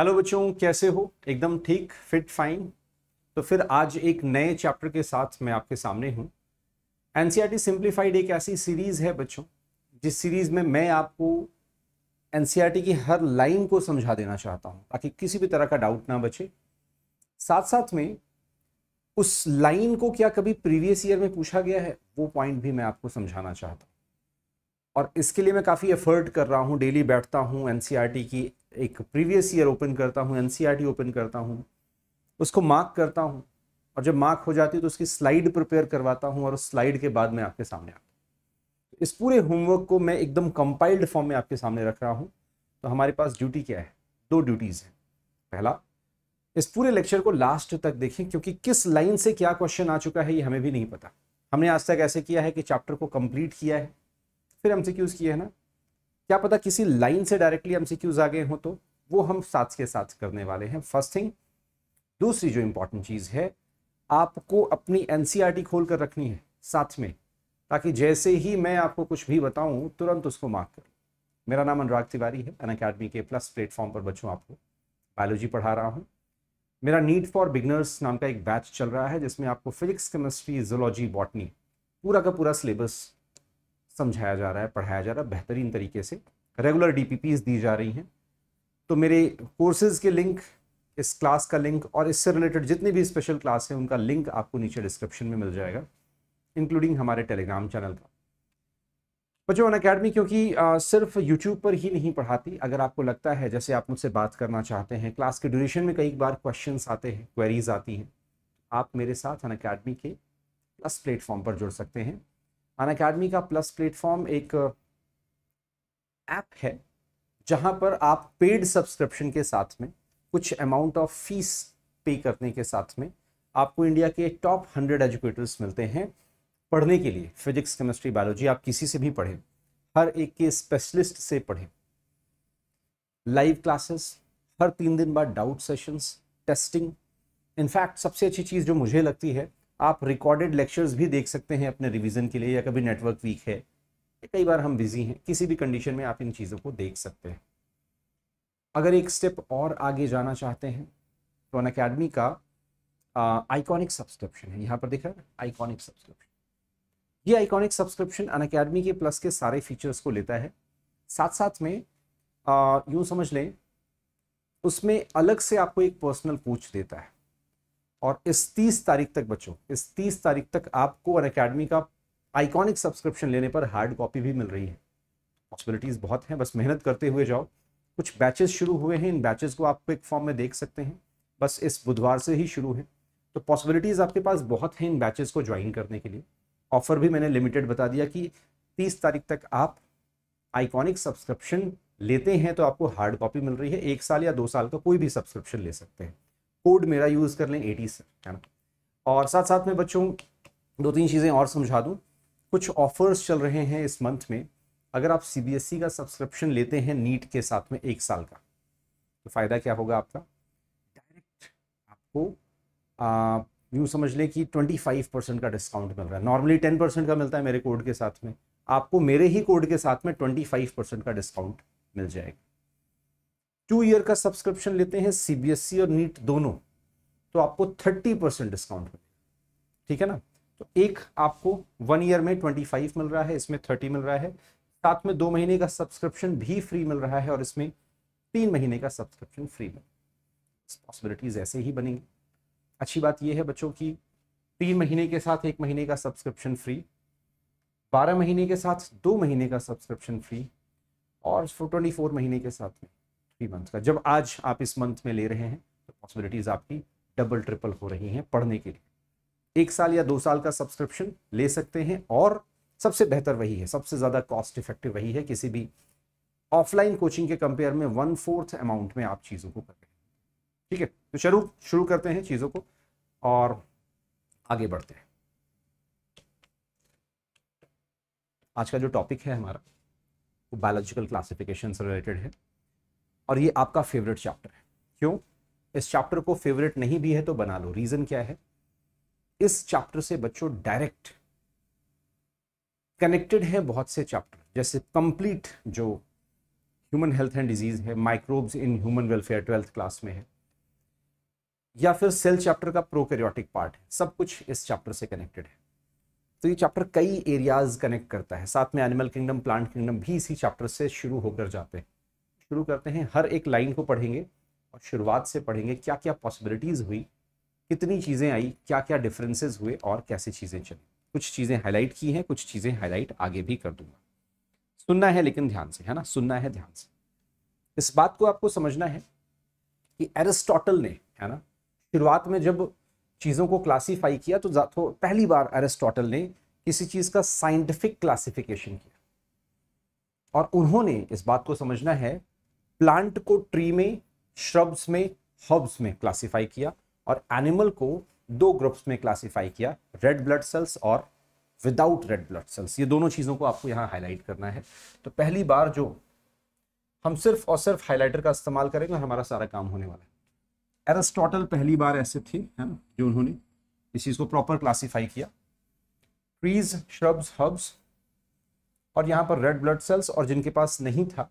Hello बच्चों कैसे हो एकदम ठीक फिट फाइन तो फिर आज एक नए चैप्टर के साथ मैं आपके सामने हूँ एनसीईआरटी सिंप्लीफाइड e एक ऐसी सीरीज़ है बच्चों जिस सीरीज़ में मैं आपको एनसीईआरटी e की हर लाइन को समझा देना चाहता हूँ ताकि किसी भी तरह का डाउट ना बचे साथ साथ में उस लाइन को क्या कभी प्रीवियस ईयर में पूछा गया है वो पॉइंट भी मैं आपको समझाना चाहता हूँ और इसके लिए मैं काफ़ी एफर्ट कर रहा हूँ डेली बैठता हूँ एनसीईआरटी e की एक प्रीवियस ईयर ओपन करता हूँ एन ओपन e करता हूँ उसको मार्क करता हूँ और जब मार्क हो जाती है तो उसकी स्लाइड प्रिपेयर करवाता हूँ और उस स्लाइड के बाद मैं आपके सामने आता हूँ इस पूरे होमवर्क को मैं एकदम कंपाइल्ड फॉर्म में आपके सामने रख रहा हूँ तो हमारे पास ड्यूटी क्या है दो ड्यूटीज़ हैं पहला इस पूरे लेक्चर को लास्ट तक देखें क्योंकि किस लाइन से क्या क्वेश्चन आ चुका है ये हमें भी नहीं पता हमने आज तक ऐसे किया है कि चैप्टर को कंप्लीट किया है फिर हमसे क्यूज़ किया है ना क्या पता किसी लाइन से डायरेक्टली एमसीक्यूज आ गए हों तो वो हम साथ के साथ करने वाले हैं फर्स्ट थिंग दूसरी जो इंपॉर्टेंट चीज़ है आपको अपनी एनसीईआरटी e खोल कर रखनी है साथ में ताकि जैसे ही मैं आपको कुछ भी बताऊं तुरंत उसको मार्क करूं मेरा नाम अनुराग तिवारी है अन अकेडमी के प्लस प्लेटफॉर्म पर बच्चों आपको बायोलॉजी पढ़ा रहा हूं मेरा नीड फॉर बिगनर्स नाम का एक बैच चल रहा है जिसमें आपको फिजिक्स केमिस्ट्री जोलॉजी बॉटनी पूरा का पूरा सिलेबस समझाया जा रहा है पढ़ाया जा रहा है बेहतरीन तरीके से रेगुलर डी दी जा रही हैं तो मेरे कोर्सेज़ के लिंक इस क्लास का लिंक और इससे रिलेटेड जितने भी स्पेशल क्लास हैं उनका लिंक आपको नीचे डिस्क्रिप्शन में मिल जाएगा इंक्लूडिंग हमारे टेलीग्राम चैनल का बच्चों वन अकेडमी क्योंकि आ, सिर्फ यूट्यूब पर ही नहीं पढ़ाती अगर आपको लगता है जैसे आप मुझसे बात करना चाहते हैं क्लास के ड्यूरेशन में कई बार क्वेश्चन आते हैं क्वेरीज आती हैं आप मेरे साथ अन अकेडमी के प्लस प्लेटफॉर्म पर जुड़ सकते हैं अन अकेडमी का प्लस प्लेटफॉर्म एक ऐप uh, है जहां पर आप पेड सब्सक्रिप्शन के साथ में कुछ अमाउंट ऑफ फीस पे करने के साथ में आपको इंडिया के टॉप हंड्रेड एजुकेटर्स मिलते हैं पढ़ने के लिए फिजिक्स केमिस्ट्री बायोलॉजी आप किसी से भी पढ़ें हर एक के स्पेशलिस्ट से पढ़ें लाइव क्लासेस हर तीन दिन बाद डाउट सेशंस टेस्टिंग इनफैक्ट सबसे अच्छी चीज़ जो मुझे लगती है आप रिकॉर्डेड लेक्चर्स भी देख सकते हैं अपने रिवीजन के लिए या कभी नेटवर्क वीक है कई बार हम बिजी हैं किसी भी कंडीशन में आप इन चीज़ों को देख सकते हैं अगर एक स्टेप और आगे जाना चाहते हैं तो अन अकेडमी का आइकॉनिक सब्सक्रिप्शन है यहाँ पर देखा है आइकॉनिक सब्सक्रिप्शन ये आइकॉनिक सब्सक्रिप्शन अन अकेडमी के प्लस के सारे फीचर्स को लेता है साथ साथ में यूँ समझ लें उसमें अलग से आपको एक पर्सनल कोच देता है और इस तीस तारीख तक बच्चों इस तीस तारीख तक आपको अन अकेडमी का आइकॉनिक सब्सक्रिप्शन लेने पर हार्ड कॉपी भी मिल रही है पॉसिबिलिटीज़ बहुत हैं बस मेहनत करते हुए जाओ कुछ बैचेस शुरू हुए हैं इन बैचेस को आप क्विक फॉर्म में देख सकते हैं बस इस बुधवार से ही शुरू है तो पॉसिबिलिटीज़ आपके पास बहुत हैं इन बैचेस को ज्वाइन करने के लिए ऑफर भी मैंने लिमिटेड बता दिया कि तीस तारीख तक आप आइकॉनिक सब्सक्रिप्शन लेते हैं तो आपको हार्ड कॉपी मिल रही है एक साल या दो साल का कोई भी सब्सक्रिप्शन ले सकते हैं कोड मेरा यूज़ कर लें एटी से है ना और साथ साथ में बच्चों दो तीन चीज़ें और समझा दूँ कुछ ऑफर्स चल रहे हैं इस मंथ में अगर आप सी e का सब्सक्रिप्शन लेते हैं नीट के साथ में एक साल का तो फ़ायदा क्या होगा आपका डायरेक्ट आपको यूँ समझ लें कि 25 परसेंट का डिस्काउंट मिल रहा है नॉर्मली 10 परसेंट का मिलता है मेरे कोड के साथ में आपको मेरे ही कोड के साथ में 25 परसेंट का डिस्काउंट मिल जाएगा टू ईयर का सब्सक्रिप्शन लेते हैं सीबीएसई e और नीट दोनों तो आपको थर्टी परसेंट डिस्काउंट मिलेगा ठीक है ना तो एक आपको वन ईयर में ट्वेंटी फाइव मिल रहा है इसमें थर्टी मिल रहा है साथ में दो महीने का सब्सक्रिप्शन भी फ्री मिल रहा है और इसमें तीन महीने का सब्सक्रिप्शन फ्री मिल पॉसिबिलिटीज ऐसे ही बनेंगी अच्छी बात यह है बच्चों की तीन महीने के साथ एक महीने का सब्सक्रिप्शन फ्री बारह महीने के साथ दो महीने का सब्सक्रिप्शन फ्री और ट्वेंटी फोर महीने के साथ में थ्री मंथ का जब आज आप इस मंथ में ले रहे हैं तो पॉसिबिलिटीज आपकी डबल ट्रिपल हो रही हैं पढ़ने के लिए एक साल या दो साल का सब्सक्रिप्शन ले सकते हैं और सबसे बेहतर वही है सबसे ज़्यादा कॉस्ट इफेक्टिव वही है किसी भी ऑफलाइन कोचिंग के कंपेयर में वन फोर्थ अमाउंट में आप चीज़ों को कर रहे हैं ठीक है तो शुरू शुरू करते हैं चीज़ों को और आगे बढ़ते हैं आज का जो टॉपिक है हमारा वो बायोलॉजिकल क्लासिफिकेशन से रिलेटेड है और ये आपका फेवरेट चैप्टर है क्यों इस चैप्टर को फेवरेट नहीं भी है तो बना लो रीजन क्या है इस चैप्टर से बच्चों डायरेक्ट कनेक्टेड हैं बहुत से चैप्टर जैसे कंप्लीट जो ह्यूमन हेल्थ एंड डिजीज है microbes in human welfare twelfth class में है या फिर सेल चैप्टर का प्रोकैरियोटिक पार्ट है सब कुछ इस चैप्टर से कनेक्टेड है तो ये चैप्टर कई एरियाज कनेक्ट करता है साथ में एनिमल किंगडम प्लांट किंगडम भी इसी चैप्टर से शुरू होकर जाते हैं शुरू करते हैं हर एक लाइन को पढ़ेंगे और शुरुआत से पढ़ेंगे क्या क्या पॉसिबिलिटीज़ हुई कितनी चीज़ें आई क्या क्या डिफरेंसेस हुए और कैसे चीज़ें चली कुछ चीज़ें हाईलाइट की हैं कुछ चीज़ें हाईलाइट आगे भी कर दूंगा सुनना है लेकिन ध्यान से है ना सुनना है ध्यान से इस बात को आपको समझना है कि एरिस्टोटल ने है ना शुरुआत में जब चीज़ों को क्लासीफाई किया तो, तो पहली बार एरिस्टोटल ने किसी चीज़ का साइंटिफिक क्लासिफिकेशन किया और उन्होंने इस बात को समझना है प्लांट को ट्री में श्रब्स में हर्ब्स में क्लासिफाई किया और एनिमल को दो ग्रुप्स में क्लासिफाई किया रेड ब्लड सेल्स और विदाउट रेड ब्लड सेल्स ये दोनों चीज़ों को आपको यहाँ हाईलाइट करना है तो पहली बार जो हम सिर्फ और सिर्फ हाईलाइटर का इस्तेमाल करेंगे और हमारा सारा काम होने वाला है एरिस्टोटल पहली बार ऐसे थे है ना जो उन्होंने इस चीज़ को प्रॉपर क्लासीफाई किया ट्रीज श्रब्स हर्ब्स और यहाँ पर रेड ब्लड सेल्स और जिनके पास नहीं था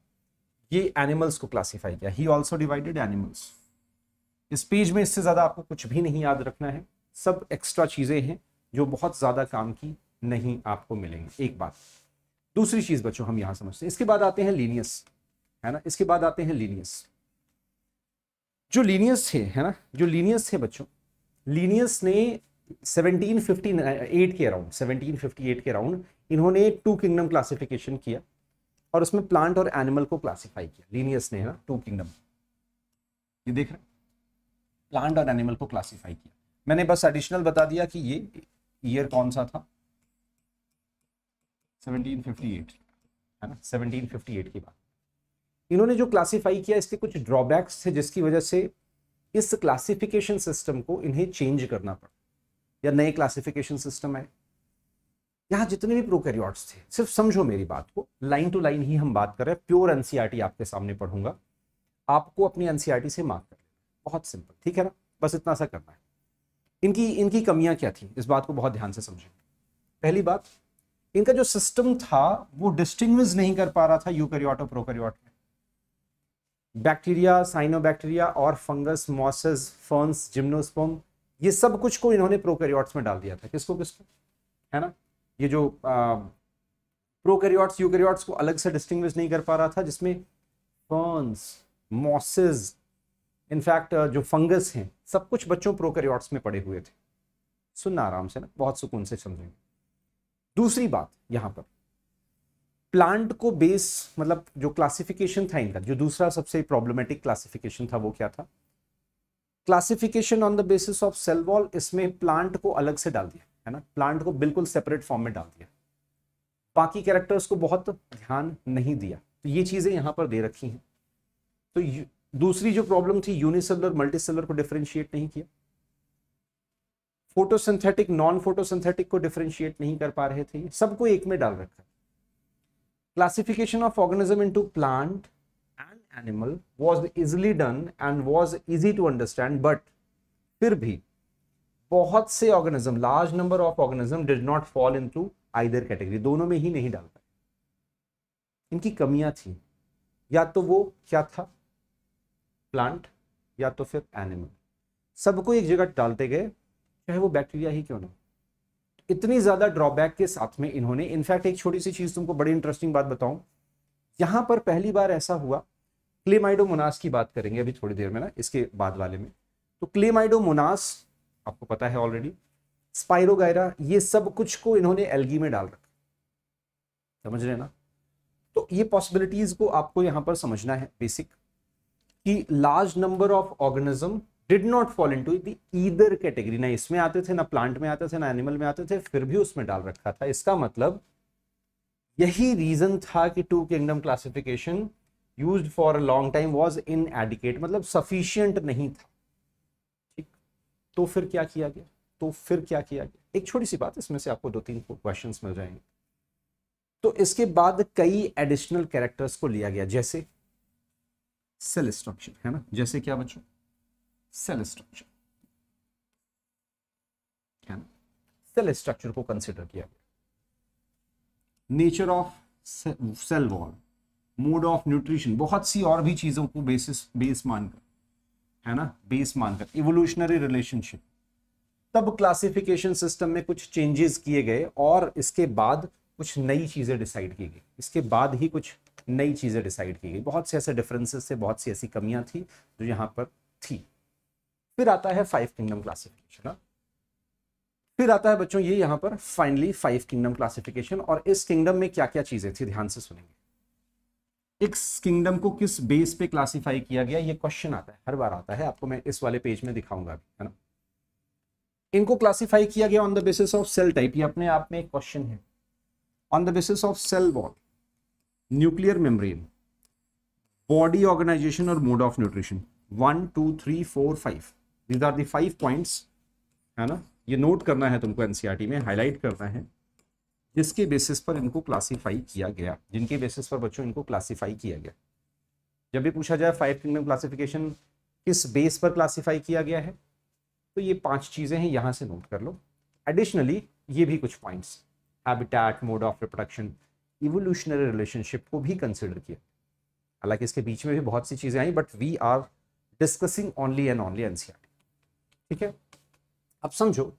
ये एनिमल्स को क्लासीफाई किया ही ऑल्सो डिवाइडेड एनिमल्स इस पेज में इससे ज़्यादा आपको कुछ भी नहीं याद रखना है सब एक्स्ट्रा चीज़ें हैं जो बहुत ज़्यादा काम की नहीं आपको मिलेंगे एक बात दूसरी चीज़ बच्चों हम यहां समझते हैं इसके बाद आते हैं लीनियस है ना इसके बाद आते हैं लीनियस जो लीनियस थे है ना जो लीनियस थे बच्चों लीनियस ने 1758 के अराउंड 1758 के अराउंड इन्होंने टू किंगडम क्लासिफिकेशन किया और उसमें प्लांट और एनिमल को क्लासीफाई किया लीनियस ने ना टू किंगडम ये देख रहे प्लांट और एनिमल को क्लासीफाई किया मैंने बस एडिशनल बता दिया कि ये ईयर कौन सा था 1758 है ना 1758 की बात इन्होंने जो क्लासीफाई किया इसके कुछ ड्रॉबैक्स थे जिसकी वजह से इस क्लासिफिकेशन सिस्टम को इन्हें चेंज करना पड़ा या नए क्लासिफिकेशन सिस्टम है यहाँ जितने भी प्रोकैरियोट्स थे सिर्फ समझो मेरी बात को लाइन टू लाइन ही हम बात कर रहे हैं प्योर एनसीईआरटी e आपके सामने पढ़ूंगा आपको अपनी एनसीईआरटी e से मार्क कर बहुत सिंपल ठीक है ना बस इतना सा करना है इनकी इनकी कमियां क्या थी इस बात को बहुत ध्यान से समझें पहली बात इनका जो सिस्टम था वो डिस्टिंग नहीं कर पा रहा था यूकैरियोट और प्रोकैरियोट में बैक्टीरिया बैक्टीरिया और फंगस मॉसेस फर्न्स जिम्नोस्पोम ये सब कुछ को इन्होंने प्रोकैरियोट्स में डाल दिया था किसको किसको है ना ये जो प्रोकैरियोट्स यूकैरियोट्स को अलग से डिस्टिंग्विश नहीं कर पा रहा था जिसमें फर्न्स मॉसेस इनफैक्ट जो फंगस हैं सब कुछ बच्चों प्रोकैरियोट्स में पड़े हुए थे सुनना आराम से ना बहुत सुकून से समझेंगे दूसरी बात यहाँ पर प्लांट को बेस मतलब जो क्लासिफिकेशन था इनका जो दूसरा सबसे प्रॉब्लमेटिक क्लासिफिकेशन था वो क्या था classification on the basis of cell wall इसमें प्लांट को अलग से डाल दिया है ना प्लांट को बिल्कुल सेपरेट फॉर्म में डाल दिया बाकी कैरेक्टर्स को बहुत ध्यान नहीं दिया तो ये चीज़ें यहां पर दे रखी हैं तो दूसरी जो प्रॉब्लम थी यूनिसेलर मल्टीसेलर को डिफ्रेंशिएट नहीं किया फोटोसिंथेटिक नॉन फोटोसिंथेटिक को डिफ्रेंशिएट नहीं कर पा रहे थे सबको एक में डाल रखा classification of organism into plant and animal was easily done and was easy to understand but फिर भी बहुत से organism large number of organism did not fall into either category दोनों में ही नहीं डाल पाए इनकी कमियां थी या तो वो क्या था प्लांट या तो फिर एनिमल सबको एक जगह डालते गए चाहे वो बैक्टीरिया ही क्यों ना इतनी ज़्यादा ड्रॉबैक के साथ में इन्होंने इनफैक्ट एक छोटी सी चीज़ तुमको बड़ी इंटरेस्टिंग बात बताऊं यहां पर पहली बार ऐसा हुआ क्लेमाइडोमोनास की बात करेंगे अभी थोड़ी देर में ना इसके बाद वाले में तो क्लेमाइडोमोनास आपको पता है ऑलरेडी स्पाइरोगायरा ये सब कुछ को इन्होंने एलगी में डाल रखा समझ रहे ना तो ये पॉसिबिलिटीज को आपको यहां पर समझना है बेसिक कि large number of organism did not fall into either category ना इसमें आते थे ना प्लांट में आते थे ना एनिमल में आते थे फिर भी उसमें डाल रखा था इसका मतलब यही रीजन था कि two kingdom classification use for a long time was inadequate मतलब सफिशियंट नहीं था तो फिर क्या किया गया तो फिर क्या किया गया एक छोटी सी बात इसमें से आपको दो तीन क्वेश्चन मिल जाएंगे तो इसके बाद कई एडिशनल कैरेक्टर्स को लिया गया जैसे सेल स्ट्रक्चर है ना जैसे क्या बच्चों सेल स्ट्रक्चर है ना सेल स्ट्रक्चर को कंसिडर किया गया nature of cell wall mode of nutrition बहुत सी और भी चीजों को बेसिस बेस मानकर है ना बेस मानकर इवोल्यूशनरी रिलेशनशिप तब क्लासिफिकेशन सिस्टम में कुछ चेंजेस किए गए और इसके बाद कुछ नई चीज़ें डिसाइड की गई इसके बाद ही कुछ नई चीज़ें डिसाइड की गई बहुत से ऐसे डिफरेंसेस से बहुत सी ऐसी कमियां थी जो यहां पर थी फिर आता है फाइव किंगडम क्लासिफिकेशन फिर आता है बच्चों ये यहां पर फाइनली फाइव किंगडम क्लासिफिकेशन और इस किंगडम में क्या क्या चीज़ें थी ध्यान से सुनेंगे इस किंगडम को किस बेस पे क्लासिफाई किया गया ये क्वेश्चन आता है हर बार आता है आपको मैं इस वाले पेज में दिखाऊंगा है ना इनको क्लासिफाई किया गया on the basis of cell type ये अपने आप में एक क्वेश्चन है on the basis of cell wall nuclear membrane body organisation और mode of nutrition one two three four five these are five point है ना ये नोट करना है तुमको एनसीआरटी e में हाईलाइट करना है जिसके बेसिस पर इनको क्लासीफाई किया गया जिनके बेसिस पर बच्चों इनको क्लासीफाई किया गया जब भी पूछा जाए फाइव किंगडम क्लासिफिकेशन किस बेस पर क्लासीफाई किया गया है तो ये पांच चीज़ें हैं यहाँ से नोट कर लो एडिशनली ये भी कुछ points habitat mode of reproduction evolutionary relationship को भी कंसिडर किया हालांकि इसके बीच में भी बहुत सी चीज़ें आई but we are discussing only and only NCERT ठीक है अब समझो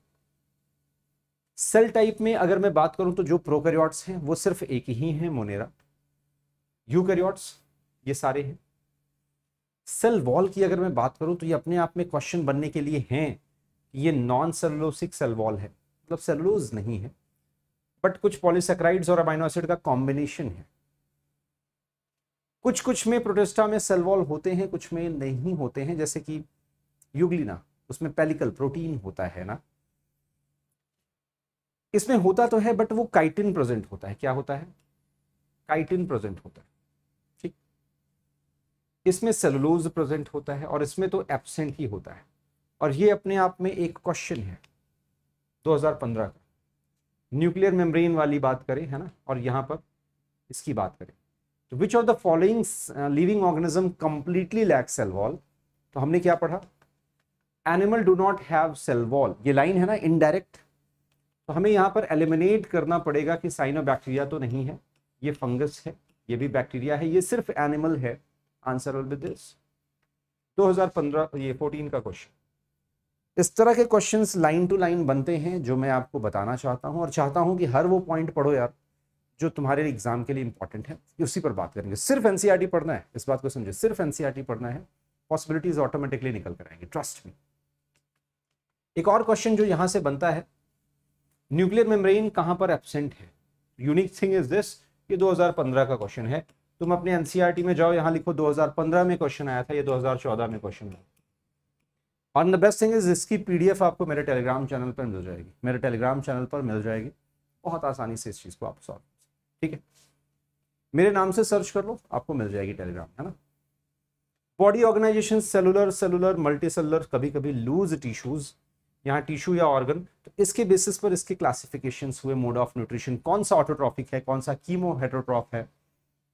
सेल टाइप में अगर मैं बात करूं तो जो प्रोकैरियोट्स हैं वो सिर्फ एक ही हैं मोनेरा यूकैरियोट्स ये सारे हैं सेल वॉल की अगर मैं बात करूं तो ये अपने आप में क्वेश्चन बनने के लिए हैं ये नॉन सेलुलोसिक सेल वॉल है मतलब सेलुलोज नहीं है बट कुछ पॉलिसक्राइड्स और अमाइनो एसिड का कॉम्बिनेशन है कुछ कुछ में प्रोटेस्टा में सेल वॉल होते हैं कुछ में नहीं होते हैं जैसे कि यूग्लिना उसमें पेलिकल प्रोटीन होता है ना इसमें होता तो है बट वो काइटिन प्रेजेंट होता है क्या होता है काइटिन प्रेजेंट होता है ठीक इसमें सेलुलोज प्रेजेंट होता है और इसमें तो एब्सेंट ही होता है और ये अपने आप में एक क्वेश्चन है 2015 का न्यूक्लियर मेम्ब्रेन वाली बात करें है ना और यहां पर इसकी बात करें तो which of the following living organism completely lack cell wall तो हमने क्या पढ़ा animal do not have cell wall ये लाइन है ना इनडायरेक्ट तो हमें यहाँ पर एलिमिनेट करना पड़ेगा कि साइनो बैक्टीरिया तो नहीं है ये फंगस है ये भी बैक्टीरिया है ये सिर्फ एनिमल है आंसर विल बी दिस 2015 ये 14 का क्वेश्चन इस तरह के क्वेश्चंस लाइन टू लाइन बनते हैं जो मैं आपको बताना चाहता हूँ और चाहता हूँ कि हर वो पॉइंट पढ़ो यार जो तुम्हारे एग्जाम के लिए इंपॉर्टेंट है उसी पर बात करेंगे सिर्फ एन e पढ़ना है इस बात को समझो सिर्फ एन e पढ़ना है पॉसिबिलिटीज ऑटोमेटिकली निकल कर आएंगे ट्रस्ट में एक और क्वेश्चन जो यहाँ से बनता है न्यूक्लियर मेम्ब्रेन कहां पर एबसेंट है यूनिक थिंग इज दिस ये 2015 का क्वेश्चन है तुम अपने एनसीईआरटी e में जाओ यहां लिखो 2015 में क्वेश्चन आया था ये 2014 में क्वेश्चन है और द बेस्ट थिंग इज इसकी पीडीएफ आपको मेरे टेलीग्राम चैनल पर मिल जाएगी मेरे टेलीग्राम चैनल पर मिल जाएगी बहुत आसानी से इस चीज़ को आप सॉल्व ठीक है मेरे नाम से सर्च कर लो आपको मिल जाएगी टेलीग्राम है ना body organisation cellular cellular multi cellular कभी कभी लूज टिश्यूज़ यहाँ टिश्यू या ऑर्गन तो इसके बेसिस पर इसके क्लासिफिकेशन हुए मोड ऑफ न्यूट्रिशन कौन सा ऑटोट्रॉपिक है कौन सा कीमो हेटोट्रॉप है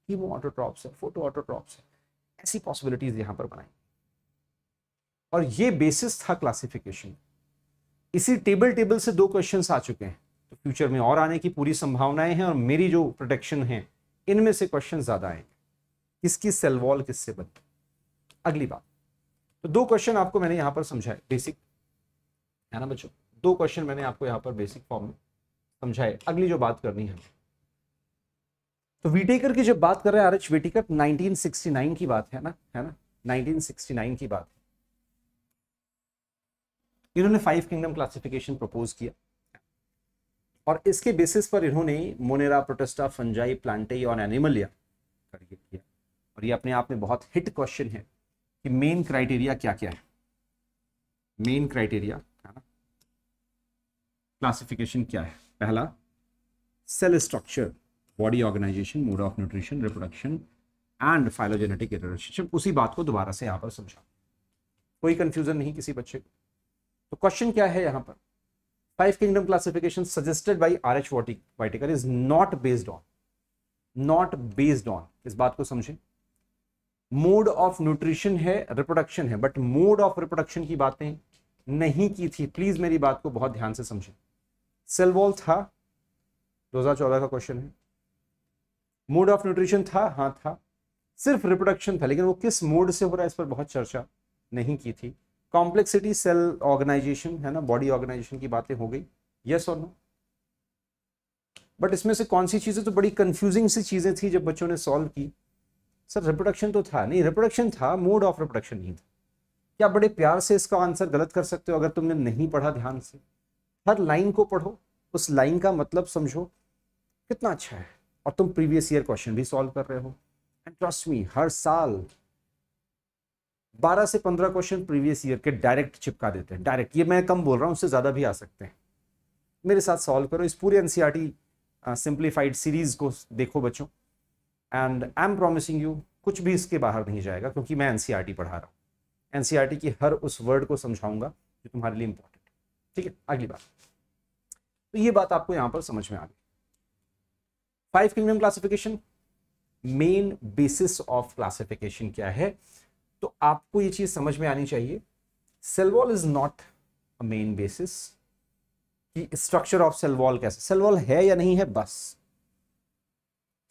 कीमो ऑटोट्रॉप्स है फोटो ऑटोट्रॉप्स है ऐसी पॉसिबिलिटीज यहाँ पर बनाई और ये बेसिस था क्लासिफिकेशन इसी टेबल टेबल से दो क्वेश्चन आ चुके हैं तो फ्यूचर में और आने की पूरी संभावनाएं हैं और मेरी जो प्रोटेक्शन है इनमें से क्वेश्चन ज्यादा आएंगे किसकी सेलवॉल किससे बनी अगली बात तो दो क्वेश्चन आपको मैंने यहां पर समझाए बेसिक है ना बच्चों दो क्वेश्चन मैंने आपको यहाँ पर बेसिक फॉर्म में समझाए अगली जो बात करनी है तो वीटेकर की जब बात कर रहे हैं आर एच वीटेकर नाइनटीन की बात है ना है ना नाइनटीन की बात इन्होंने फाइव किंगडम क्लासिफिकेशन प्रपोज किया और इसके बेसिस पर इन्होंने मोनेरा प्रोटेस्टा फंजाई प्लांटे और एनिमलिया करके किया और ये अपने आप में बहुत हिट क्वेश्चन है कि मेन क्राइटेरिया क्या क्या है मेन क्राइटेरिया क्लासिफिकेशन क्या है पहला cell structure body organisation mode of nutrition reproduction and phylogenetic relationship उसी बात को दोबारा से यहाँ पर समझा कोई कंफ्यूजन नहीं किसी बच्चे को तो क्वेश्चन क्या है यहाँ पर five kingdom classification suggested by R H Whittaker is not based on not based on इस बात को समझें मोड ऑफ न्यूट्रिशन है रिप्रोडक्शन है बट मोड ऑफ रिप्रोडक्शन की बातें नहीं की थी प्लीज मेरी बात को बहुत ध्यान से समझें सेल वॉल था 2014 का क्वेश्चन है मोड ऑफ न्यूट्रिशन था हाँ था सिर्फ रिप्रोडक्शन था लेकिन वो किस मोड से हो रहा है इस पर बहुत चर्चा नहीं की थी कॉम्प्लेक्सिटी सेल ऑर्गेनाइजेशन है ना बॉडी ऑर्गेनाइजेशन की बातें हो गई यस और नो बट इसमें से कौन सी चीज़ें तो बड़ी कंफ्यूजिंग सी चीज़ें थी जब बच्चों ने सॉल्व की सर रिप्रोडक्शन तो था नहीं रिप्रोडक्शन था मोड ऑफ रिप्रोडक्शन नहीं था क्या बड़े प्यार से इसका आंसर गलत कर सकते हो अगर तुमने नहीं पढ़ा ध्यान से हर लाइन को पढ़ो उस लाइन का मतलब समझो कितना अच्छा है और तुम प्रीवियस ईयर क्वेश्चन भी सॉल्व कर रहे हो एंड ट्रस्ट मी हर साल 12 से 15 क्वेश्चन प्रीवियस ईयर के डायरेक्ट चिपका देते हैं डायरेक्ट ये मैं कम बोल रहा हूँ उससे ज़्यादा भी आ सकते हैं मेरे साथ सॉल्व करो इस पूरे एनसीईआरटी सिंप्लीफाइड सीरीज को देखो बच्चों and I am promising you कुछ भी इसके बाहर नहीं जाएगा क्योंकि मैं एनसीईआरटी e पढ़ा रहा हूँ एनसीईआरटी e की हर उस वर्ड को समझाऊंगा जो तुम्हारे लिए इंपॉर्टेंट ठीक है अगली बात तो ये बात आपको यहां पर समझ में आ गई five kingdom classification main basis of classification क्या है तो आपको ये चीज समझ में आनी चाहिए cell wall is not a main basis कि स्ट्रक्चर ऑफ सेलवॉल कैसे सेलवॉल है या नहीं है बस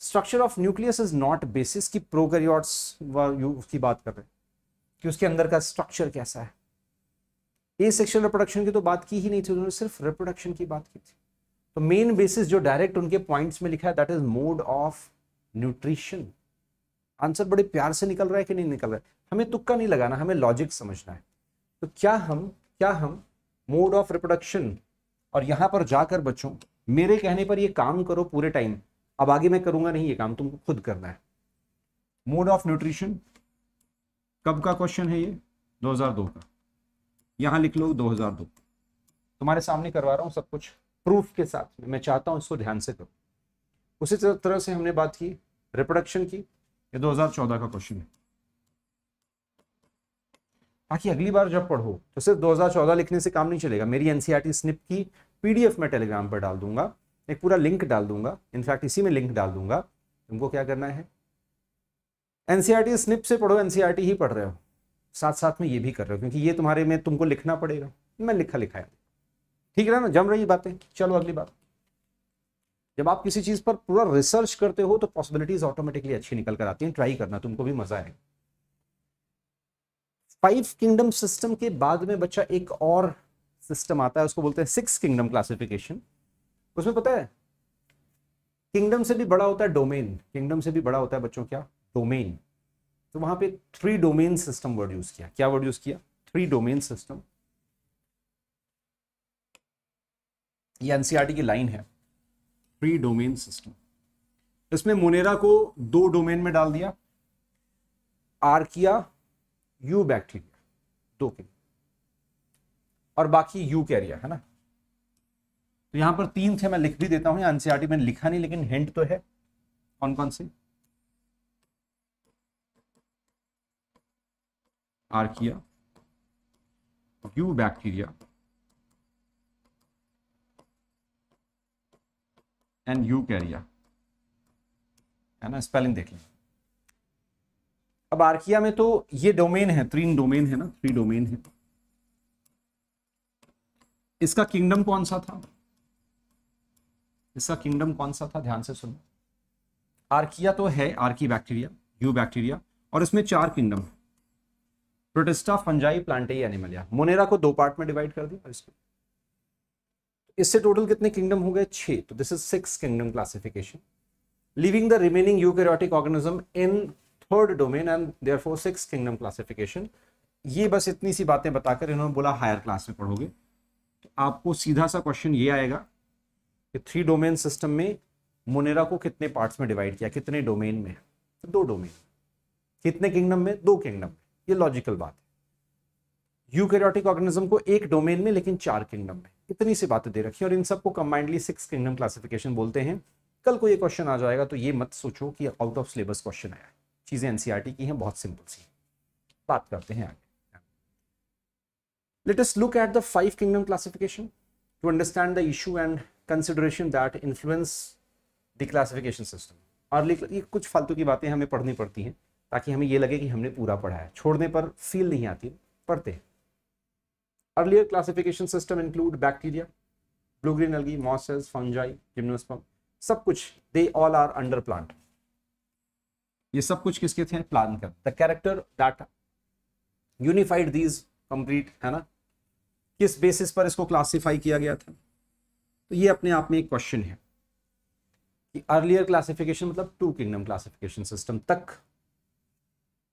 structure of nucleus is not basis की प्रोकैरियोट्स की बात कर रहे हैं कि उसके अंदर का स्ट्रक्चर कैसा है ए सेक्शुअल रिप्रोडक्शन की तो बात की ही नहीं थी उन्होंने सिर्फ रिप्रोडक्शन की बात की थी तो मेन बेसिस जो डायरेक्ट उनके पॉइंट्स में लिखा है that is mode of nutrition answer बड़े प्यार से निकल रहा है कि नहीं निकल रहा है हमें तुक्का नहीं लगाना हमें लॉजिक समझना है तो क्या हम क्या हम मोड ऑफ रिप्रोडक्शन और यहाँ पर जाकर बच्चों मेरे कहने पर ये काम करो पूरे टाइम अब आगे मैं करूंगा नहीं ये काम तुमको खुद करना है मोड ऑफ न्यूट्रिशन कब का क्वेश्चन है ये 2002 का यहाँ लिख लो 2002 तुम्हारे सामने करवा रहा हूं सब कुछ प्रूफ के साथ मैं चाहता हूँ इसको ध्यान से करो उसी तरह से हमने बात की रिप्रोडक्शन की ये 2014 का क्वेश्चन है ताकि अगली बार जब पढ़ो तो सिर्फ 2014 लिखने से काम नहीं चलेगा मेरी एनसीईआरटी स्निप e की पीडीएफ में टेलीग्राम पर डाल दूंगा एक पूरा लिंक डाल दूंगा इनफैक्ट इसी में लिंक डाल दूंगा तुमको क्या करना है एनसीईआरटी स्निप e से पढ़ो एनसीईआरटी e ही पढ़ रहे हो साथ साथ में ये भी कर रहे हो क्योंकि ये तुम्हारे में तुमको लिखना पड़ेगा मैं लिखा लिखाया ठीक है ना जम रही बातें चलो अगली बात जब आप किसी चीज पर पूरा रिसर्च करते हो तो पॉसिबिलिटीज ऑटोमेटिकली अच्छी निकल कर आती हैं ट्राई करना तुमको भी मजा आएगा फाइव किंगडम सिस्टम के बाद में बच्चा एक और सिस्टम आता है उसको बोलते हैं सिक्स किंगडम क्लासिफिकेशन उसमें पता है किंगडम से भी बड़ा होता है डोमेन किंगडम से भी बड़ा होता है बच्चों क्या डोमेन तो वहां पे three domain system word use किया क्या वर्ड यूज किया थ्री डोमेन सिस्टम ये एनसीआरटी e की लाइन है थ्री डोमेन सिस्टम इसमें मोनेरा को दो डोमेन में डाल दिया आर्किया यू बैक्टीरिया दो के और बाकी यू कैरिया है ना तो यहां पर तीन थे मैं लिख भी देता हूं एनसीआरटी e में लिखा नहीं लेकिन हिंट तो है कौन कौन सी Archaea eubacteria and Eukarya है ना स्पेलिंग देख लें अब आर्किया में तो ये डोमेन है तीन डोमेन है ना थ्री डोमेन है इसका किंगडम कौन सा था इसका किंगडम कौन सा था ध्यान से सुनो आर्किया तो है आर्की बैक्टीरिया यू बैक्टीरिया और इसमें चार किंगडम है Protista Fungi Plantae Animalia Monera को दो पार्ट में डिवाइड कर दिया इसको इससे टोटल कितने किंगडम हो गए छह तो this is six kingdom classification living the remaining eukaryotic organism in third domain and four six kingdom classification ये बस इतनी सी बातें बताकर इन्होंने बोला हायर क्लास में पढ़ोगे तो आपको सीधा सा क्वेश्चन ये आएगा कि थ्री डोमेन सिस्टम में मोनेरा को कितने पार्ट्स में डिवाइड किया कितने डोमेन में दो डोमेन कितने किंगडम में दो किंगडम ये लॉजिकल बात है यूकैरियोटिक ऑर्गेनिज्म को एक डोमेन में लेकिन चार किंगडम में इतनी सी बातें दे रखी और इन सबको कंबाइंडली सिक्स किंगडम क्लासिफिकेशन बोलते हैं कल को ये क्वेश्चन आ जाएगा तो ये मत सोचो कि आउट ऑफ सिलेबस क्वेश्चन आया है चीज़ें एनसीईआरटी e की हैं बहुत सिंपल सी बात करते हैं आगे latest look at the five kingdom classification to understand the issue and consideration that influence the classification system early कुछ फालतू की बातें हमें पढ़नी पड़ती हैं ताकि हमें ये लगे कि हमने पूरा पढ़ा है छोड़ने पर फील नहीं आती पढ़ते हैं earlier classification system include bacteria blue green algae mosses fungi gymnosperm सब कुछ they all are under plant ये सब कुछ किसके थे प्लान कर the character data unified these complete है ना किस बेसिस पर इसको क्लासिफाई किया गया था तो ये अपने आप में एक क्वेश्चन है कि अर्लियर क्लासिफिकेशन मतलब टू किंगडम क्लासिफिकेशन सिस्टम तक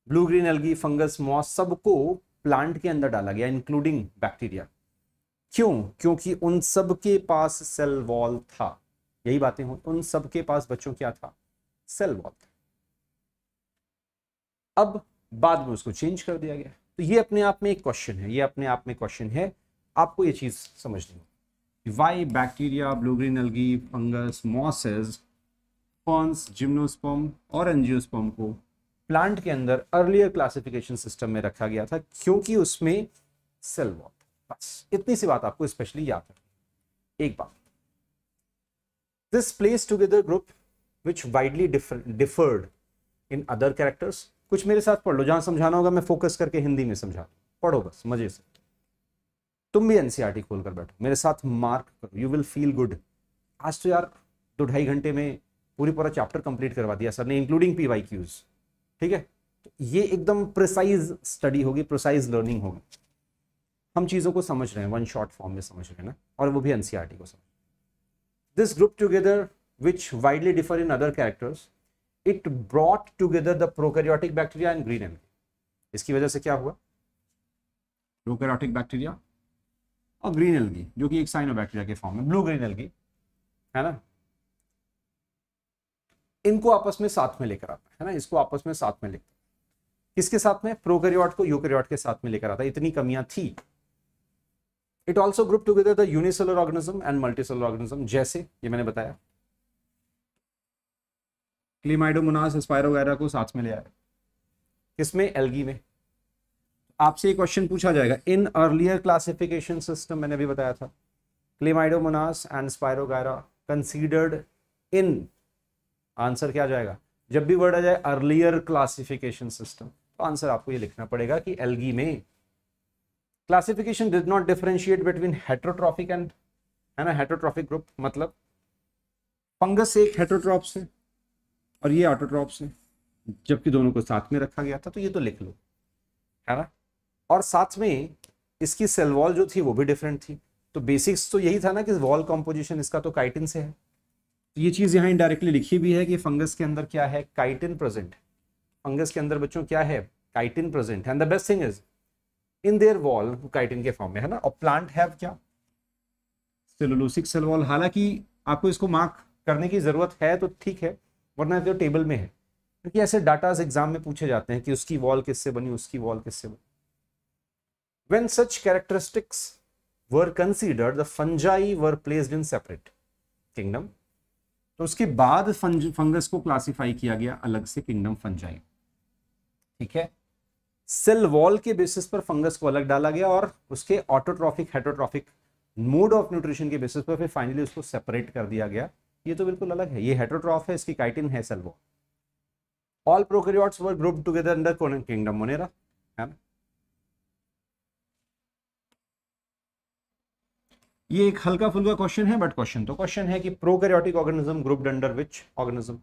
blue green algae fungus moss सबको प्लांट के अंदर डाला गया इंक्लूडिंग बैक्टीरिया क्यों क्योंकि उन सब के पास सेल वॉल था यही बातें हो उन सब के पास बच्चों क्या था सेल वॉल था अब बाद में उसको चेंज कर दिया गया तो ये अपने आप में एक क्वेश्चन है ये अपने आप में क्वेश्चन है आपको ये चीज समझनी होगी why bacteria blue green green algae fungus mosses ferns gymnosperm और एंजियोस्पम को प्लांट के अंदर अर्लियर क्लासिफिकेशन सिस्टम में रखा गया था क्योंकि उसमें सेल वॉल बस इतनी सी बात आपको स्पेशली याद रखनी एक बात this place together group which widely differed in other characters कुछ मेरे साथ पढ़ लो जहां समझाना होगा मैं फोकस करके हिंदी में समझा पढ़ो बस मजे से तुम भी एनसीआरटी e खोलकर बैठो मेरे साथ मार्क करो यू विल फील गुड आज तो यार दो ढाई घंटे में पूरी पूरा चैप्टर कंप्लीट करवा दिया सर ने इंक्लूडिंग पी वाई क्यूज़ ठीक है ये एकदम प्रिसाइज स्टडी होगी प्रिसाइज लर्निंग होगी हम चीज़ों को समझ रहे हैं वन शॉर्ट फॉर्म में समझ रहे हैं ना और वो भी एनसीईआरटी e को समझ this group together which widely differ in other characters it brought together the prokaryotic bacteria and green algae इसकी वजह से क्या हुआ प्रोकैरियोटिक बैक्टीरिया और ग्रीन एल्गी जो कि एक साइनोबैक्टीरिया के फॉर्म में ब्लू ग्रीन एल्गी है ना इनको आपस में साथ में लेकर आता है ना इसको आपस में साथ में लेकर किसके साथ में प्रोकैरियोट को यूकैरियोट के साथ में लेकर आता है इतनी कमियां थी it also group together the unicellular organism and multicellular organism जैसे ये मैंने बताया क्लीमाइडोमोनास वगैरह को साथ में ले आया किसमें एल्गी में आपसे ये क्वेश्चन पूछा जाएगा इन अर्लियर क्लासिफिकेशन सिस्टम मैंने भी बताया था Chlamydomonas and Spirogyra considered in answer क्या जाएगा जब भी वर्ड आ जाए अर्लियर क्लासिफिकेशन सिस्टम तो आंसर आपको ये लिखना पड़ेगा कि एलगी में classification did not differentiate between heterotrophic and है ना हेट्रोट्रॉफिक ग्रुप मतलब फंगस एक हेट्रोट्रॉप्स है और ये ऑटोट्रॉप्स है जबकि दोनों को साथ में रखा गया था तो ये तो लिख लो है ना और साथ में इसकी सेल वॉल जो थी वो भी डिफरेंट थी तो बेसिक्स तो यही था ना कि वॉल कॉम्पोजिशन इसका तो काइटिन से है तो ये चीज़ यहाँ इनडायरेक्टली लिखी भी है कि फंगस के अंदर क्या है काइटिन प्रेजेंट फंगस के अंदर बच्चों क्या है chitin present and the best thing is in their wall chitin के फॉर्म में है ना और प्लांट हैव क्या सेलुलोसिक सेल वॉल हालांकि आपको इसको मार्क करने की ज़रूरत है तो ठीक है वरना जो तो टेबल में है क्योंकि ऐसे डाटा एग्जाम में पूछे जाते हैं कि उसकी वॉल किससे बनी उसकी वॉल किससे बनी when such characteristics were considered the fungi were placed in separate kingdom तो उसके बाद फंगस को क्लासिफाई किया गया अलग से किंगडम फंजाई ठीक है सेल वॉल के बेसिस पर फंगस को अलग डाला गया और उसके autotrophic heterotrophic mode of nutrition के बेसिस पर फिर फाइनली उसको सेपरेट कर दिया गया ये तो बिल्कुल अलग है ये हेटोट्रॉफ है इसकी काइटिन है cell wall all prokaryotes were group together under kingdom Monera है ये एक हल्का फुल्का क्वेश्चन है बट क्वेश्चन तो क्वेश्चन है कि prokaryotic organism group under which organism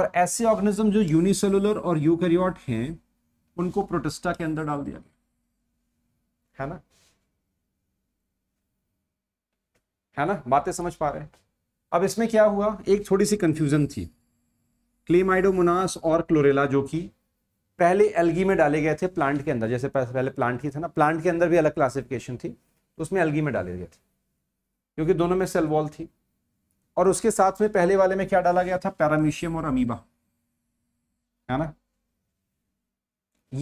और ऐसे ऑर्गेनिज्म जो यूनिसेलुलर और यूकैरियोट हैं उनको प्रोटेस्टा के अंदर डाल दिया गया है ना है ना बातें समझ पा रहे हैं अब इसमें क्या हुआ एक थोड़ी सी कंफ्यूजन थी क्लेमाइडोमोनास और क्लोरेला जो कि पहले एल्गी में डाले गए थे प्लांट के अंदर जैसे पहले प्लांट ही था ना प्लांट के अंदर भी अलग क्लासिफिकेशन थी तो उसमें एल्गी में डाले गए थे क्योंकि दोनों में सेल वॉल थी और उसके साथ में पहले वाले में क्या डाला गया था पैरामीशियम और अमीबा है ना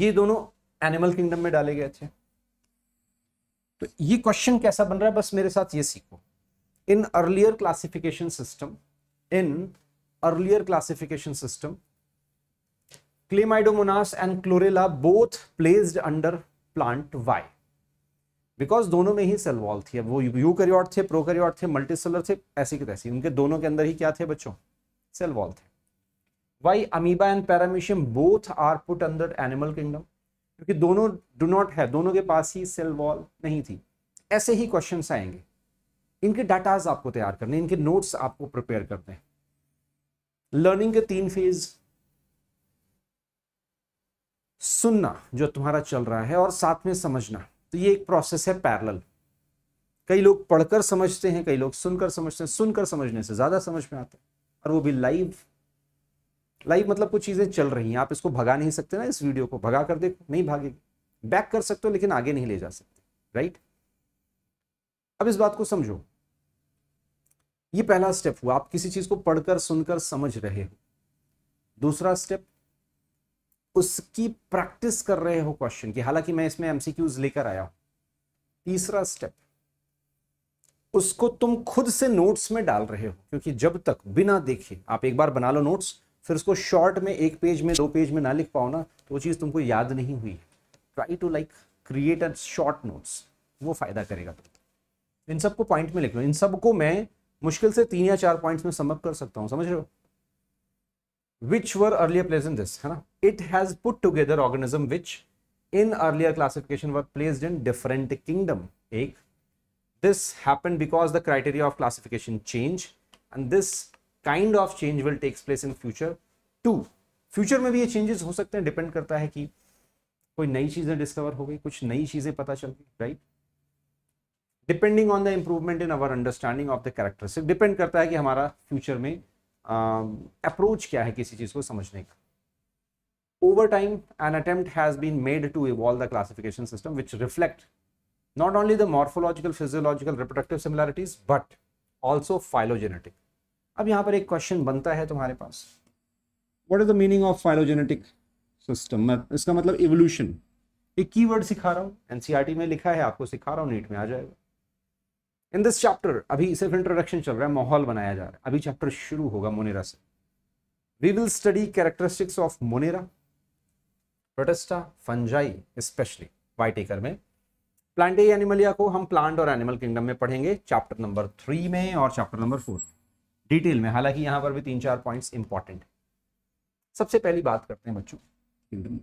ये दोनों एनिमल किंगडम में डाले गए थे तो ये क्वेश्चन कैसा बन रहा है बस मेरे साथ ये सीखो in earlier classification system in earlier classification system Chlamydomonas and Chlorella both placed under plant why because दोनों में ही सेल वॉल थी अब वो यूकैरियोट थे प्रोकैरियोट थे मल्टीसेलर थे ऐसी की तैसी उनके दोनों के अंदर ही क्या थे बच्चों सेल वॉल थे why amoeba and paramecium both are put अंदर एनिमल किंगडम क्योंकि दोनों डू नॉट है दोनों के पास ही सेल वॉल नहीं थी ऐसे ही क्वेश्चन आएंगे इनके डाटाज आपको तैयार करने इनके नोट्स आपको प्रिपेयर करने हैं लर्निंग के तीन फेज सुनना जो तुम्हारा चल रहा है और साथ में समझना तो ये एक प्रोसेस है पैरल कई लोग पढ़कर समझते हैं कई लोग सुनकर समझते हैं सुनकर समझने से ज़्यादा समझ में आता है और वो भी लाइव लाइव मतलब कुछ चीज़ें चल रही हैं आप इसको भगा नहीं सकते ना इस वीडियो को भगा कर देखो नहीं भागेगी बैक कर सकते हो लेकिन आगे नहीं ले जा सकते राइट अब इस बात को समझो ये पहला स्टेप हुआ आप किसी चीज़ को पढ़कर सुनकर समझ रहे हो दूसरा स्टेप उसकी प्रैक्टिस कर रहे हो क्वेश्चन की हालांकि मैं इसमें एमसीक्यूज लेकर आया हूं तीसरा स्टेप उसको तुम खुद से नोट्स में डाल रहे हो क्योंकि जब तक बिना देखे आप एक बार बना लो नोट्स फिर उसको शॉर्ट में एक पेज में दो पेज में ना लिख पाओ ना तो वो चीज़ तुमको याद नहीं हुई try to like create a short notes वो फायदा करेगा इन सबको पॉइंट में लिख लो इन सबको मैं मुश्किल से तीन या चार पॉइंट्स में समअप कर सकता हूँ समझ रहे हो which were earlier place in this है ना it has put together organism which in earlier classification were placed in different kingdom एक this happen because the criteria of classification change and this kind of change will takes place in future to future में भी ये changes हो सकते हैं depend करता है कि कोई नई चीजें डिस्कवर हो गई कुछ नई चीजें पता चल गई right depending on the improvement in our understanding of the characteristic depend करता है कि हमारा फ्यूचर में अप्रोच um, क्या है किसी चीज को समझने का over time an attempt has been made to evolve the classification system which reflect not only the morphological physiological reproductive similarities but also phylogenetic अब यहां पर एक क्वेश्चन बनता है तुम्हारे पास what is the meaning of phylogenetic system इसका मतलब इवोल्यूशन एक की वर्ड सिखा रहा हूं एनसीआरटी e में लिखा है आपको सिखा रहा हूं नीट में आ जाएगा इन दिस चैप्टर अभी सिर्फ इंट्रोडक्शन चल रहा है माहौल बनाया जा रहा है अभी चैप्टर शुरू होगा मोनेरा से we will study characteristics of Monera Protista fungi specially Whittaker में प्लांट एनिमलिया को हम प्लांट और एनिमल किंगडम में पढ़ेंगे चैप्टर नंबर थ्री में और चैप्टर नंबर फोर डिटेल में हालांकि यहां पर भी तीन चार पॉइंट इंपॉर्टेंट है सबसे पहली बात करते हैं बच्चों किंगडम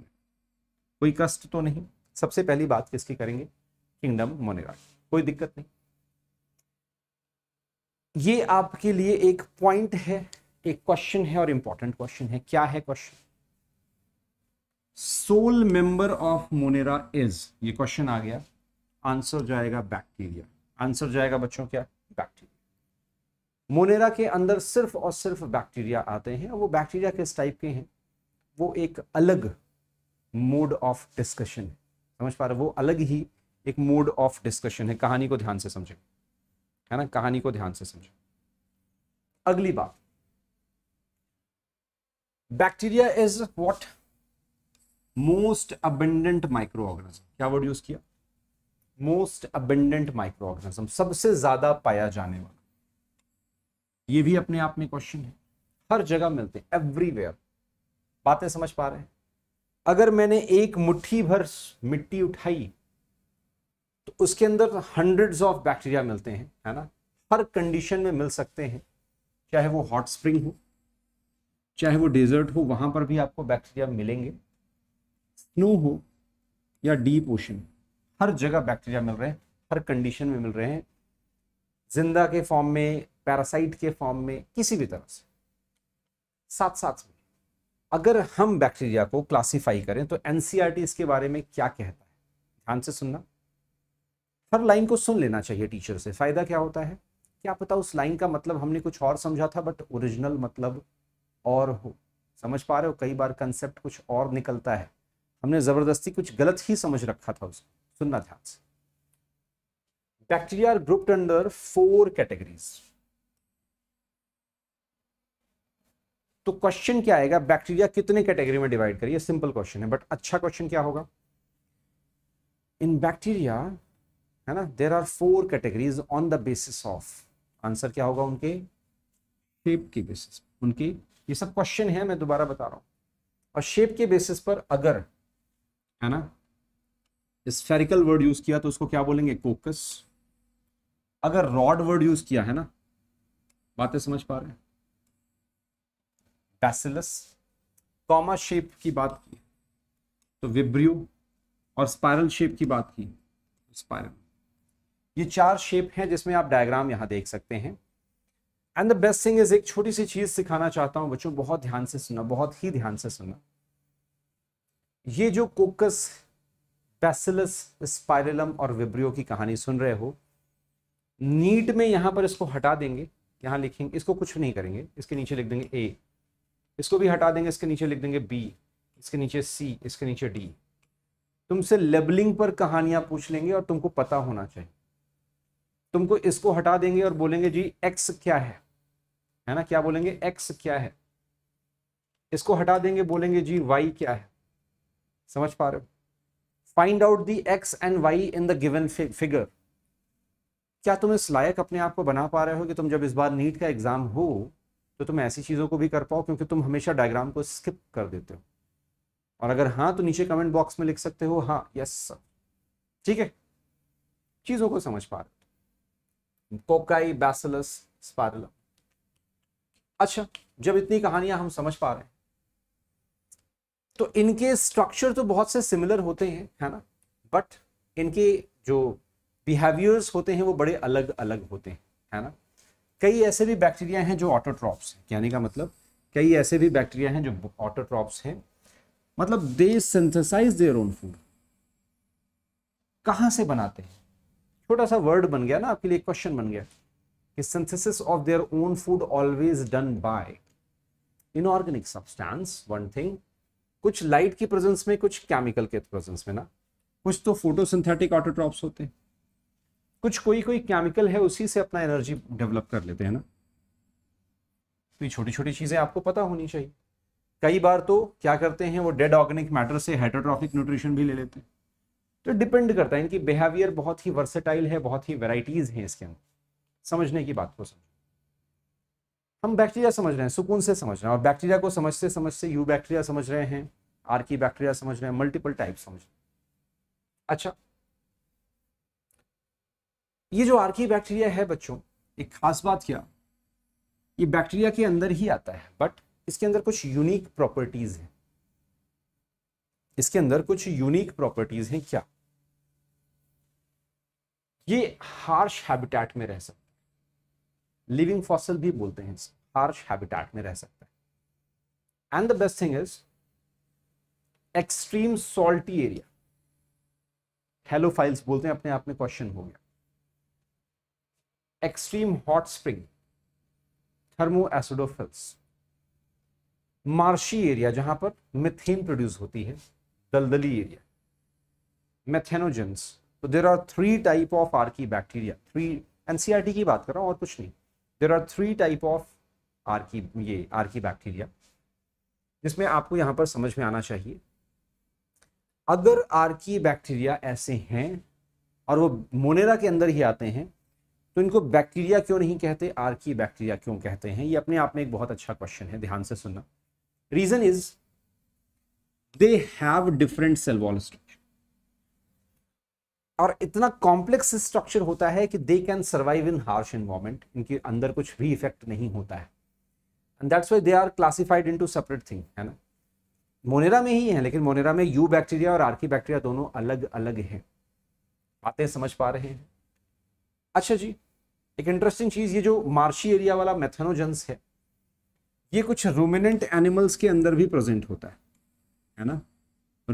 कोई कष्ट तो नहीं सबसे पहली बात किसकी करेंगे किंगडम मोनेरा कोई दिक्कत नहीं ये आपके लिए एक पॉइंट है एक क्वेश्चन है और इंपॉर्टेंट क्वेश्चन है क्या है question sole member of Monera is ये क्वेश्चन आ गया आंसर जाएगा बैक्टीरिया आंसर जाएगा बच्चों क्या बैक्टीरिया मोनेरा के अंदर सिर्फ और सिर्फ बैक्टीरिया आते हैं वो बैक्टीरिया किस टाइप के हैं वो एक अलग मोड ऑफ डिस्कशन है समझ पा रहे वो अलग ही एक मोड ऑफ डिस्कशन है कहानी को ध्यान से समझेंगे है ना कहानी को ध्यान से समझो अगली बात bacteria is what most abundant micro organism क्या वर्ड यूज किया मोस्ट अबेंडेंट माइक्रो ऑर्गेनिज्म सबसे ज्यादा पाया जाने वाला ये भी अपने आप में क्वेश्चन है हर जगह मिलते एवरीवेयर बातें समझ पा रहे हैं अगर मैंने एक मुट्ठी भर मिट्टी उठाई तो उसके अंदर हंड्रेड्स ऑफ बैक्टीरिया मिलते हैं है ना हर कंडीशन में मिल सकते हैं चाहे वो हॉट स्प्रिंग हो चाहे वो डेजर्ट हो वहाँ पर भी आपको बैक्टीरिया मिलेंगे स्नो हो या डीप ओशन हर जगह बैक्टीरिया मिल रहे हैं हर कंडीशन में मिल रहे हैं जिंदा के फॉर्म में पैरासाइट के फॉर्म में किसी भी तरह से साथ साथ में अगर हम बैक्टीरिया को क्लासिफाई करें तो एनसीआर इसके e बारे में क्या कहता है ध्यान से सुनना हर लाइन को सुन लेना चाहिए टीचर से फ़ायदा क्या होता है क्या पता उस लाइन का मतलब हमने कुछ और समझा था बट ओरिजिनल मतलब और हो समझ पा रहे हो कई बार कंसेप्ट कुछ और निकलता है हमने ज़बरदस्ती कुछ गलत ही समझ रखा था उसको सुनना ध्यान से bacteria grouped under four categories तो क्वेश्चन क्या आएगा बैक्टीरिया कितने कैटेगरी में डिवाइड करिए सिंपल क्वेश्चन है बट अच्छा क्वेश्चन क्या होगा इन बैक्टीरिया है ना there are four categories on the basis of answer क्या होगा उनके शेप की बेसिस उनकी ये सब क्वेश्चन है मैं दोबारा बता रहा हूं और शेप के बेसिस पर अगर है ना स्फेरिकल वर्ड यूज किया तो उसको क्या बोलेंगे कोकस अगर रॉड वर्ड यूज किया है ना बातें समझ पा रहे हैं बैसिलस कॉमा शेप की बात की तो विब्रियो और स्पायरल शेप की बात की स्पायरल ये चार शेप हैं जिसमें आप डायग्राम यहां देख सकते हैं and the best thing is एक छोटी सी चीज सिखाना चाहता हूं बच्चों बहुत ध्यान से सुना बहुत ही ध्यान से सुना ये जो कोकस बेसिलस स्पायरलम और विब्रियो की कहानी सुन रहे हो नीट में यहां पर इसको हटा देंगे यहां लिखेंगे इसको कुछ नहीं करेंगे इसके नीचे लिख देंगे ए इसको भी हटा देंगे इसके नीचे लिख देंगे बी इसके नीचे सी इसके नीचे डी तुमसे लेबलिंग पर कहानियां पूछ लेंगे और तुमको पता होना चाहिए तुमको इसको हटा देंगे और बोलेंगे जी एक्स क्या है है ना क्या बोलेंगे एक्स क्या है इसको हटा देंगे बोलेंगे जी वाई क्या है समझ पा रहे हो find out the X and Y in the given figure क्या तुम इस लायक अपने आप को बना पा रहे हो कि तुम जब इस बार नीट का एग्जाम हो तो तुम ऐसी चीज़ों को भी कर पाओ क्योंकि तुम हमेशा डायग्राम को स्किप कर देते हो और अगर हाँ तो नीचे कमेंट बॉक्स में लिख सकते हो हाँ यस सर ठीक है चीज़ों को समझ पा रहे कोकाई बैसलस स्पायरलम अच्छा जब इतनी कहानियां हम समझ पा रहे हैं तो इनके स्ट्रक्चर तो बहुत से सिमिलर होते हैं है ना बट इनके जो बिहेवियर्स होते हैं वो बड़े अलग अलग होते हैं है ना कई ऐसे भी बैक्टीरिया हैं जो ऑटोट्रॉप्स हैं कहने का मतलब कई ऐसे भी बैक्टीरिया हैं जो ऑटोट्रॉप्स हैं मतलब they synthesize their own food कहाँ से बनाते हैं छोटा सा वर्ड बन गया ना आपके लिए क्वेश्चन बन गया कि synthesis of their own food always done by inorganic substance one thing कुछ लाइट की प्रेजेंस में कुछ केमिकल के प्रेजेंस में ना कुछ तो फोटोसिंथेटिक ऑटोट्रॉप्स होते हैं कुछ कोई कोई केमिकल है उसी से अपना एनर्जी डेवलप कर लेते हैं ना तो ये छोटी छोटी चीजें आपको पता होनी चाहिए कई बार तो क्या करते हैं वो डेड ऑर्गेनिक मैटर से हाइड्रोट्रॉफिक न्यूट्रिशन भी ले लेते हैं तो डिपेंड करता है इनकी बिहेवियर बहुत ही वर्सेटाइल है बहुत ही वेराइटीज हैं इसके अंदर समझने की बात को समझ हम बैक्टीरिया समझ रहे हैं सुकून से समझ रहे हैं और बैक्टीरिया को समझते समझते यू बैक्टीरिया समझ रहे हैं आर की बैक्टीरिया समझ रहे हैं मल्टीपल टाइप समझ रहे हैं अच्छा ये जो आर्की बैक्टीरिया है बच्चों एक खास बात क्या ये बैक्टीरिया के अंदर ही आता है बट इसके अंदर कुछ यूनिक प्रॉपर्टीज हैं इसके अंदर कुछ यूनिक प्रॉपर्टीज हैं क्या ये हार्श हैबिटेट में रह सकता है लिविंग फॉसल भी बोलते हैं हार्श हैबिटेट में रह सकता है and the best thing is extreme salty area files बोलते हैं अपने आप में क्वेश्चन हो गया extreme hot spring thermoacidophiles marshy area जहां पर मिथेन प्रोड्यूस होती है दलदली Daldali तो there are three type of archaebacteria three NCERT की बात कर रहा हूँ और कुछ नहीं there are three type of archae ये आर्की बैक्टीरिया जिसमें आपको यहाँ पर समझ में आना चाहिए अगर आर्की बैक्टीरिया ऐसे हैं और वो मोनेरा के अंदर ही आते हैं तो इनको बैक्टीरिया क्यों नहीं कहते आर्की बैक्टीरिया क्यों कहते हैं ये अपने आप में एक बहुत अच्छा क्वेश्चन है ध्यान से सुनना reason is they have different cell wall structure और इतना कॉम्प्लेक्स स्ट्रक्चर होता है कि they can survive in harsh environment इनके अंदर कुछ भी इफेक्ट नहीं होता है and that's why they are classified into separate thing है ना मोनेरा में ही है लेकिन मोनेरा में यू बैक्टीरिया और आर्की बैक्टीरिया दोनों अलग अलग हैं बातें समझ पा रहे हैं अच्छा जी एक इंटरेस्टिंग चीज़ ये जो मार्शी एरिया वाला मैथेनोजेंस है ये कुछ रूमिनेंट एनिमल्स के अंदर भी प्रेजेंट होता है है ना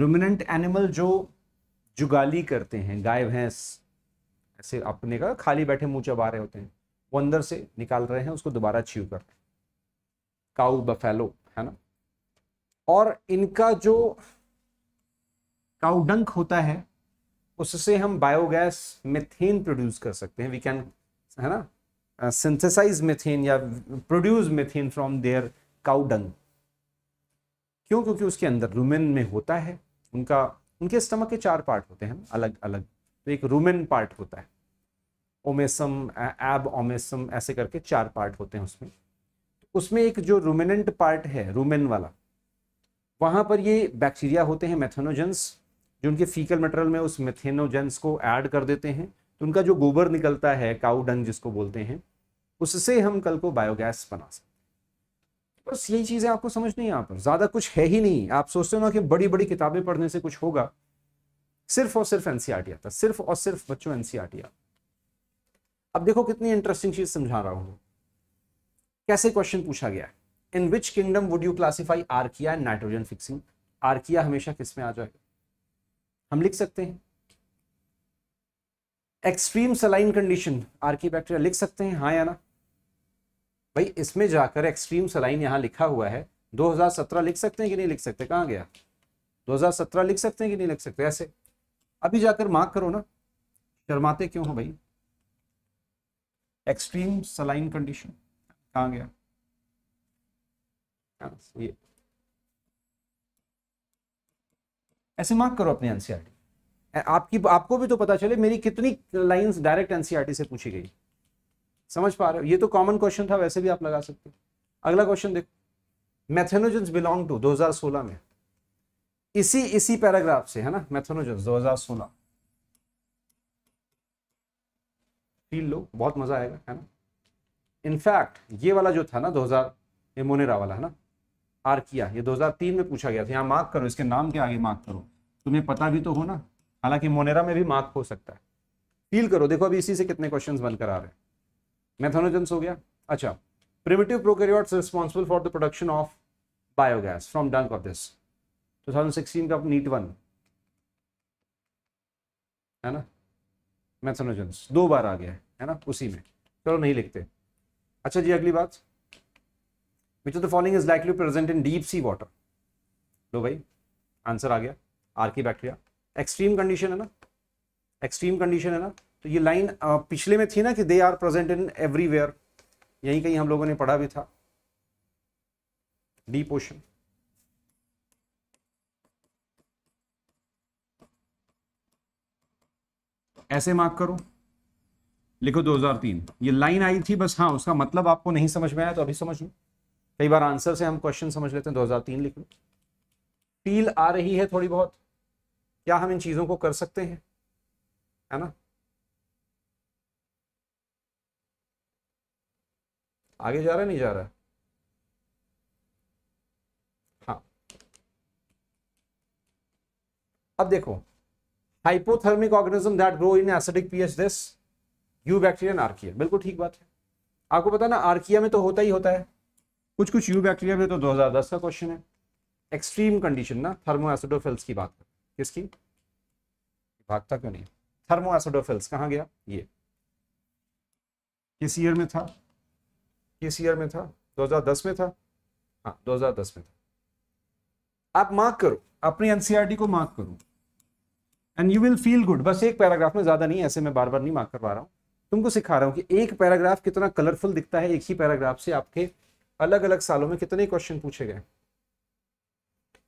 रोमिनेंट एनिमल जो जुगाली करते हैं गाय भैंस ऐसे अपने का खाली बैठे मुंह चबा रहे होते हैं वो अंदर से निकाल रहे हैं उसको दोबारा करते हैं काउ बफेलो है ना और इनका जो काउडंक होता है उससे हम बायोगैस मिथेन प्रोड्यूस कर सकते हैं वी कैन है ना सिंथेसाइज uh, मिथेन या produce methane from their cow dung क्यों क्योंकि उसके अंदर रूमेन में होता है उनका उनके स्टमक के चार पार्ट होते हैं अलग अलग तो एक रूमेन पार्ट होता है ओमेसम एब ओमेसम ऐसे करके चार पार्ट होते हैं उसमें उसमें एक जो रूमिनेंट पार्ट है रूमेन वाला वहाँ पर ये बैक्टीरिया होते हैं मेथेनोजेंस जो उनके फीकल मटेरियल में उस मेथेनोजेंस को ऐड कर देते हैं तो उनका जो गोबर निकलता है काउडंग जिसको बोलते हैं उससे हम कल को बायोगैस बना सकते बस यही चीज़ें आपको समझनी यहाँ पर ज़्यादा कुछ है ही नहीं आप सोचते हो ना कि बड़ी बड़ी किताबें पढ़ने से कुछ होगा सिर्फ और सिर्फ एनसीआरटी आता सिर्फ और सिर्फ बच्चों एनसीआरटी आता अब देखो कितनी इंटरेस्टिंग चीज समझा रहा हूँ कैसे क्वेश्चन पूछा गया in which kingdom would you classify archaea and nitrogen fixing archaea हमेशा किस में आ जाएगा हम लिख सकते हैं extreme saline condition archaebacteria लिख सकते हैं हाँ या ना भाई इसमें जाकर एक्सट्रीम सलाइन यहाँ लिखा हुआ है 2017 लिख सकते हैं कि नहीं लिख सकते कहाँ गया 2017 लिख सकते हैं कि नहीं लिख सकते ऐसे अभी जाकर मार्क करो ना शर्माते क्यों हो भाई एक्सट्रीम सलाइन कंडीशन कहाँ गया हाँ, ये ऐसे मार्क करो अपने e एनसीआर आपकी आपको भी तो पता चले मेरी कितनी लाइंस डायरेक्ट एनसीआरटी से पूछी गई समझ पा रहे हो ये तो कॉमन क्वेश्चन था वैसे भी आप लगा सकते हो अगला क्वेश्चन देखो मैथेनोजेंस बिलोंग टू 2016 में इसी इसी पैराग्राफ से है ना मैथेनोजेंस 2016 फील लो बहुत मजा आएगा है ना इनफैक्ट ये वाला जो था ना 2000 ये मोनेरा वाला है ना किया ये 2003 में पूछा गया था यहाँ मार्क करो इसके नाम के आगे मार्क करो तुम्हें पता भी तो हो ना हालांकि मोनेरा में भी मार्क हो सकता है फील करो देखो अभी इसी से कितने क्वेश्चन बनकर आ रहे हैं मैथोनोजेंस हो गया अच्छा primitive prokaryotes responsible for the production of biogas from dung of this 2016 का नीट वन है ना मैथोनोजेंस दो बार आ गया है है ना उसी में चलो नहीं लिखते अच्छा जी अगली बात which of the following is likely present in deep sea water लो भाई आंसर आ गया आर्की बैक्टीरिया एक्सट्रीम कंडीशन है ना एक्सट्रीम कंडीशन है ना तो ये लाइन पिछले में थी ना कि they are present in everywhere यहीं कहीं हम लोगों ने पढ़ा भी था डी पोशन ऐसे मार्क करो लिखो 2003 ये लाइन आई थी बस हाँ उसका मतलब आपको नहीं समझ में आया तो अभी समझ लो कई बार आंसर से हम क्वेश्चन समझ लेते हैं 2003 लिख लो फील आ रही है थोड़ी बहुत क्या हम इन चीज़ों को कर सकते हैं है ना आगे जा रहा नहीं जा रहा हाँ अब देखो hypothermic organism that grow in acidic pH this eubacteria and archaea बिल्कुल ठीक बात है आपको पता ना आर्किया में तो होता ही होता है कुछ कुछ यू बैक्टीरिया में तो 2010 का क्वेश्चन है एक्सट्रीम कंडीशन ना थर्मो एसिडोफिल्स की बात किसकी भागता क्यों नहीं थर्मो एसिडोफिल्स कहाँ गया ये किस ईयर में था किस ईयर में था 2010 में था हाँ 2010 में था आप मार्क करो अपनी एनसीईआरटी e को मार्क करो and you will feel good बस एक पैराग्राफ में ज्यादा नहीं ऐसे मैं बार बार नहीं मार्क करवा रहा हूँ तुमको सिखा रहा हूँ कि एक पैराग्राफ कितना कलरफुल दिखता है एक ही पैराग्राफ से आपके अलग अलग सालों में कितने क्वेश्चन पूछे गए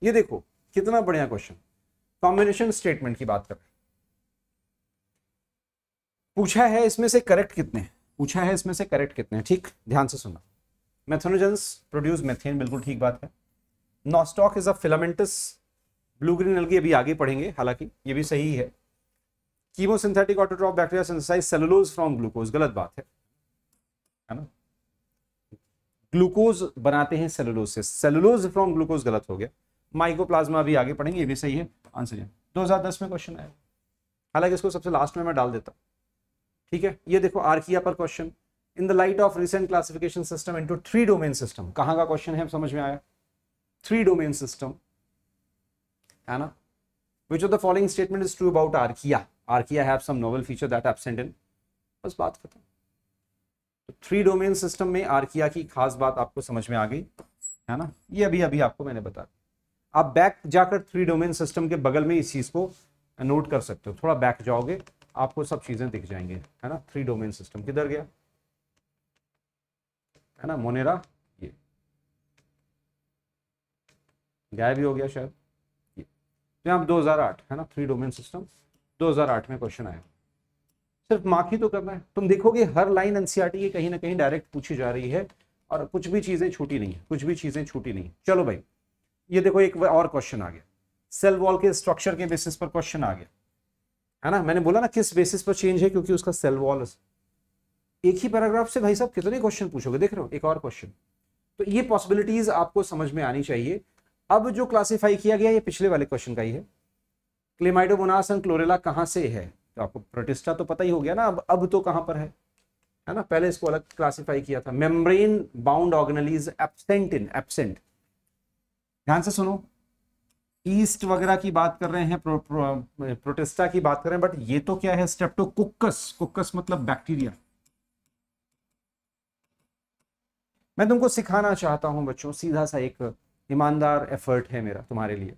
ये देखो कितना बढ़िया क्वेश्चन कॉम्बिनेशन स्टेटमेंट की बात कर पूछा है इसमें से करेक्ट कितने हैं पूछा है इसमें से करेक्ट कितने ठीक ध्यान से सुनना मैथोनोजेंस प्रोड्यूस मेथेन बिल्कुल ठीक बात है Nostoc is a filamentous blue green algae अभी आगे पढ़ेंगे हालांकि ये भी सही है chemosynthetic autotroph bacteria synthesize cellulose from glucose गलत बात है है ना ग्लूकोज बनाते हैं सेलुलोज से सेलुलोज फ्रॉम ग्लूकोज गलत हो गया माइकोप्लाज्मा अभी आगे पढ़ेंगे ये भी सही है आंसर है 2010 में क्वेश्चन आया हालांकि इसको सबसे लास्ट में मैं डाल देता हूँ ठीक है ये देखो आर्किया पर question in the light of recent classification system into three domain system कहाँ का क्वेश्चन है समझ में आया थ्री डोमेन सिस्टम है ना which of the following statement is true about archaea archaea have some novel feature that absent in बस बात खत्म थ्री डोमेन सिस्टम में आर्किया की खास बात आपको समझ में आ गई है ना ये अभी अभी आपको मैंने बता दिया आप बैक जाकर थ्री डोमेन सिस्टम के बगल में इस चीज को नोट कर सकते हो थोड़ा बैक जाओगे आपको सब चीज़ें दिख जाएंगे है ना थ्री डोमेन सिस्टम किधर गया है ना मोनेरा ये गायब भी हो गया शायद ये तो यहाँ दो हज़ार आठ है ना थ्री डोमेन सिस्टम दो हज़ार आठ में क्वेश्चन आया सिर्फ मार्क ही तो करना है तुम देखोगे हर लाइन एनसीआरटी e की कहीं ना कहीं डायरेक्ट पूछी जा रही है और कुछ भी चीज़ें छूटी नहीं है कुछ भी चीज़ें छूटी नहीं चलो भाई ये देखो एक और क्वेश्चन आ गया सेल वॉल के स्ट्रक्चर के बेसिस पर क्वेश्चन आ गया है ना मैंने बोला ना किस बेसिस पर चेंज है क्योंकि उसका सेल वॉल एक ही पैराग्राफ से भाई साहब कितने क्वेश्चन पूछोगे देख रहे हो एक और क्वेश्चन तो ये पॉसिबिलिटीज आपको समझ में आनी चाहिए अब जो क्लासिफाई किया गया ये पिछले वाले क्वेश्चन का ही है क्लेमाइडोमोनास एंड क्लोरेला कहाँ से है तो आपको प्रोटिस्टा तो पता ही हो गया ना अब अब तो कहाँ पर है है ना पहले इसको अलग क्लासिफाई किया था membrane bound organelles absent in absent ध्यान से सुनो ईस्ट वगैरह की बात कर रहे हैं प्रो, प्रो, प्रोटेस्टा की बात कर रहे हैं बट ये तो क्या है स्ट्रेप्टोकुकस कुकस मतलब बैक्टीरिया मैं तुमको सिखाना चाहता हूं बच्चों सीधा सा एक ईमानदार एफर्ट है मेरा तुम्हारे लिए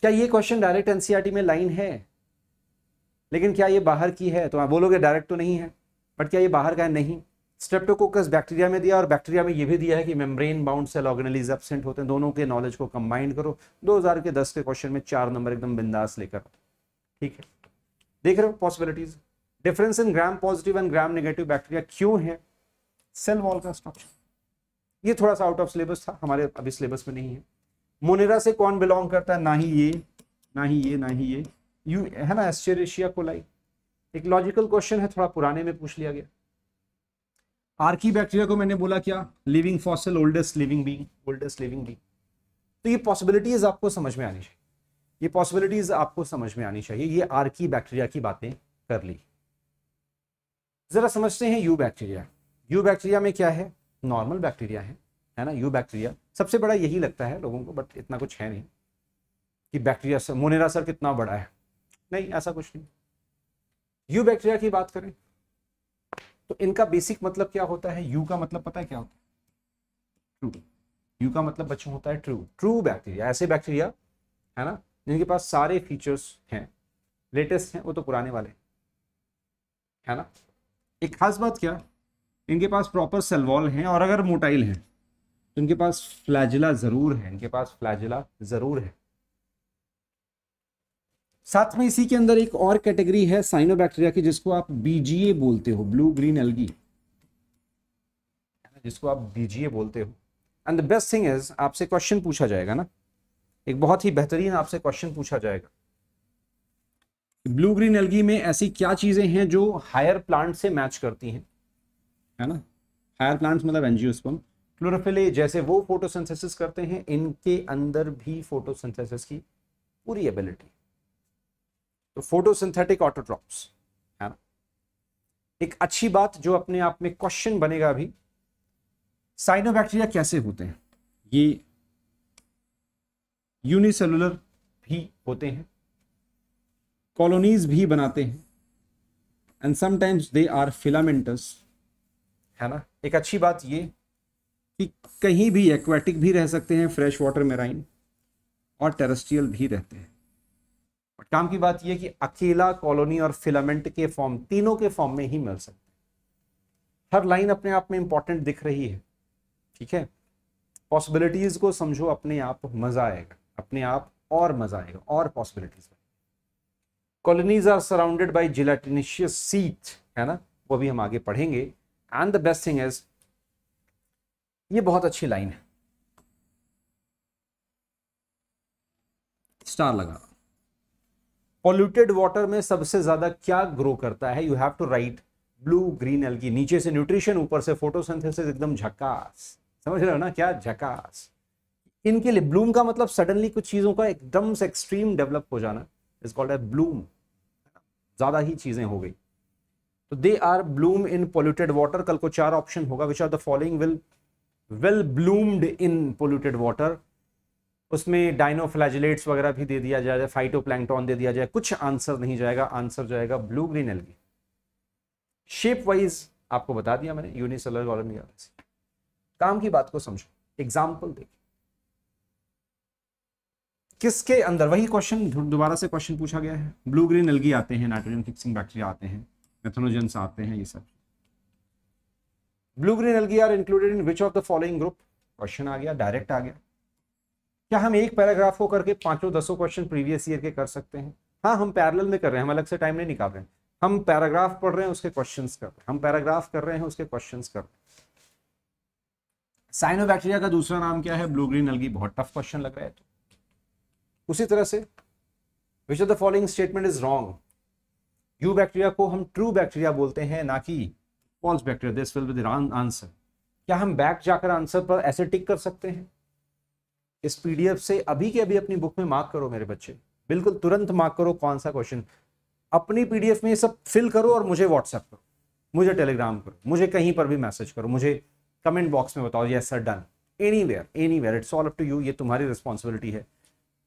क्या ये क्वेश्चन डायरेक्ट एनसीआरटी में लाइन है लेकिन क्या ये बाहर की है तो आप बोलोगे डायरेक्ट तो नहीं है बट क्या ये बाहर का है नहीं स्ट्रेप्टोकोकस बैक्टीरिया में दिया और बैक्टीरिया में ये भी दिया है कि membrane bound cell organelles absent होते हैं दोनों के नॉलेज को कंबाइंड करो हजार के दस के क्वेश्चन में चार नंबर एकदम बिंदास लेकर ठीक है देख रहे हो possibilities difference in gram positive and gram negative bacteria क्यों है सेल वॉल का स्ट्रक्चर ये थोड़ा सा आउट ऑफ सिलेबस था हमारे अभी सिलेबस में नहीं है मोनेरा से कौन बिलोंग करता है ना ही ये ना ही ये ना ही ये यू है ना को कोलाई एक लॉजिकल क्वेश्चन है थोड़ा पुराने में पूछ लिया गया आर्की बैक्टीरिया को मैंने बोला क्या living fossil oldest living being oldest living being तो ये पॉसिबिलिटीज आपको समझ में आनी चाहिए ये पॉसिबिलिटीज आपको समझ में आनी चाहिए ये आर्की बैक्टीरिया की बातें कर ली जरा समझते हैं यू बैक्टीरिया यू बैक्टीरिया में क्या है नॉर्मल बैक्टीरिया है है ना यू बैक्टीरिया सबसे बड़ा यही लगता है लोगों को बट इतना कुछ है नहीं कि बैक्टीरिया सर मोनेरा सर कितना बड़ा है नहीं ऐसा कुछ नहीं यू बैक्टीरिया की बात करें तो इनका बेसिक मतलब क्या होता है यू का मतलब पता है क्या होता है ट्रू यू का मतलब बच्चों होता है ट्रू ट्रू बैक्टीरिया ऐसे बैक्टीरिया है ना जिनके पास सारे फीचर्स हैं लेटेस्ट हैं वो तो पुराने वाले है ना एक खास बात क्या इनके पास प्रॉपर सेलवॉल हैं और अगर मोटाइल हैं तो इनके पास फ्लैजिला ज़रूर है इनके पास फ्लैजिला ज़रूर है साथ में इसी के अंदर एक और कैटेगरी है साइनोबैक्टीरिया की जिसको आप बीजीए बोलते हो ब्लू ग्रीन एल्गी जिसको आप बीजीए बोलते हो and the best thing is आपसे क्वेश्चन पूछा जाएगा ना एक बहुत ही बेहतरीन आपसे क्वेश्चन पूछा जाएगा ब्लू ग्रीन एल्गी में ऐसी क्या चीजें हैं जो हायर प्लांट से मैच करती हैं है ना हायर प्लांट्स मतलब एनजियोस्पम क्लोरोफिले जैसे वो फोटोसिंथेसिस करते हैं इनके अंदर भी फोटोसिंथेसिस की पूरी एबिलिटी तो फोटोसिंथेटिक ऑटोट्रॉप्स है ना एक अच्छी बात जो अपने आप में क्वेश्चन बनेगा अभी साइनोबैक्टीरिया कैसे होते हैं ये यूनिसेलुलर भी होते हैं कॉलोनीज भी बनाते हैं and sometimes they are filamentous है ना एक अच्छी बात ये कि कहीं भी एक्वेटिक भी रह सकते हैं फ्रेश वाटर मेराइन और टेरेस्ट्रियल भी रहते हैं काम की बात यह कि अकेला कॉलोनी और फिलामेंट के फॉर्म तीनों के फॉर्म में ही मिल सकते हैं हर लाइन अपने आप में इंपॉर्टेंट दिख रही है ठीक है पॉसिबिलिटीज को समझो अपने आप मजा आएगा अपने आप और मजा आएगा और possibilities colonies are surrounded by gelatinous sheath है ना वो भी हम आगे पढ़ेंगे and the best thing is ये बहुत अच्छी लाइन है स्टार लगा पॉल्यूटेड वाटर में सबसे ज्यादा क्या ग्रो करता है you have to write blue green algae नीचे से न्यूट्रिशन ऊपर से फोटोसिंथेसिस एकदम झकास समझ रहे हो ना क्या झकास इनके लिए ब्लूम का मतलब सडनली कुछ चीजों का एकदम से एक्सट्रीम डेवलप हो जाना इज कॉल्ड ए ब्लूम ज्यादा ही चीजें हो गई तो they are bloom in polluted water कल को चार ऑप्शन होगा which are the following will well bloomed in polluted water उसमें डाइनोफ्लैजिलेट्स वगैरह भी दे दिया जाए फाइटोप्लैंक्टॉन दे दिया जाए कुछ आंसर नहीं जाएगा आंसर जाएगा blue green algae shape wise आपको बता दिया मैंने यूनिसेलर कॉलम काम की बात को समझो एग्जाम्पल देखिए किसके अंदर वही क्वेश्चन दोबारा से क्वेश्चन पूछा गया है ब्लू ग्रीन एलगी आते हैं नाइट्रोजन फिक्सिंग बैक्टीरिया आते हैं मेथनोजेंस आते हैं ये सब blue green algae are included in which of the following group question आ गया डायरेक्ट आ गया क्या हम एक पैराग्राफ को करके पांचों दसों क्वेश्चन प्रीवियस ईयर के कर सकते हैं हाँ हम पैरल में कर रहे हैं हम अलग से टाइम नहीं निकाल रहे हैं हम पैराग्राफ पढ़ रहे हैं उसके क्वेश्चन कर रहे हैं हम पैराग्राफ कर रहे हैं उसके क्वेश्चन कर रहे हैं का दूसरा नाम क्या है ब्लू ग्रीन अलगी बहुत टफ क्वेश्चन लग रहा है तो उसी तरह से which of the following statement is wrong eubacteria को हम ट्रू बैक्टीरिया बोलते हैं ना कि false bacteria this will be the answer क्या हम बैक जाकर आंसर पर ऐसे टिक कर सकते हैं इस पीडीएफ से अभी के अभी अपनी बुक में मार्क करो मेरे बच्चे बिल्कुल तुरंत मार्क करो कौन सा क्वेश्चन अपनी पीडीएफ में ये सब फिल करो और मुझे व्हाट्सएप करो मुझे टेलीग्राम करो मुझे कहीं पर भी मैसेज करो मुझे कमेंट बॉक्स में बताओ yes sir done anywhere anywhere it's all up to you ये तुम्हारी रिस्पॉन्सिबिलिटी है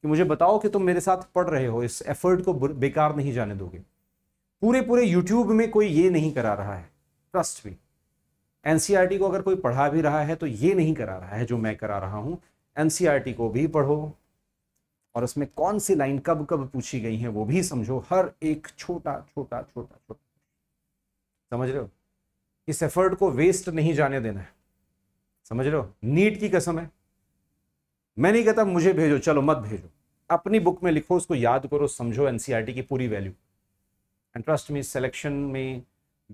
कि मुझे बताओ कि तुम मेरे साथ पढ़ रहे हो इस एफर्ट को बेकार नहीं जाने दोगे पूरे पूरे यूट्यूब में कोई ये नहीं करा रहा है ट्रस्ट भी एनसीईआरटी को अगर कोई पढ़ा भी रहा है तो ये नहीं करा रहा है जो मैं करा रहा हूं एन को भी पढ़ो और उसमें कौन सी लाइन कब कब पूछी गई है वो भी समझो हर एक छोटा छोटा छोटा छोटा समझ रहे हो इस एफर्ट को वेस्ट नहीं जाने देना है समझ रहे हो नीट की कसम है मैं नहीं कहता मुझे भेजो चलो मत भेजो अपनी बुक में लिखो उसको याद करो समझो एनसीईआरटी की पूरी वैल्यू एंड ट्रस्ट में सिलेक्शन में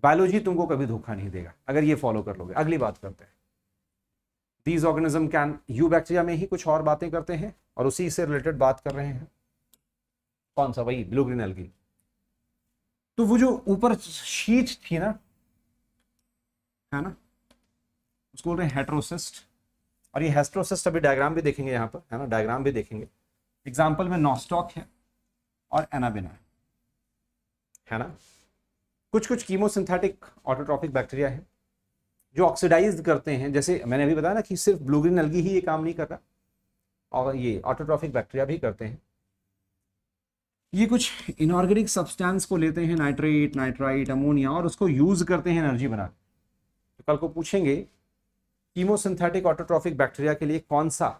बायोलॉजी तुमको कभी धोखा नहीं देगा अगर ये फॉलो कर लोगे अगली बात करते हैं these organism can eubacteria में ही कुछ और बातें करते हैं और उसी से रिलेटेड बात कर रहे हैं कौन सा वही ब्लू ग्रीन एल्गी तो वो जो ऊपर शीट थी ना है ना उसको बोल रहे हैं हेट्रोसिस्ट और ये हेस्ट्रोसिस्ट अभी डायग्राम भी देखेंगे यहाँ पर है ना डायग्राम भी देखेंगे एग्जाम्पल में नॉस्टॉक है और एनाबिना है ना कुछ कुछ कीमोसिंथेटिक ऑटोट्रॉपिक बैक्टीरिया है जो ऑक्सीडाइज करते हैं जैसे मैंने अभी बताया ना कि सिर्फ ब्लूग्रीन अलगी ही ये काम नहीं कर रहा और ये ऑटोट्रॉफिक बैक्टीरिया भी करते हैं ये कुछ इनऑर्गेनिक सब्सटेंस को लेते हैं नाइट्रेट नाइट्राइट अमोनिया और उसको यूज करते हैं एनर्जी बना तो कल को पूछेंगे कीमोसिंथेटिक ऑटोट्रॉफिक बैक्टीरिया के लिए कौन सा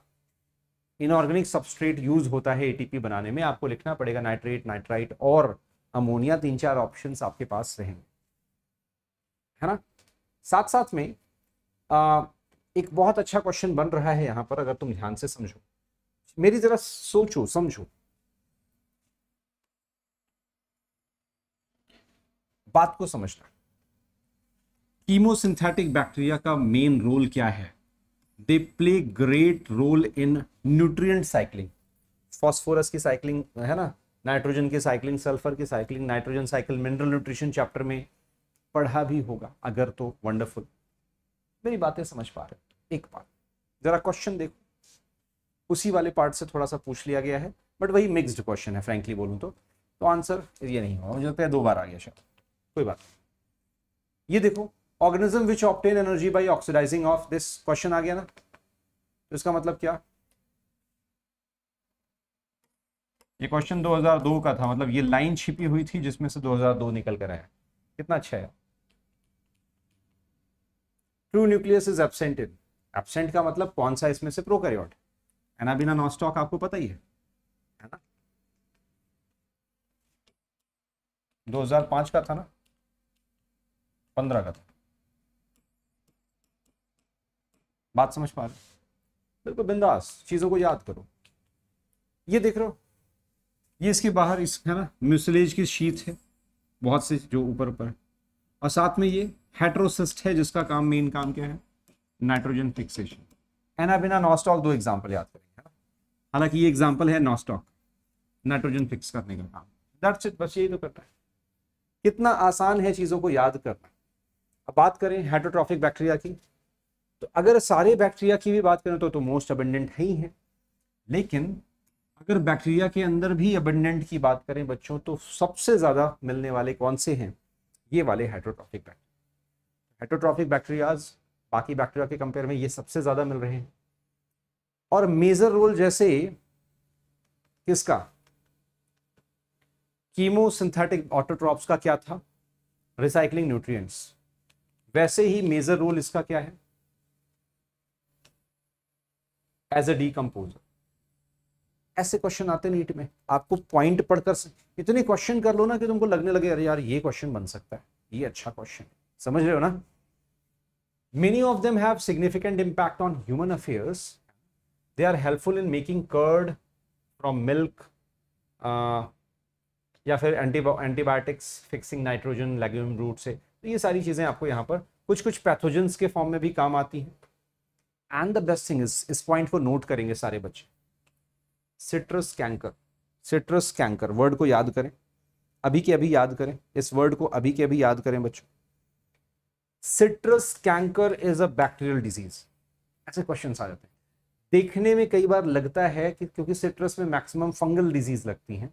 इनऑर्गेनिक सब्सट्रेट यूज होता है एटीपी बनाने में आपको लिखना पड़ेगा नाइट्रेट नाइट्राइट और अमोनिया तीन चार ऑप्शन आपके पास रहेंगे है ना साथ साथ में आ, एक बहुत अच्छा क्वेश्चन बन रहा है यहां पर अगर तुम ध्यान से समझो मेरी जरा सोचो समझो बात को समझना कीमोसिंथेटिक बैक्टीरिया का मेन रोल क्या है they play great role in nutrient cycling phosphorus की साइकिलिंग है ना नाइट्रोजन की साइकिलिंग सल्फर की cycling nitrogen cycle mineral nutrition chapter में पढ़ा भी होगा अगर तो वंडरफुल मेरी बातें समझ पा रहे एक बात जरा क्वेश्चन देखो उसी वाले पार्ट से थोड़ा सा पूछ लिया गया है बट वही मिक्सड क्वेश्चन है फ्रेंकली बोलूं तो तो आंसर ये नहीं होगा मुझे लगता है दो बार आ गया शायद कोई बात ये देखो organism which obtain energy by oxidising of this question आ गया ना तो इसका मतलब क्या ये क्वेश्चन 2002 का था मतलब ये लाइन छिपी हुई थी जिसमें से 2002 निकल कर आया कितना अच्छा है true nucleus is absent in absent का मतलब कौन सा इसमें से प्रोकैरियोट एनाबिना नॉस्टॉक आपको पता ही है है ना 2005 का था ना 15 का था बात समझ पा रहे बिल्कुल बिंदास चीज़ों को याद करो ये देख रहे हो ये इसके बाहर इस है ना म्यूसलेज की शीत है बहुत से जो ऊपर ऊपर और साथ में ये हेट्रोसिस्ट है जिसका काम मेन काम क्या है नाइट्रोजन फिक्सेशन एनाबिना नॉस्टॉक दो एग्जाम्पल याद करेंगे हालांकि ये एग्जाम्पल है नॉस्टॉक नाइट्रोजन फिक्स करने का काम दैट्स इट बस यही तो करता है कितना आसान है चीज़ों को याद करना अब बात करें हेट्रोट्रॉफिक बैक्टीरिया की तो अगर सारे बैक्टीरिया की भी बात करें तो तो मोस्ट अबेंडेंट है ही है लेकिन अगर बैक्टीरिया के अंदर भी अबेंडेंट की बात करें बच्चों तो सबसे ज़्यादा मिलने वाले कौन से हैं ये वाले हाइड्रोट्रॉफिक बैक्टीरिया हेटोट्रॉफिक बैक्टीरियाज बाकी बैक्टीरिया के कंपेयर में ये सबसे ज़्यादा मिल रहे हैं और मेजर रोल जैसे किसका कीमोसिंथेटिक ऑटोट्रॉप्स का क्या था रिसाइकलिंग न्यूट्रिएंट्स वैसे ही मेजर रोल इसका क्या है एज अ डीकम्पोजर ऐसे क्वेश्चन आते नीट में आपको पॉइंट पढ़कर इतने क्वेश्चन कर लो ना कि तुमको लगने लगे अरे यार ये क्वेश्चन बन सकता है ये अच्छा क्वेश्चन है समझ रहे हो ना many of them have significant impact on human affairs they are helpful in making curd from milk या फिर antibiotics fixing nitrogen legume root से तो ये सारी चीज़ें आपको यहां पर कुछ कुछ पैथोजन्स के फॉर्म में भी काम आती हैं and the best thing is इस पॉइंट को नोट करेंगे सारे बच्चे citrus canker citrus canker word को याद करें अभी के अभी याद करें इस वर्ड को अभी के अभी याद करें बच्चों citrus canker is a bacterial disease ऐसे क्वेश्चन आ जाते हैं देखने में कई बार लगता है कि क्योंकि सिट्रस में मैक्सिमम फंगल डिजीज लगती हैं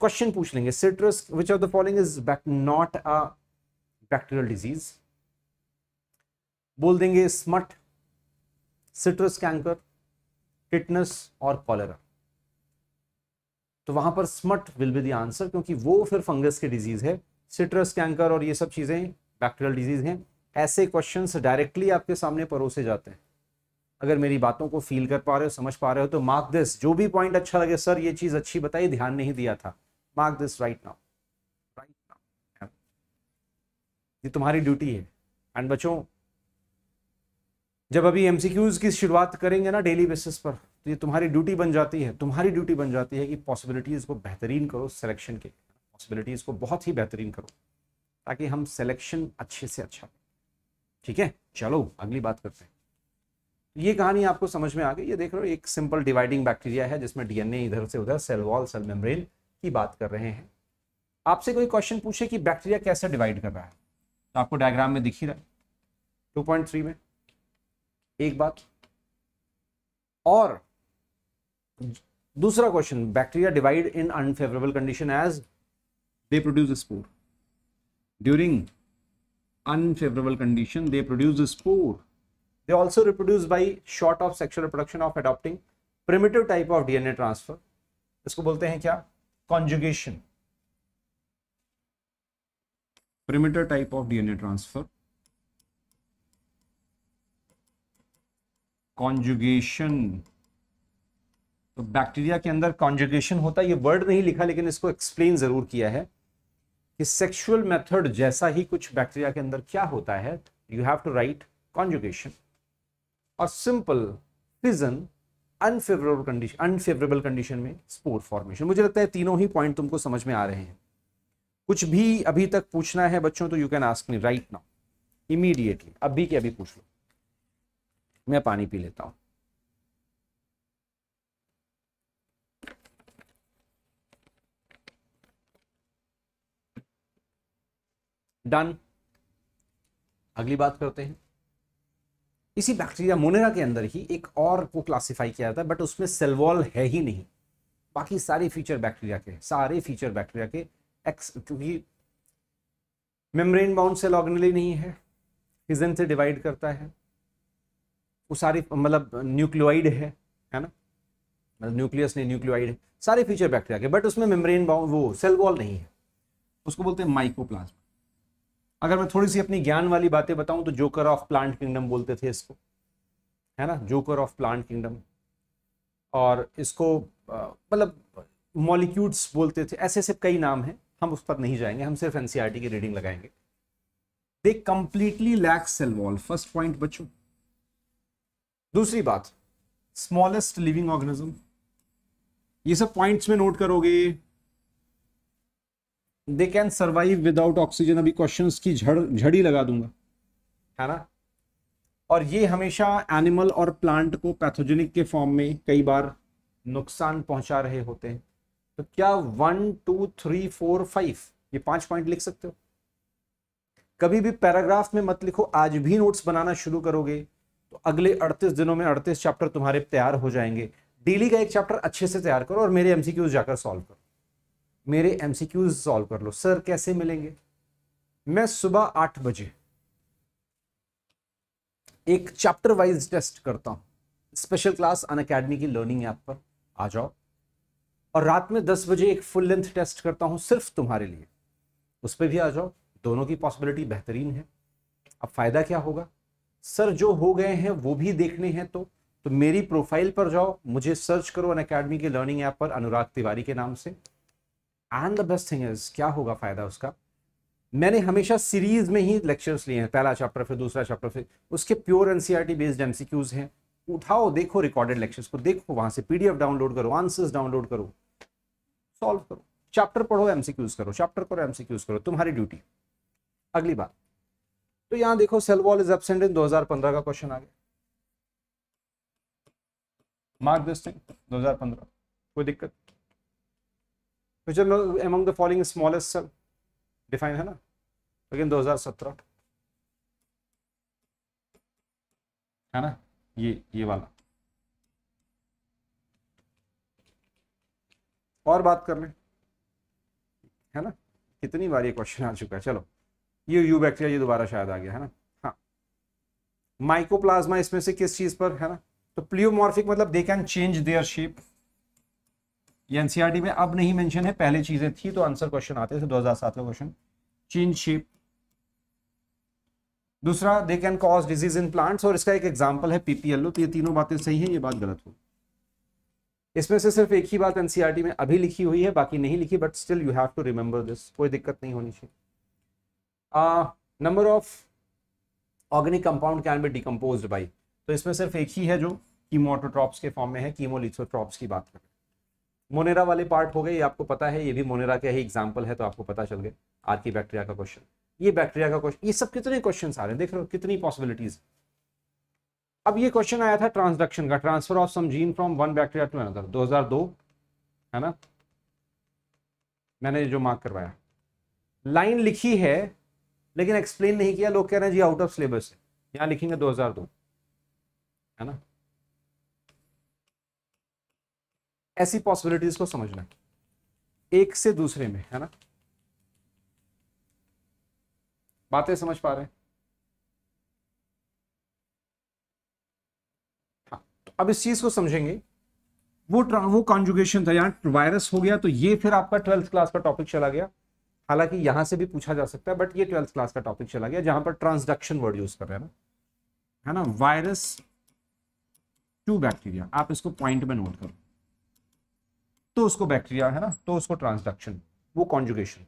क्वेश्चन पूछ लेंगे citrus which of the following is not a bacterial disease बोल देंगे स्मट सिट्रस कैंकर टिटनस और कॉलेरा तो वहां पर smut will be the answer क्योंकि वो फिर फंगस की डिजीज है सिट्रस कैंकर और ये सब चीजें बैक्टीरियल डिजीज़ हैं ऐसे क्वेश्चंस डायरेक्टली आपके सामने परोसे जाते हैं अगर मेरी बातों को फील कर पा रहे हो समझ पा रहे हो तो मार्क दिस जो भी पॉइंट अच्छा लगे सर ये चीज़ अच्छी बताई ध्यान नहीं दिया था mark this right now right now ये तुम्हारी ड्यूटी है एंड बच्चों जब अभी एमसीक्यूज की शुरुआत करेंगे ना डेली बेसिस पर तो ये तुम्हारी ड्यूटी बन जाती है तुम्हारी ड्यूटी बन जाती है कि पॉसिबिलिटीज़ को बेहतरीन करो सिलेक्शन के पॉसिबिलिटीज़ को बहुत ही बेहतरीन करो ताकि हम सिलेक्शन अच्छे से अच्छा ठीक है चलो अगली बात करते हैं ये कहानी आपको समझ में आ गई ये देख रहे हो एक सिंपल डिवाइडिंग बैक्टीरिया है जिसमें डीएनए इधर से उधर सेल वॉल सेल मेम्ब्रेन की बात कर रहे हैं आपसे कोई क्वेश्चन पूछे कि बैक्टीरिया कैसे डिवाइड कर रहा है तो आपको डायग्राम में दिख ही रहा है टू पॉइंट थ्री में एक बात और दूसरा question bacteria divide in unfavourable condition as they produce spore During unfavorable condition, they produce a spore. They also reproduce by short of sexual reproduction of adopting primitive type of DNA transfer. isko bolte hain kya Conjugation. Primitive type of DNA transfer. conjugation तो bacteria के अंदर conjugation होता है ये word नहीं लिखा लेकिन इसको एक्सप्लेन जरूर किया है कि सेक्सुअल मेथड जैसा ही कुछ बैक्टीरिया के अंदर क्या होता है you have to write conjugation और simple reason unfavourable condition unfavourable condition में स्पोर फॉर्मेशन मुझे लगता है तीनों ही पॉइंट तुमको समझ में आ रहे हैं कुछ भी अभी तक पूछना है बच्चों तो you can ask me right now immediately अभी के अभी पूछ लो मैं पानी पी लेता हूं डन अगली बात करते हैं इसी बैक्टीरिया मोनेरा के अंदर ही एक और को क्लासिफाई किया जाता है बट उसमें सेलवॉल है ही नहीं बाकी सारे फीचर बैक्टीरिया के सारे फीचर बैक्टीरिया के एक्स क्योंकि मेम्ब्रेन बाउंड सेल ऑर्गेनली नहीं है फिजन से डिवाइड करता है वो सारी मतलब न्यूक्लियोइड है है ना मतलब न्यूक्लियस नहीं न्यूक्लियोइड सारे फीचर बैक्टीरिया के बट उसमें मेम्ब्रेन बाउंड वो सेल वॉल नहीं है उसको बोलते हैं माइक्रोप्लाज्म अगर मैं थोड़ी सी अपनी ज्ञान वाली बातें बताऊं तो जोकर ऑफ प्लांट किंगडम बोलते थे इसको है ना जोकर ऑफ प्लांट किंगडम और इसको मतलब मॉलिक्यूल्स बोलते थे ऐसे ऐसे कई नाम हैं हम उस पर नहीं जाएंगे हम सिर्फ एनसीईआरटी e की रीडिंग लगाएंगे they completely lack cell wall first point बच्चों दूसरी बात स्मॉलेस्ट लिविंग ऑर्गेनिज्म ये सब पॉइंट्स में नोट करोगे they can survive without oxygen अभी क्वेश्चन की झड़ झड़ी लगा दूंगा है ना और ये हमेशा एनिमल और प्लांट को पैथोजेनिक के फॉर्म में कई बार नुकसान पहुंचा रहे होते हैं तो क्या one two three four five ये पांच पॉइंट लिख सकते हो कभी भी पैराग्राफ में मत लिखो आज भी नोट्स बनाना शुरू करोगे तो अगले 38 दिनों में 38 चैप्टर तुम्हारे तैयार हो जाएंगे डेली का एक चैप्टर अच्छे से तैयार करो और मेरे एमसीक्यूज जाकर सॉल्व करो मेरे एम सी क्यूज सॉल्व कर लो सर कैसे मिलेंगे मैं सुबह आठ बजे एक चैप्टर वाइज टेस्ट करता हूं स्पेशल क्लास अन अकेडमी की लर्निंग ऐप पर आ जाओ और रात में दस बजे एक फुल लेंथ टेस्ट करता हूं सिर्फ तुम्हारे लिए उस पर भी आ जाओ दोनों की पॉसिबिलिटी बेहतरीन है अब फ़ायदा क्या होगा सर जो हो गए हैं वो भी देखने हैं तो तो मेरी प्रोफाइल पर जाओ मुझे सर्च करो अन अकेडमी के लर्निंग ऐप पर अनुराग तिवारी के नाम से and the best thing is क्या होगा फ़ायदा उसका मैंने हमेशा सीरीज में ही लेक्चर्स लिए हैं पहला चैप्टर फिर दूसरा चैप्टर फिर उसके प्योर एनसीईआरटी बेस्ड एमसीक्यूज हैं उठाओ देखो रिकॉर्डेड लेक्चर्स को देखो वहां से पीडीएफ डाउनलोड करो आंसर्स डाउनलोड करो सॉल्व करो चैप्टर पढ़ो एमसीक्यूज करो चैप्टर करो एमसीक्यूज करो तुम्हारी ड्यूटी अगली बात तो यहां देखो cell wall is absent in पंद्रह का क्वेश्चन आ गया मार्क दिस थिंग 2015 कोई दिक्कत which are among the following smallest cell define है ना लेकिन 2017 है ना ये ये वाला और बात कर लें है ना कितनी बार ये क्वेश्चन आ चुका है चलो ये यू बैक्टीरिया ये दोबारा शायद आ गया है ना हाँ माइकोप्लाज्मा इसमें से किस चीज पर है ना तो प्लियोमॉर्फिक मतलब they can change their shape ये एनसीआरटी e में अब नहीं मेंशन है पहले चीजें थी तो आंसर क्वेश्चन आते थे 2007 तो का क्वेश्चन चीन शिप दूसरा they can cause disease in plants और इसका एक एग्जाम्पल है पीपीएलओ तो ये तीनों बातें सही है ये बात गलत हो इसमें से सिर्फ एक ही बात एनसीआरटी e में अभी लिखी हुई है बाकी नहीं लिखी but still you have to remember this कोई दिक्कत नहीं होनी चाहिए number of organic compound can be decompose by तो इसमें सिर्फ एक ही है जो कीमोटोट्रॉप्स के फॉर्म में है कीमोलिथोट्रॉप्स की बात करें मोनेरा वाले पार्ट हो गए ये आपको पता है ये भी मोनेरा का ही एग्जाम्पल है तो आपको पता चल गया आर की बैक्टीरिया का क्वेश्चन ये बैक्टीरिया का क्वेश्चन ये सब कितने क्वेश्चन आ रहे हैं देख रहे हो कितनी पॉसिबिलिटीज अब ये क्वेश्चन आया था ट्रांसडक्शन का transfer of some gene from one bacteria to another 2002 है ना मैंने जो मार्क करवाया लाइन लिखी है लेकिन एक्सप्लेन नहीं किया लोग कह रहे हैं जी आउट ऑफ सिलेबस है यहां लिखेंगे 2002 है ना ऐसी पॉसिबिलिटीज को समझना एक से दूसरे में है ना बातें समझ पा रहे हैं हाँ, तो अब इस चीज को समझेंगे वो वो कॉन्जुगेशन था यहां वायरस हो गया तो ये फिर आपका ट्वेल्थ क्लास का टॉपिक चला गया हालांकि यहां से भी पूछा जा सकता है बट ये ट्वेल्थ क्लास का टॉपिक चला गया जहां पर ट्रांसडक्शन वर्ड यूज कर रहे हैं ना है ना वायरस टू बैक्टीरिया आप इसको पॉइंट में नोट करो तो उसको बैक्टीरिया है ना तो उसको ट्रांसडक्शन वो कॉन्जुगेशन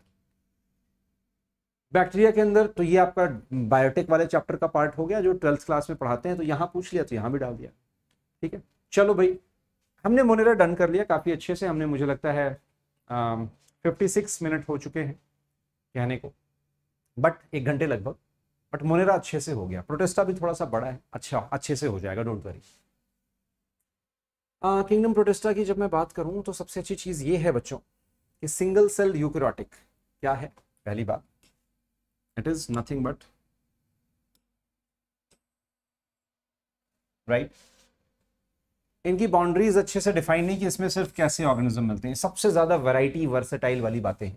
बैक्टीरिया के अंदर तो ये आपका बायोटेक वाले चैप्टर का पार्ट हो गया जो ट्वेल्थ क्लास में पढ़ाते हैं तो यहाँ पूछ लिया तो यहाँ भी डाल दिया ठीक है चलो भाई हमने मोनेरा डन कर लिया काफ़ी अच्छे से हमने मुझे लगता है फिफ्टी सिक्स मिनट हो चुके हैं कहने को बट एक घंटे लगभग बट मोनेरा अच्छे से हो गया प्रोटेस्टा भी थोड़ा सा बड़ा है अच्छा अच्छे से हो जाएगा डोंट वरी किंगडम प्रोटेस्टा की जब मैं बात करूं तो सबसे अच्छी चीज़ ये है बच्चों कि सिंगल सेल यूक्रोटिक क्या है पहली बात it is nothing but right इनकी बाउंड्रीज अच्छे से डिफाइन नहीं कि इसमें सिर्फ कैसे ऑर्गेनिज्म मिलते हैं सबसे ज़्यादा वैरायटी वर्सेटाइल वाली बातें हैं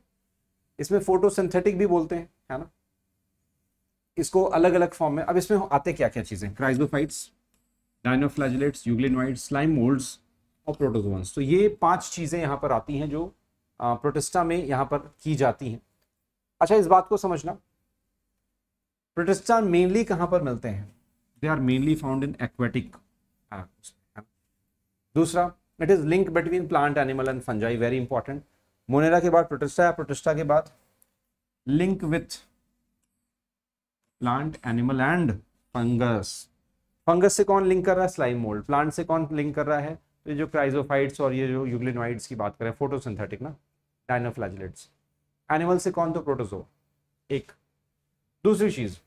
इसमें फोटोसिंथेटिक भी बोलते हैं है ना इसको अलग अलग फॉर्म में अब इसमें आते क्या क्या चीज़ें chrysophytes dinoflagellates euglenoid slime moulds और प्रोटोजोन्स तो ये पांच चीज़ें यहाँ पर आती हैं जो प्रोटेस्टा में यहाँ पर की जाती हैं अच्छा इस बात को समझना प्रोटेस्टा मेनली कहाँ पर मिलते हैं they are mainly found in aquatic दूसरा it is link between plant animal and fungi very important Monera के बाद प्रोटेस्टा या प्रोटेस्टा के बाद link with plant animal and fungus fungus से कौन लिंक कर रहा है स्लाइम मोल्ड प्लांट से कौन लिंक कर रहा है तो ये जो क्राइजोफाइट्स और ये जो यूग्लिनोइड्स की बात करें फोटोसिंथेटिक ना डायनोफ्लैजिलेट्स एनिमल से कौन तो प्रोटोजो एक दूसरी चीज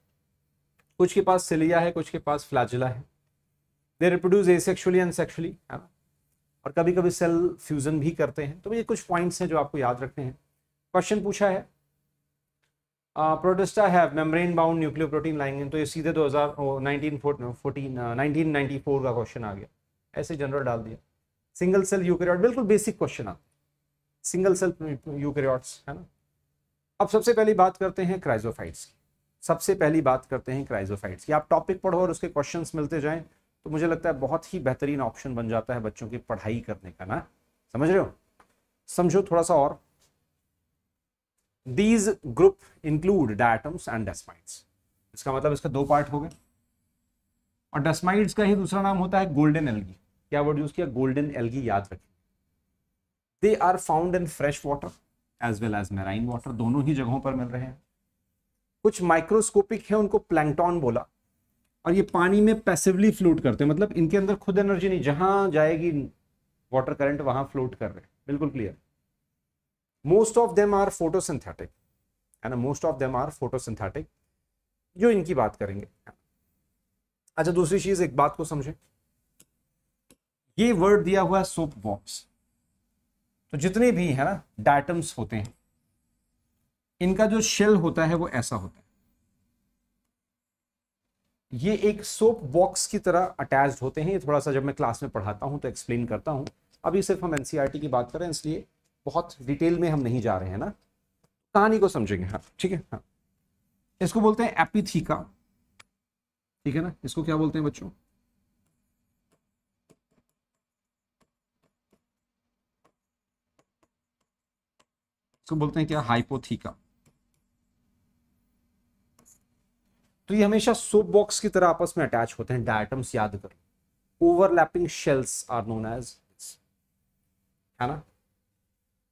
कुछ के पास सिलिया है कुछ के पास फ्लैजिला है they reproduce asexually and sexually है ना और कभी कभी सेल फ्यूजन भी करते हैं तो ये कुछ पॉइंट्स हैं जो आपको याद रखने हैं क्वेश्चन पूछा है Protista have membrane bound protein lying तो ये सीधे 2000 nineteen fourteen nineteen four uh, का क्वेश्चन आ गया ऐसे जनरल डाल दिया सिंगल सेल यूकेरियोट बिल्कुल बेसिक क्वेश्चन आ सिंगल सेल यूकेरियोट्स है ना अब सबसे पहली बात करते हैं क्राइजोफाइट्स की सबसे पहली बात करते हैं क्राइजोफाइट्स की आप टॉपिक पढ़ो और उसके क्वेश्चन मिलते जाएं तो मुझे लगता है बहुत ही बेहतरीन ऑप्शन बन जाता है बच्चों की पढ़ाई करने का ना समझ रहे हो समझो थोड़ा सा और these group include diatoms and desmids इसका मतलब इसका दो पार्ट हो गए और डेस्माइड्स का ही दूसरा नाम होता है गोल्डन एल्गी क्या वर्ड यूज किया गोल्डन एल्गी याद रखें they are found in fresh water as well as marine water दोनों ही जगहों पर मिल रहे हैं कुछ माइक्रोस्कोपिक है उनको प्लैंकटॉन बोला और ये पानी में पैसिवली फ्लोट करते हैं मतलब इनके अंदर खुद एनर्जी नहीं जहां जाएगी वाटर करंट वहां फ्लोट कर रहे हैं बिल्कुल clear most of them are photosynthetic है ना most of them are photosynthetic जो इनकी बात करेंगे अच्छा दूसरी चीज एक बात को समझे ये वर्ड दिया हुआ है सोप बॉक्स तो जितने भी है ना डाटम्स होते हैं इनका जो शेल होता है वो ऐसा होता है ये एक सोप बॉक्स की तरह अटैच्ड होते हैं ये थोड़ा सा जब मैं क्लास में पढ़ाता हूं तो एक्सप्लेन करता हूं अभी सिर्फ हम एनसीईआरटी e की बात करें इसलिए बहुत डिटेल में हम नहीं जा रहे हैं ना कहानी को समझेंगे हाँ ठीक है हाँ इसको बोलते हैं एपिथीका ठीक है ना इसको क्या बोलते हैं बच्चों इसको बोलते हैं क्या हाइपोथीका तो ये हमेशा सोप बॉक्स की तरह आपस में अटैच होते हैं डायटम्स याद कर overlapping shells are known as है ना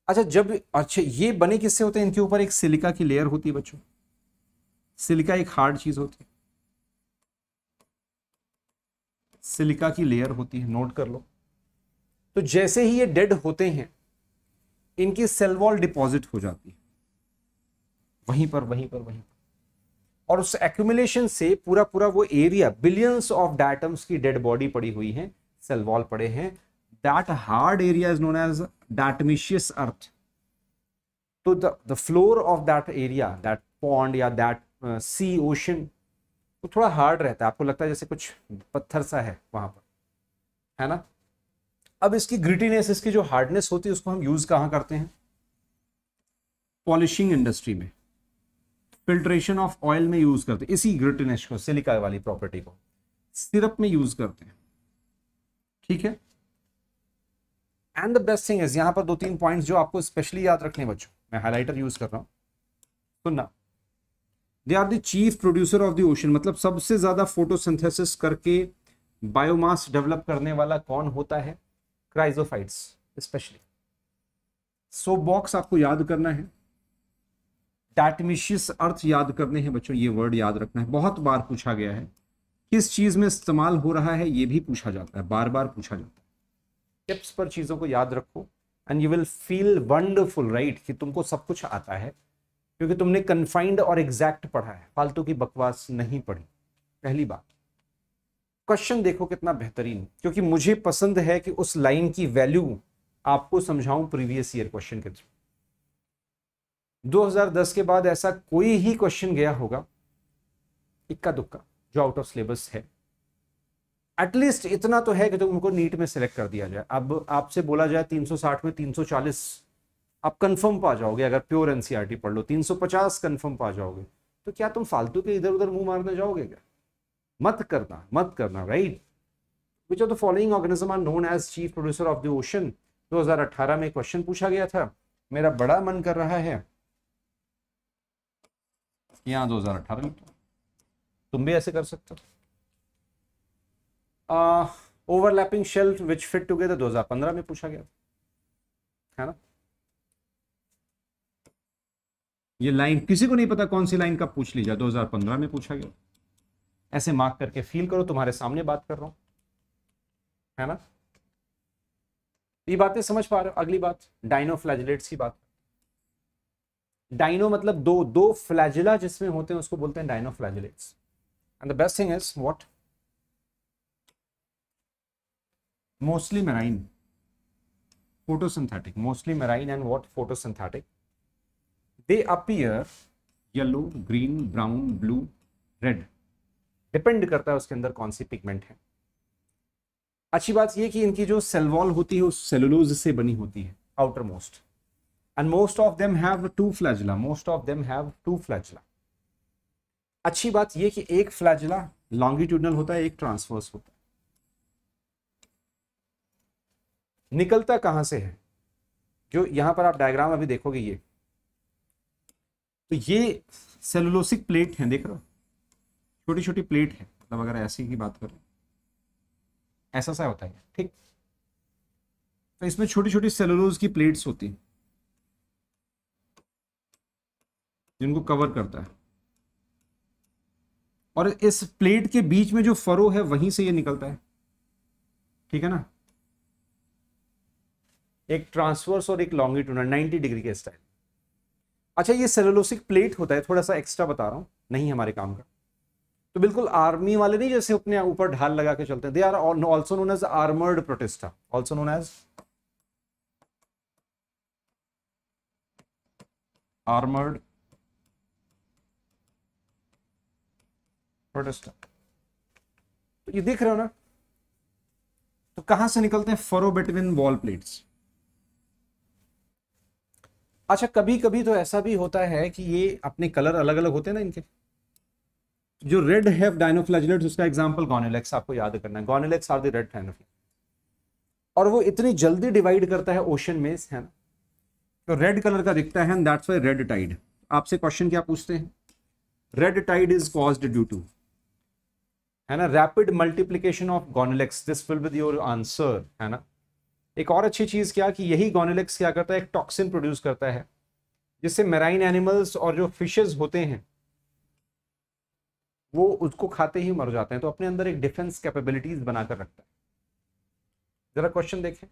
अच्छा जब अच्छा ये बने किससे होते हैं इनके ऊपर एक सिलिका की लेयर होती है बच्चों सिलिका एक हार्ड चीज होती है सिलिका की लेयर होती है नोट कर लो तो जैसे ही ये डेड होते हैं इनकी सेल वॉल डिपॉजिट हो जाती है वहीं पर वहीं पर वहीं पर और उस एक्यूमुलेशन से पूरा पूरा वो एरिया बिलियंस ऑफ डाइटम्स की डेड बॉडी पड़ी हुई है सेल वॉल पड़े हैं that hard area is known as datmaceous earth so the the floor of that area that pond or that uh, sea ocean तो थोड़ा हार्ड रहता है आपको लगता है जैसे कुछ पत्थर सा है वहां पर है ना अब इसकी ग्रिटीनेस इसकी जो हार्डनेस होती है उसको हम यूज कहाँ करते हैं पॉलिशिंग इंडस्ट्री में फिल्ट्रेशन ऑफ ऑयल में यूज करते हैं इसी ग्रिटीनेस को सिलिका वाली प्रॉपर्टी को सिरप में यूज करते हैं ठीक है and the best thing is यहाँ पर दो तीन पॉइंट्स जो आपको स्पेशली याद रखने बच्चों मैं हाईलाइटर यूज कर रहा हूँ सुनना they are the chief producer of the ocean मतलब सबसे ज्यादा फोटोसिंथेसिस करके बायोमास डेवलप करने वाला कौन होता है क्राइजोफाइट्स स्पेशली सो बॉक्स आपको याद करना है डैटमिशियस अर्थ याद करने हैं बच्चों ये वर्ड याद रखना है बहुत बार पूछा गया है किस चीज में इस्तेमाल हो रहा है ये भी पूछा जाता है बार बार पूछा जाता है टिप्स पर चीज़ों को याद रखो and you will feel wonderful right कि तुमको सब कुछ आता है क्योंकि तुमने कन्फाइंड और एग्जैक्ट पढ़ा है फालतू की बकवास नहीं पढ़ी पहली बात क्वेश्चन देखो कितना बेहतरीन क्योंकि मुझे पसंद है कि उस लाइन की वैल्यू आपको समझाऊं प्रीवियस ईयर क्वेश्चन के थ्रू 2010 के बाद ऐसा कोई ही क्वेश्चन गया होगा इक्का दुक्का जो आउट ऑफ सिलेबस है एटलीस्ट इतना तो है कि तुमको तो नीट में सेलेक्ट कर दिया जाए अब आपसे बोला जाए 360 में 340 आप कंफर्म पा जाओगे अगर प्योर एनसीईआरटी e पढ़ लो 350 कंफर्म पा जाओगे तो क्या तुम फालतू के इधर उधर मुंह मारने जाओगे क्या मत करना मत करना right which are the following organism are known as chief producer of the ocean 2018 में क्वेश्चन पूछा गया था मेरा बड़ा मन कर रहा है यहाँ 2018 तुम भी ऐसे कर सकते हो overlapping shelf which fit together 2015 में पूछा गया है ना ये लाइन किसी को नहीं पता कौन सी लाइन का पूछ ली जाए 2015 में पूछा गया ऐसे मार्क करके फील करो तुम्हारे सामने बात कर रहा हूं है ना ये बातें समझ पा रहे हो अगली बात डाइनो फ्लैजलेट्स की बात डाइनो मतलब दो दो फ्लैजिला जिसमें होते हैं उसको बोलते हैं dinoflagellates and the best thing is what mostly marine photosynthetic mostly marine and what photosynthetic they appear yellow green brown blue red depend करता है उसके अंदर कौन सी पिगमेंट है अच्छी बात यह कि इनकी जो सेलवॉल होती है सेलुलोज से बनी होती है outermost and most of them have two flagella most of them have two flagella अच्छी बात यह कि एक फ्लैजला लॉन्गिट्यूडनल होता है एक ट्रांसवर्स होता है निकलता कहां से है जो यहां पर आप डायग्राम अभी देखोगे ये तो ये सेलुलोसिक प्लेट है देख रहे हो छोटी छोटी प्लेट है मतलब अगर ऐसी की बात करें ऐसा सा होता है ठीक तो इसमें छोटी छोटी सेलुलोज की प्लेट्स होती हैं जिनको कवर करता है और इस प्लेट के बीच में जो फरो है वहीं से ये निकलता है ठीक है ना एक ट्रांसवर्स और एक लॉन्गिट्यूडल 90 डिग्री के स्टाइल अच्छा ये सेलोलोसिक प्लेट होता है थोड़ा सा एक्स्ट्रा बता रहा हूँ नहीं हमारे काम का तो बिल्कुल आर्मी वाले नहीं जैसे अपने ऊपर ढाल लगा के चलते हैं they are also known as armoured Protista also known as armoured Protista तो ये देख रहे हो ना तो कहां से निकलते हैं फरो बिटवीन वॉल प्लेट्स अच्छा कभी कभी तो ऐसा भी होता है कि ये अपने कलर अलग अलग होते हैं ना इनके जो रेड हैव डायनोफ्लैजिलेट्स उसका एग्जाम्पल गोनेलेक्स आपको याद करना है Gonyaulax are the red dinoflagellate और वो इतनी जल्दी डिवाइड करता है ओशन में है ना तो रेड कलर का दिखता है दैट्स वाई रेड टाइड आपसे क्वेश्चन क्या पूछते हैं red tide is cause due to है ना rapid multiplication of Gonyaulax this will with your answer है ना एक और अच्छी चीज़ क्या कि यही गोनेलेक्स क्या करता है एक टॉक्सिन प्रोड्यूस करता है जिससे मेराइन एनिमल्स और जो फिशेज होते हैं वो उसको खाते ही मर जाते हैं तो अपने अंदर एक डिफेंस कैपेबिलिटीज बनाकर रखता है जरा क्वेश्चन देखें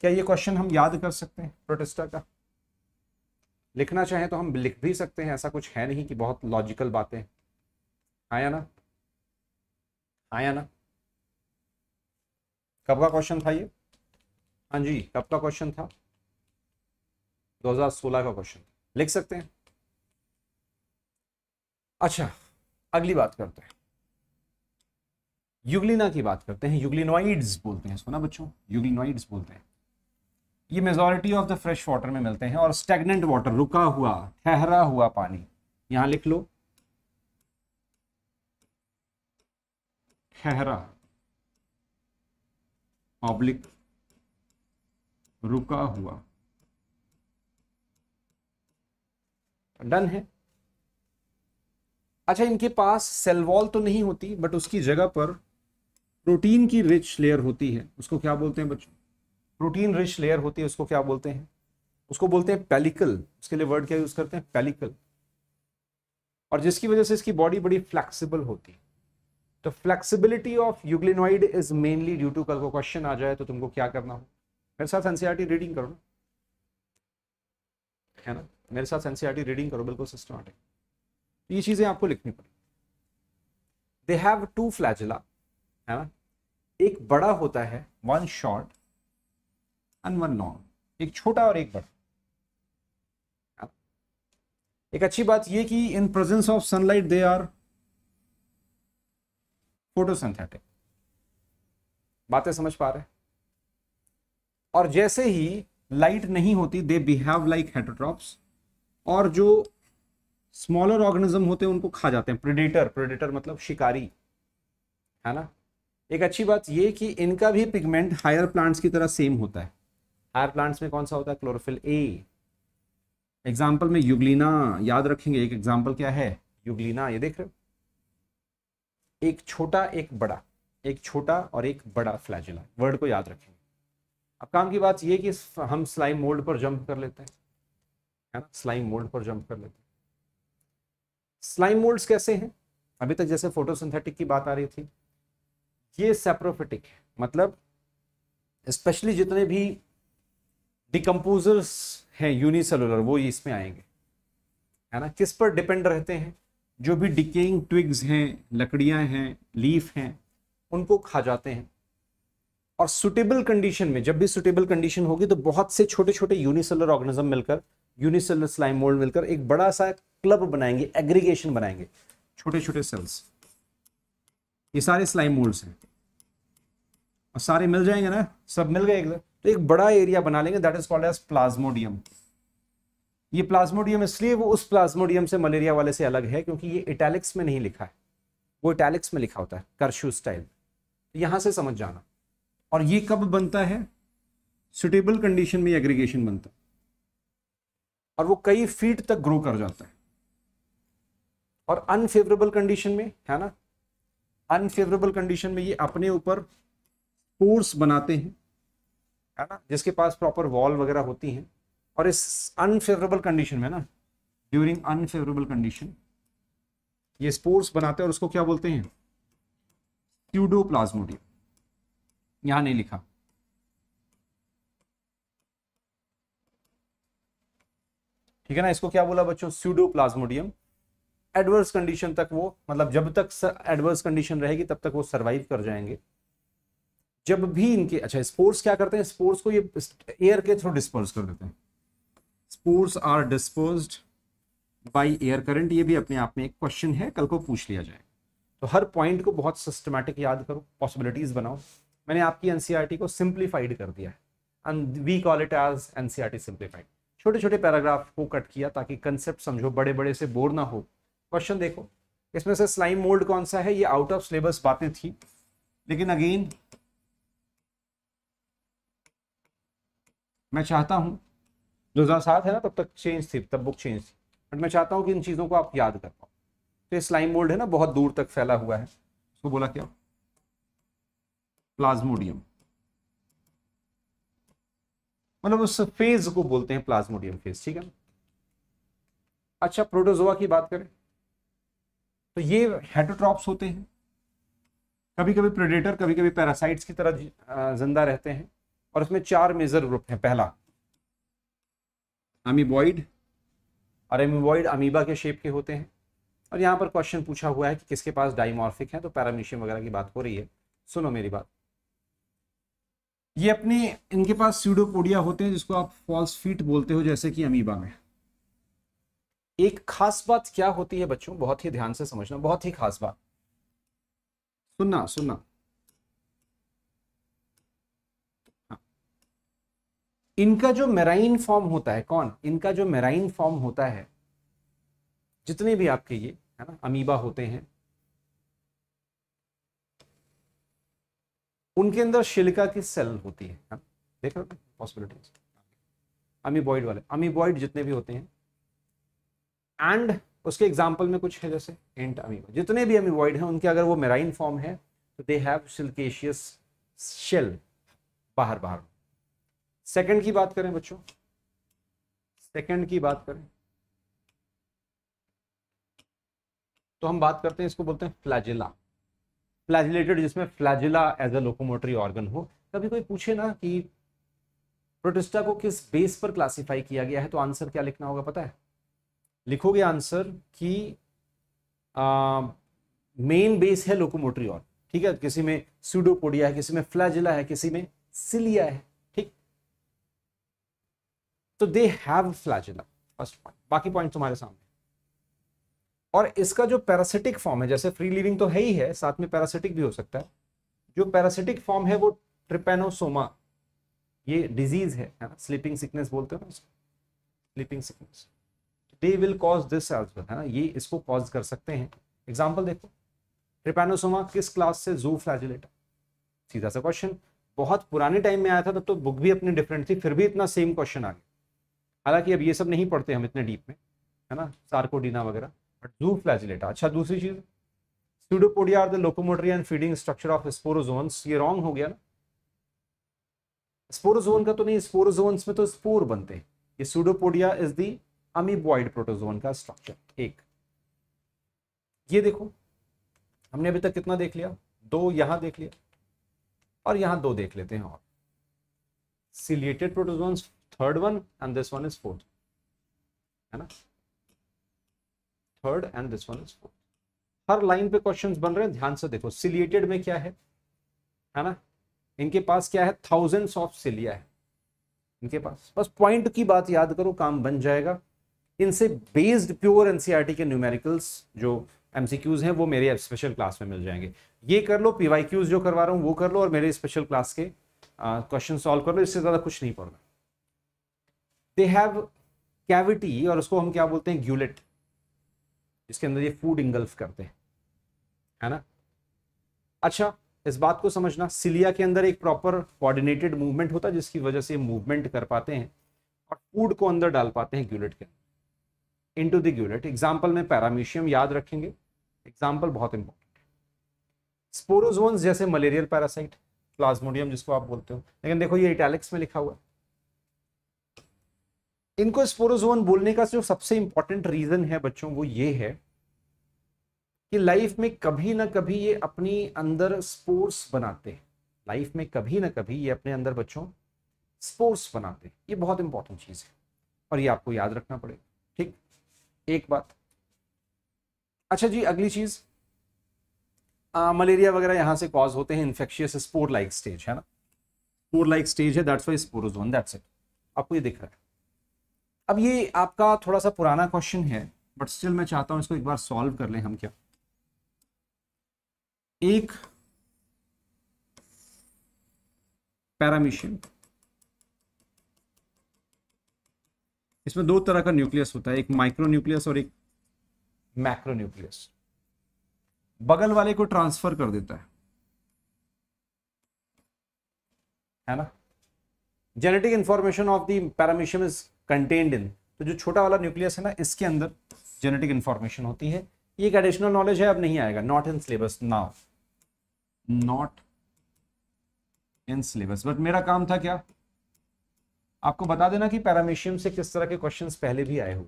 क्या ये क्वेश्चन हम याद कर सकते हैं प्रोटेस्टा का लिखना चाहें तो हम लिख भी सकते हैं ऐसा कुछ है नहीं कि बहुत लॉजिकल बातें आया ना आया ना कब का क्वेश्चन था ये हाँ जी कब का क्वेश्चन था 2016 का क्वेश्चन लिख सकते हैं अच्छा अगली बात करते हैं युगलिना की बात करते हैं युगलिनोइड्स बोलते हैं इसको ना बच्चों युगलिनोइड्स बोलते हैं ये majority of the fresh water में मिलते हैं और स्टेगनेंट वाटर रुका हुआ ठहरा हुआ पानी यहां लिख लो ठहरा ऑब्लिक रुका हुआ डन है अच्छा इनके पास सेल वॉल तो नहीं होती बट उसकी जगह पर प्रोटीन की रिच लेयर होती है उसको क्या बोलते हैं बच्चों प्रोटीन रिच लेयर होती है उसको क्या बोलते हैं उसको बोलते हैं पेलिकल उसके लिए वर्ड क्या यूज करते हैं पेलिकल और जिसकी वजह से इसकी बॉडी बड़ी फ्लेक्सिबल होती है तो flexibility of euglenoid is mainly due to कल को क्वेश्चन आ जाए तो तुमको क्या करना हो मेरे साथ एनसीआरटी रीडिंग करो ना है ना मेरे साथ एनसीआरटी रीडिंग करो बिल्कुल सिस्टमैटिक तो ये चीजें आपको लिखनी पड़ेगी दे हैव टू फ्लैजिला है ना एक बड़ा होता है one short and one long एक छोटा और एक बड़ा एक अच्छी बात यह कि in presence of sunlight they are photosynthetic बातें समझ पा रहे और जैसे ही लाइट नहीं होती दे बिहेव लाइक हेटोट्रॉप्स और जो स्मॉलर ऑर्गेनिज्म होते हैं उनको खा जाते हैं प्रेडेटर प्रेडेटर मतलब शिकारी है ना एक अच्छी बात ये कि इनका भी पिगमेंट हायर प्लांट्स की तरह सेम होता है हायर प्लांट्स में कौन सा होता है क्लोरोफिल ए एग्जाम्पल में युगलीना याद रखेंगे एक एग्जाम्पल क्या है युगलीना ये देख रहे हो एक छोटा एक बड़ा एक छोटा और एक बड़ा फ्लैजिला वर्ड को याद रखेंगे अब काम की बात यह कि हम स्लाइम मोल्ड पर जंप कर लेते हैं है ना स्लाइम मोल्ड पर जंप कर लेते हैं स्लाइम मोल्ड कैसे हैं अभी तक जैसे फोटोसिंथेटिक की बात आ रही थी ये सेप्रोफिटिक है मतलब स्पेशली जितने भी डिकम्पोजर्स हैं यूनिसेलुलर वो इसमें आएंगे है ना किस पर डिपेंड रहते हैं जो भी डिकेइंग ट्विग्स हैं लकड़ियां हैं लीफ हैं उनको खा जाते हैं और सुटेबल कंडीशन में जब भी सुटेबल कंडीशन होगी तो बहुत से छोटे छोटे यूनिसेलर ऑर्गेनिज्म मिलकर यूनिसेलर स्लाइम मोल्ड मिलकर एक बड़ा सा क्लब बनाएंगे एग्रीगेशन बनाएंगे छोटे छोटे सेल्स ये सारे स्लाइम मोल्ड्स हैं और सारे मिल जाएंगे ना सब मिल गए तो एक बड़ा एरिया बना लेंगे that is called as plasmodium ये प्लाज्मोडियम इसलिए वो उस प्लाज्मोडियम से मलेरिया वाले से अलग है क्योंकि ये इटैलिक्स में नहीं लिखा है वो इटैलिक्स में लिखा होता है कर्शू स्टाइल तो यहां से समझ जाना और ये कब बनता है सुटेबल कंडीशन में एग्रीगेशन बनता है और वो कई फीट तक ग्रो कर जाता है और अनफेवरेबल कंडीशन में है ना अनफेवरेबल कंडीशन में ये अपने ऊपर पोर्स बनाते हैं है ना जिसके पास प्रॉपर वॉल वगैरह होती हैं और इस अनफेवरेबल कंडीशन में ना ड्यूरिंग अनफेवरेबल कंडीशन ये स्पोर्स बनाते हैं और उसको क्या बोलते हैं ट्यूडो प्लाज्मोडियम यहां नहीं लिखा ठीक है ना इसको क्या बोला बच्चों स्यूडो प्लाज्मोडियम एडवर्स कंडीशन तक वो मतलब जब तक एडवर्स कंडीशन रहेगी तब तक वो सरवाइव कर जाएंगे जब भी इनके अच्छा स्पोर्ट्स क्या करते हैं स्पोर्ट्स को ये एयर के थ्रू डिस्पर्स कर देते हैं spores are dispose by air current ये भी अपने आप में एक क्वेश्चन है कल को पूछ लिया जाए तो हर पॉइंट को बहुत सिस्टमैटिक याद करो पॉसिबिलिटीज बनाओ मैंने आपकी एनसीईआरटी e को सिंप्लीफाइड कर दिया है and we call it as NCERT simplified छोटे छोटे पैराग्राफ को कट किया ताकि कंसेप्ट समझो बड़े बड़े से बोर ना हो क्वेश्चन देखो इसमें से स्लाइम मोल्ड कौन सा है ये आउट ऑफ सिलेबस बातें थी लेकिन अगेन मैं चाहता हूं सात है ना तब तक चेंज थी तब बुक चेंज थी बट मैं चाहता हूँ कि इन चीज़ों को आप याद कर पाओ तो ये स्लाइम मोल्ड है ना बहुत दूर तक फैला हुआ है उसको बोला क्या प्लाज्मोडियम मतलब उस फेज को बोलते हैं प्लाज्मोडियम फेज ठीक है अच्छा प्रोटोजोआ की बात करें तो ये हेटोट्रॉप्स होते हैं कभी कभी प्रेडेटर कभी कभी पैरासाइट्स की तरह जिंदा रहते हैं और इसमें चार मेजर ग्रुप हैं पहला अमीबॉइड और एमीबॉइड अमीबा के शेप के होते हैं और यहाँ पर क्वेश्चन पूछा हुआ है कि किसके पास डाइमॉर्फिक है तो पैरामीशियम वगैरह की बात हो रही है सुनो मेरी बात ये अपने इनके पास सीडोपोडिया होते हैं जिसको आप फॉल्स फीट बोलते हो जैसे कि अमीबा में एक खास बात क्या होती है बच्चों बहुत ही ध्यान से समझना बहुत ही खास बात सुनना सुनना इनका जो मेराइन फॉर्म होता है कौन इनका जो मेराइन फॉर्म होता है जितने भी आपके ये है ना अमीबा होते हैं उनके अंदर शिलिका की सेल होती है ना देख रहे हो पॉसिबिलिटीज अमीबॉइड वाले अमीबॉइड जितने भी होते हैं एंड उसके एग्जाम्पल में कुछ है जैसे एंट अमीबा जितने भी अमीबॉइड हैं उनके अगर वो मेराइन फॉर्म है तो दे हैव सिल्केशियस शेल बाहर बाहर सेकंड की बात करें बच्चों सेकंड की बात करें तो हम बात करते हैं इसको बोलते हैं फ्लैजिला फ्लैजिलेटेड जिसमें flagella as a locomotory organ हो कभी कोई पूछे ना कि प्रोटिस्टा को किस बेस पर क्लासिफाई किया गया है तो आंसर क्या लिखना होगा पता है लिखोगे आंसर कि मेन बेस है लोकोमोटरी ऑर्गन ठीक है किसी में सुडोपोडिया है किसी में फ्लैजिला है किसी में सिलिया है तो they have flagella first point बाकी पॉइंट तुम्हारे सामने और इसका जो पैरासिटिक फॉर्म है जैसे फ्री लिविंग तो है ही है साथ में पैरासिटिक भी हो सकता है जो पैरासिटिक फॉर्म है वो ट्रिपेनोसोमा ये डिजीज है है ना स्लीपिंग सिकनेस बोलते हो ना sleeping sickness they will cause this as well है ना ये इसको कॉज कर सकते हैं एग्जाम्पल देखो ट्रिपेनोसोमा किस क्लास से जू फ्लैजिलेटा सीधा सा क्वेश्चन बहुत पुराने टाइम में आया था तब तो बुक भी अपनी डिफरेंट थी फिर भी इतना सेम क्वेश्चन आ गया हालांकि अब ये सब नहीं पढ़ते हम इतने डीप में है ना सार्कोडीना वगैरह बट जू फ्लैजिलेटा अच्छा दूसरी चीज़ pseudopodia are the locomotory and feeding structure of sporozoans ये रॉन्ग हो गया ना स्पोरोजोन का तो नहीं स्पोरोजोन में तो स्पोर बनते हैं ये pseudopodia is the amoeboid protozoan का स्ट्रक्चर एक ये देखो हमने अभी तक कितना देख लिया दो यहां देख लिया और यहां दो देख लेते हैं और ciliated protozoans third one and this one is fourth है ना third and this one is fourth हर लाइन पे क्वेश्चंस बन रहे हैं ध्यान से देखो सिलिएटेड में क्या है है ना इनके पास क्या है थाउजेंड्स ऑफ सिलिया है इनके पास बस पॉइंट की बात याद करो काम बन जाएगा इनसे बेस्ड प्योर एनसीईआरटी के न्यूमेरिकल्स जो एमसीक्यूज हैं वो मेरे स्पेशल क्लास में मिल जाएंगे ये कर लो पीवाईक्यूज जो करवा रहा हूँ वो कर लो और मेरे स्पेशल क्लास के क्वेश्चन सॉल्व कर लो इससे ज़्यादा कुछ नहीं पढ़ना दे हैव कैविटी और उसको हम क्या बोलते हैं ग्यूलेट जिसके अंदर ये फूड इंगल्फ करते हैं है ना अच्छा इस बात को समझना सिलिया के अंदर एक प्रॉपर कोऑर्डिनेटेड मूवमेंट होता है जिसकी वजह से मूवमेंट कर पाते हैं और फूड को अंदर डाल पाते हैं ग्यूलेट के अंदर इनटू द ग्यूलेट एग्जांपल में पैरामीशियम याद रखेंगे एग्जांपल बहुत इंपॉर्टेंट है स्पोरोजोन्स जैसे मलेरियल पैरासाइट प्लाज्मोडियम जिसको आप बोलते हो लेकिन देखो ये इटैलिक्स में लिखा हुआ है इनको स्पोरोजोन बोलने का जो सबसे इंपॉर्टेंट रीजन है बच्चों वो ये है कि लाइफ में कभी ना कभी ये अपनी अंदर स्पोर्स बनाते हैं लाइफ में कभी ना कभी ये अपने अंदर बच्चों स्पोर्स बनाते हैं ये बहुत इंपॉर्टेंट चीज़ है और ये आपको याद रखना पड़ेगा ठीक एक बात अच्छा जी अगली चीज़ मलेरिया वगैरह यहां से कॉज होते हैं इन्फेक्शियस स्पोर लाइक स्टेज है ना स्पोर लाइक स्टेज है that's why sporozoan that's it आपको ये दिख रहा है अब ये आपका थोड़ा सा पुराना क्वेश्चन है बट स्टिल मैं चाहता हूं इसको एक बार सॉल्व कर लें हम क्या एक पैरामिशन इसमें दो तरह का न्यूक्लियस होता है एक माइक्रो न्यूक्लियस और एक मैक्रो न्यूक्लियस बगल वाले को ट्रांसफर कर देता है है ना genetic information of the paramecium is contained in तो जो छोटा वाला न्यूक्लियस है ना इसके अंदर जेनेटिक इन्फॉर्मेशन होती है ये एक एडिशनल नॉलेज है अब नहीं आएगा not in syllabus now not in syllabus but मेरा काम था क्या आपको बता देना कि पैरामेशियम से किस तरह के क्वेश्चंस पहले भी आए हुए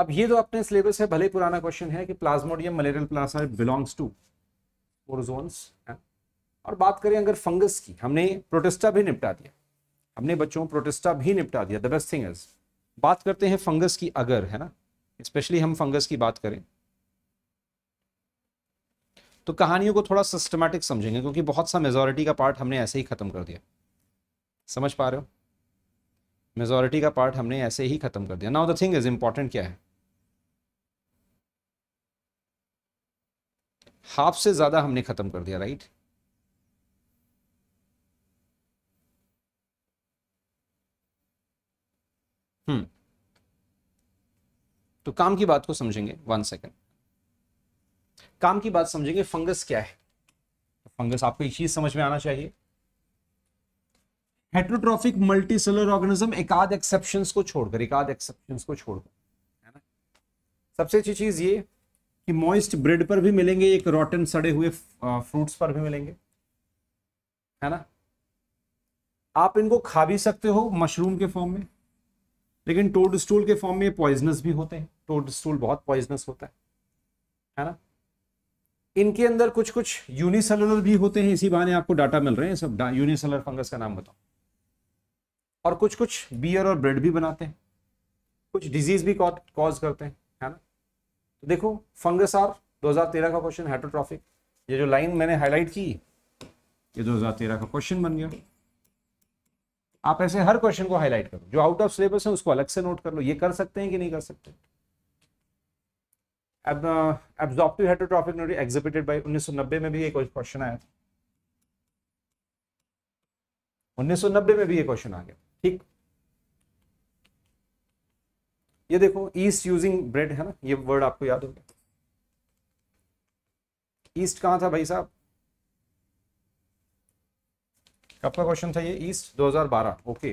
अब ये जो तो अपने सिलेबस है भले पुराना क्वेश्चन है कि प्लाज्मोडियम मलेरियल प्लासा बिलोंग्स टू ओरजोन्स और बात करें अगर फंगस की हमने प्रोटेस्टा भी निपटा दिया हमने बच्चों प्रोटेस्टा भी निपटा दिया द बेस्ट थिंग इज बात करते हैं फंगस की अगर है ना स्पेशली हम फंगस की बात करें तो कहानियों को थोड़ा सिस्टमेटिक समझेंगे क्योंकि बहुत सा मेजोरिटी का पार्ट हमने ऐसे ही ख़त्म कर दिया समझ पा रहे हो मेजोरिटी का पार्ट हमने ऐसे ही ख़त्म कर दिया now the thing is important क्या है हाफ से ज़्यादा हमने ख़त्म कर दिया राइट हम्म तो काम की बात को समझेंगे वन सेकेंड काम की बात समझेंगे फंगस क्या है फंगस आपको एक चीज समझ में आना चाहिए हेट्रोट्रॉफिक मल्टीसेलर ऑर्गेनिज्म एकाध एक्सेप्शन को छोड़कर एकाध एक्सेप्शन को छोड़कर है ना सबसे अच्छी चीज ये कि मॉइस्ट ब्रेड पर भी मिलेंगे एक रॉटन सड़े हुए फ्रूट्स पर भी मिलेंगे है ना आप इनको खा भी सकते हो मशरूम के फॉर्म में लेकिन टोड स्टूल के फॉर्म में पॉइजनस भी होते हैं टोड स्टूल बहुत पॉइजनस होता है है ना इनके अंदर कुछ कुछ यूनिसेलुलर भी होते हैं इसी बहाने आपको डाटा मिल रहे हैं सब यूनिसेलुलर फंगस का नाम बताओ और कुछ कुछ बियर और ब्रेड भी बनाते हैं कुछ डिजीज भी कॉज करते हैं है ना तो देखो फंगस आर 2013 का क्वेश्चन हेटोट्रॉफिक ये जो लाइन मैंने हाईलाइट की ये 2013 का क्वेश्चन बन गया आप ऐसे हर क्वेश्चन को हाईलाइट करो जो आउट ऑफ सिलेबस है उसको अलग से नोट कर लो ये कर सकते हैं कि नहीं कर सकते एब्जॉर्प्टिव हेटोट्रॉफिक न्यूट्री एग्जिबिटेड सौ नब्बे में भी एक क्वेश्चन आया था नब्बे में भी ये क्वेश्चन आ गया ठीक ये देखो ईस्ट यूजिंग ब्रेड है ना ये वर्ड आपको याद होगा ईस्ट कहां था भाई साहब कब का क्वेश्चन था ये ईस्ट 2012 ओके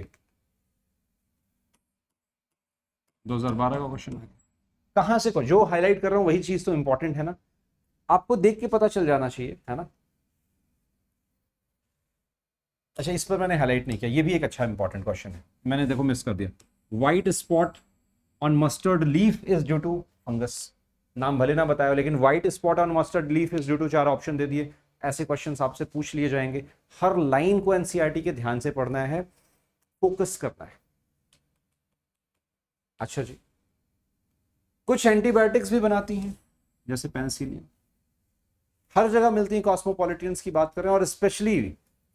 2012 का क्वेश्चन है कहां से जो हाईलाइट कर रहा हूं वही चीज तो इंपॉर्टेंट है ना आपको देख के पता चल जाना चाहिए है ना अच्छा इस पर मैंने हाईलाइट नहीं किया ये भी एक अच्छा इंपॉर्टेंट क्वेश्चन है मैंने देखो मिस कर दिया white spot on mustard leaf is due to fungus नाम भले ना बताया लेकिन white spot on mustard leaf is due to चार ऑप्शन दे दिए ऐसे क्वेश्चन आपसे पूछ लिए जाएंगे हर लाइन को एनसीईआरटी e के ध्यान से पढ़ना है फोकस करना है अच्छा जी कुछ एंटीबायोटिक्स भी बनाती हैं जैसे पेंसिलिन हर जगह मिलती हैं कॉस्मोपोलिटियंस की बात करें और specially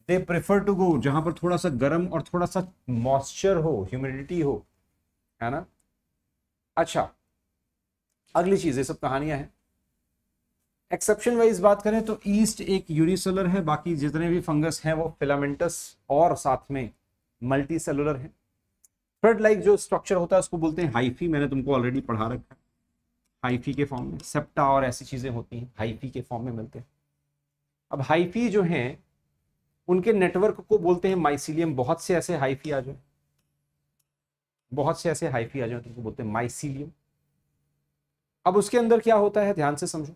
they prefer to go जहां पर थोड़ा सा गर्म और थोड़ा सा मॉइस्चर हो ह्यूमिडिटी हो है ना अच्छा अगली चीज ये सब कहानियां हैं एक्सेप्शन वाइज बात करें तो ईस्ट एक यूनिसेलर है बाकी जितने भी फंगस हैं वो फिलामेंटस और साथ में मल्टी सेलुलर है थ्रेड लाइक जो स्ट्रक्चर होता है उसको बोलते हैं हाइफी मैंने तुमको ऑलरेडी पढ़ा रखा है हाइफी के फॉर्म में सेप्टा और ऐसी चीज़ें होती हैं हाइफी के फॉर्म में मिलते हैं अब हाइफी जो हैं उनके नेटवर्क को बोलते हैं माइसिलियम बहुत से ऐसे हाइफी आ जाए बहुत से ऐसे हाइफी आ जाए तुमको बोलते हैं माइसिलियम अब उसके अंदर क्या होता है ध्यान से समझो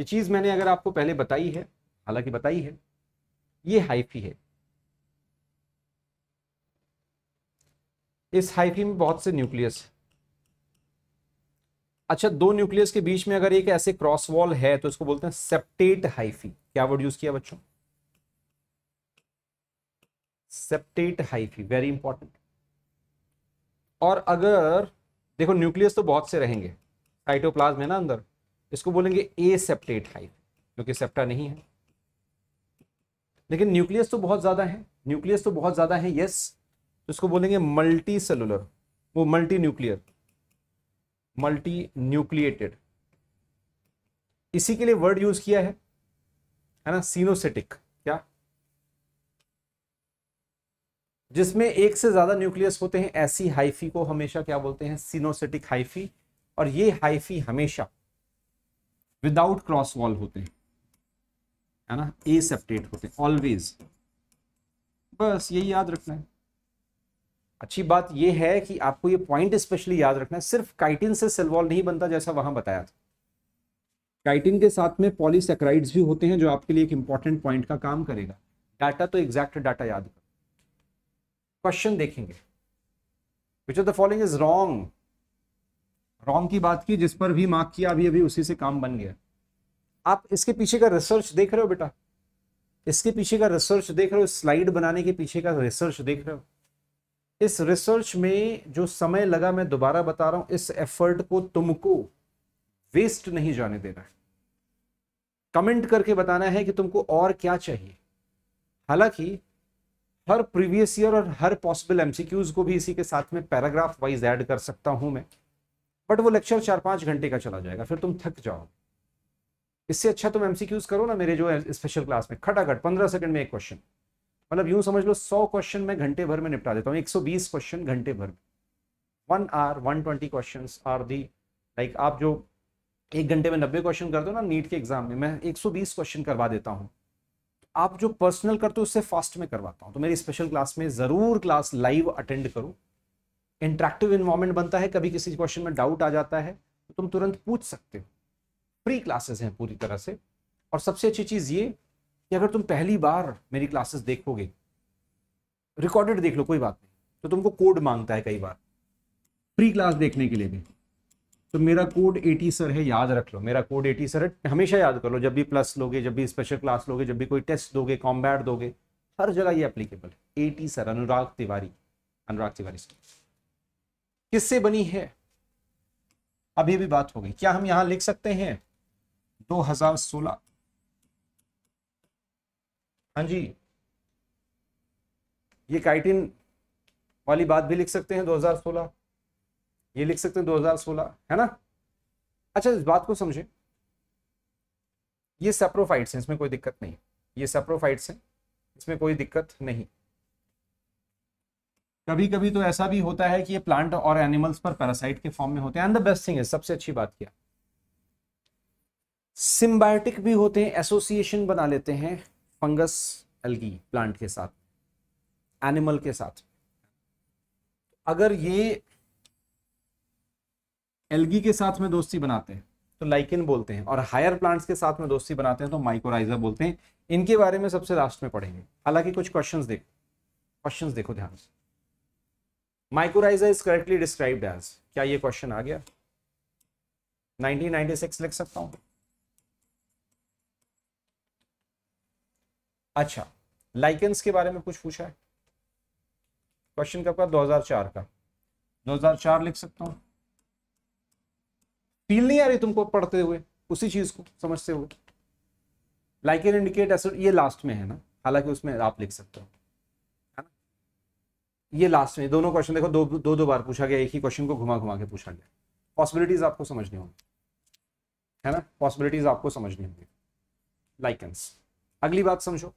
ये चीज़ मैंने अगर आपको पहले बताई है हालांकि बताई है ये हाइफी है इस हाइफी में बहुत से न्यूक्लियस अच्छा दो न्यूक्लियस के बीच में अगर एक ऐसे क्रॉस वॉल है तो इसको बोलते हैं सेप्टेट हाइफी क्या वर्ड यूज किया बच्चों सेप्टेट हाइफी वेरी इंपॉर्टेंट और अगर देखो न्यूक्लियस तो बहुत से रहेंगे साइटोप्लाज्म है ना अंदर इसको बोलेंगे ए सेप्टेट हाइव क्योंकि सेप्टा नहीं है लेकिन न्यूक्लियस तो बहुत ज्यादा है न्यूक्लियस तो बहुत ज्यादा है यस तो इसको बोलेंगे मल्टी सेलुलर वो मल्टी न्यूक्लियर मल्टी न्यूक्लिएटेड इसी के लिए वर्ड यूज किया है है ना सीनोसेटिक क्या जिसमें एक से ज्यादा न्यूक्लियस होते हैं ऐसी हाइफी को हमेशा क्या बोलते हैं सीनोसेटिक हाइफी और ये हाइफी हमेशा विदाउट क्रॉस वॉल होते हैं है ना ए सेप्टेट होते हैं ऑलवेज बस यही याद रखना है अच्छी बात यह है कि आपको ये पॉइंट स्पेशली याद रखना है सिर्फ काइटिन से सेल वॉल नहीं बनता जैसा वहां बताया था काइटिन के साथ में पॉलीसेक्राइड्स भी होते हैं जो आपके लिए एक इंपॉर्टेंट पॉइंट का काम करेगा डाटा तो एग्जैक्ट डाटा याद क्वेश्चन देखेंगे which of the following is wrong wrong की बात की जिस पर भी मार्क किया अभी अभी उसी से काम बन गया आप इसके पीछे का रिसर्च देख रहे हो बेटा इसके पीछे का रिसर्च देख रहे हो स्लाइड बनाने के पीछे का रिसर्च देख रहे हो इस रिसर्च में जो समय लगा मैं दोबारा बता रहा हूं इस एफर्ट को तुमको वेस्ट नहीं जाने देना है कमेंट करके बताना है कि तुमको और क्या चाहिए हालांकि हर प्रीवियस ईयर और हर पॉसिबल एमसीक्यूज को भी इसी के साथ में पैराग्राफ वाइज ऐड कर सकता हूं मैं बट वो लेक्चर चार पांच घंटे का चला जाएगा फिर तुम थक जाओ इससे अच्छा तुम एमसीक्यूज करो ना मेरे जो स्पेशल क्लास में खटाखट पंद्रह सेकंड में एक क्वेश्चन मतलब यूं समझ लो सौ क्वेश्चन मैं घंटे भर में निपटा देता हूँ एक सौ बीस क्वेश्चन घंटे भर में one are one twenty question are the like आप जो एक घंटे में नब्बे क्वेश्चन कर दो ना नीट के एग्जाम में मैं एक सौ बीस क्वेश्चन करवा देता हूँ आप जो पर्सनल करते हो उससे फास्ट में करवाता हूँ तो मेरी स्पेशल क्लास में ज़रूर क्लास लाइव अटेंड करो इंट्रैक्टिव इन्वायरमेंट बनता है कभी किसी क्वेश्चन में डाउट आ जाता है तो तुम तुरंत पूछ सकते हो फ्री क्लासेस हैं पूरी तरह से और सबसे अच्छी चीज़ ये कि अगर तुम पहली बार मेरी क्लासेस देखोगे रिकॉर्डेड देख लो कोई बात नहीं तो तुमको कोड मांगता है कई बार फ्री क्लास देखने के लिए भी तो मेरा कोड एटी सर है याद रख लो मेरा कोड एटी सर है हमेशा याद कर लो जब भी प्लस लोगे जब भी स्पेशल क्लास लोगे जब भी कोई टेस्ट दोगे कॉम्बैट दोगे हर जगह ये एप्लीकेबल है एटी सर अनुराग तिवारी अनुराग तिवारी सर किससे बनी है अभी भी बात हो गई क्या हम यहां लिख सकते हैं 2016 हाँ जी ये काइटिन वाली बात भी लिख सकते हैं 2016 ये लिख सकते हैं 2016 है ना अच्छा इस बात को समझे ये सेप्रोफाइट्स हैं इसमें कोई दिक्कत नहीं ये सेप्रोफाइट्स हैं इसमें कोई दिक्कत नहीं कभी कभी तो ऐसा भी होता है कि ये प्लांट और एनिमल्स पर पैरासाइट के फॉर्म में होते हैं एंड द बेस्ट थिंग है सबसे अच्छी बात क्या सिम्बायोटिक भी होते हैं एसोसिएशन बना लेते हैं फंगस एल्गी प्लांट के साथ एनिमल के साथ अगर ये एल्गी के साथ में दोस्ती बनाते हैं तो लाइकिन बोलते हैं और हायर प्लांट्स के साथ में दोस्ती बनाते हैं तो माइकोराइजा बोलते हैं इनके बारे में सबसे लास्ट में पढ़ेंगे हालांकि कुछ क्वेश्चंस देखो क्वेश्चंस देखो ध्यान से mycorrhiza is correctly described as क्या ये क्वेश्चन आ गया 1996 लिख सकता हूं अच्छा लाइकेंस के बारे में कुछ पूछा है क्वेश्चन कब का 2004 का 2004 लिख सकता हूं फील नहीं आ रही तुमको पढ़ते हुए उसी चीज को समझते हुए लाइकेन इंडिकेट एसिड ये लास्ट में है ना हालांकि उसमें आप लिख सकते हो ये लास्ट में दोनों क्वेश्चन देखो दो दो दो बार पूछा गया एक ही क्वेश्चन को घुमा घुमा के पूछा गया पॉसिबिलिटीज आपको समझनी होंगी है ना पॉसिबिलिटीज आपको समझनी होंगी लाइकेंस अगली बात समझो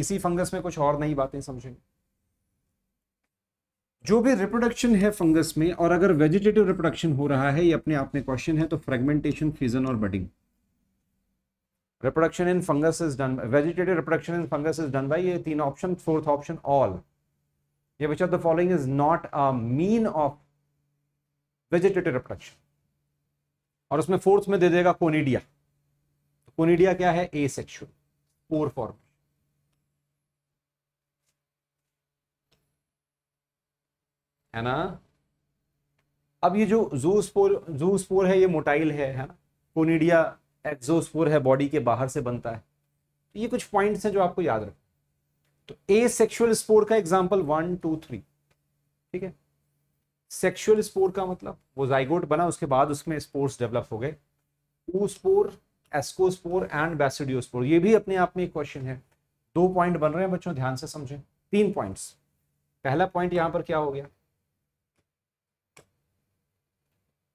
इसी फंगस में कुछ और नई बातें समझेंगे जो भी रिप्रोडक्शन है फंगस में और अगर वेजिटेटिव रिप्रोडक्शन हो रहा है ये अपने आप में क्वेश्चन है तो फ्रेगमेंटेशन फ्यूजन और budding reproduction in fungus is done vegetative reproduction in fungus is done by ये तीन ऑप्शन फोर्थ ऑप्शन ऑल ये which of the following is not a mean of vegetative reproduction और उसमें fourth में दे देगा conidia conidia क्या है ए sexual पोर form है ना अब ये जो जूसपोर जूसपोर है ये मोटाइल है है ना कोनिडिया एक्सोस्पोर है बॉडी के बाहर से बनता है तो ये कुछ पॉइंट्स हैं जो आपको याद रखें तो ए सेक्शुअल स्पोर का एग्जाम्पल वन टू थ्री ठीक है सेक्शुअल स्पोर का मतलब वो जाइगोट बना उसके बाद उसमें स्पोर्स डेवलप हो गए ऊ स्पोर एस्कोस्पोर एंड बेसिडियोस्पोर ये भी अपने आप में एक क्वेश्चन है दो पॉइंट बन रहे हैं बच्चों ध्यान से समझें तीन पॉइंट्स पहला पॉइंट यहां पर क्या हो गया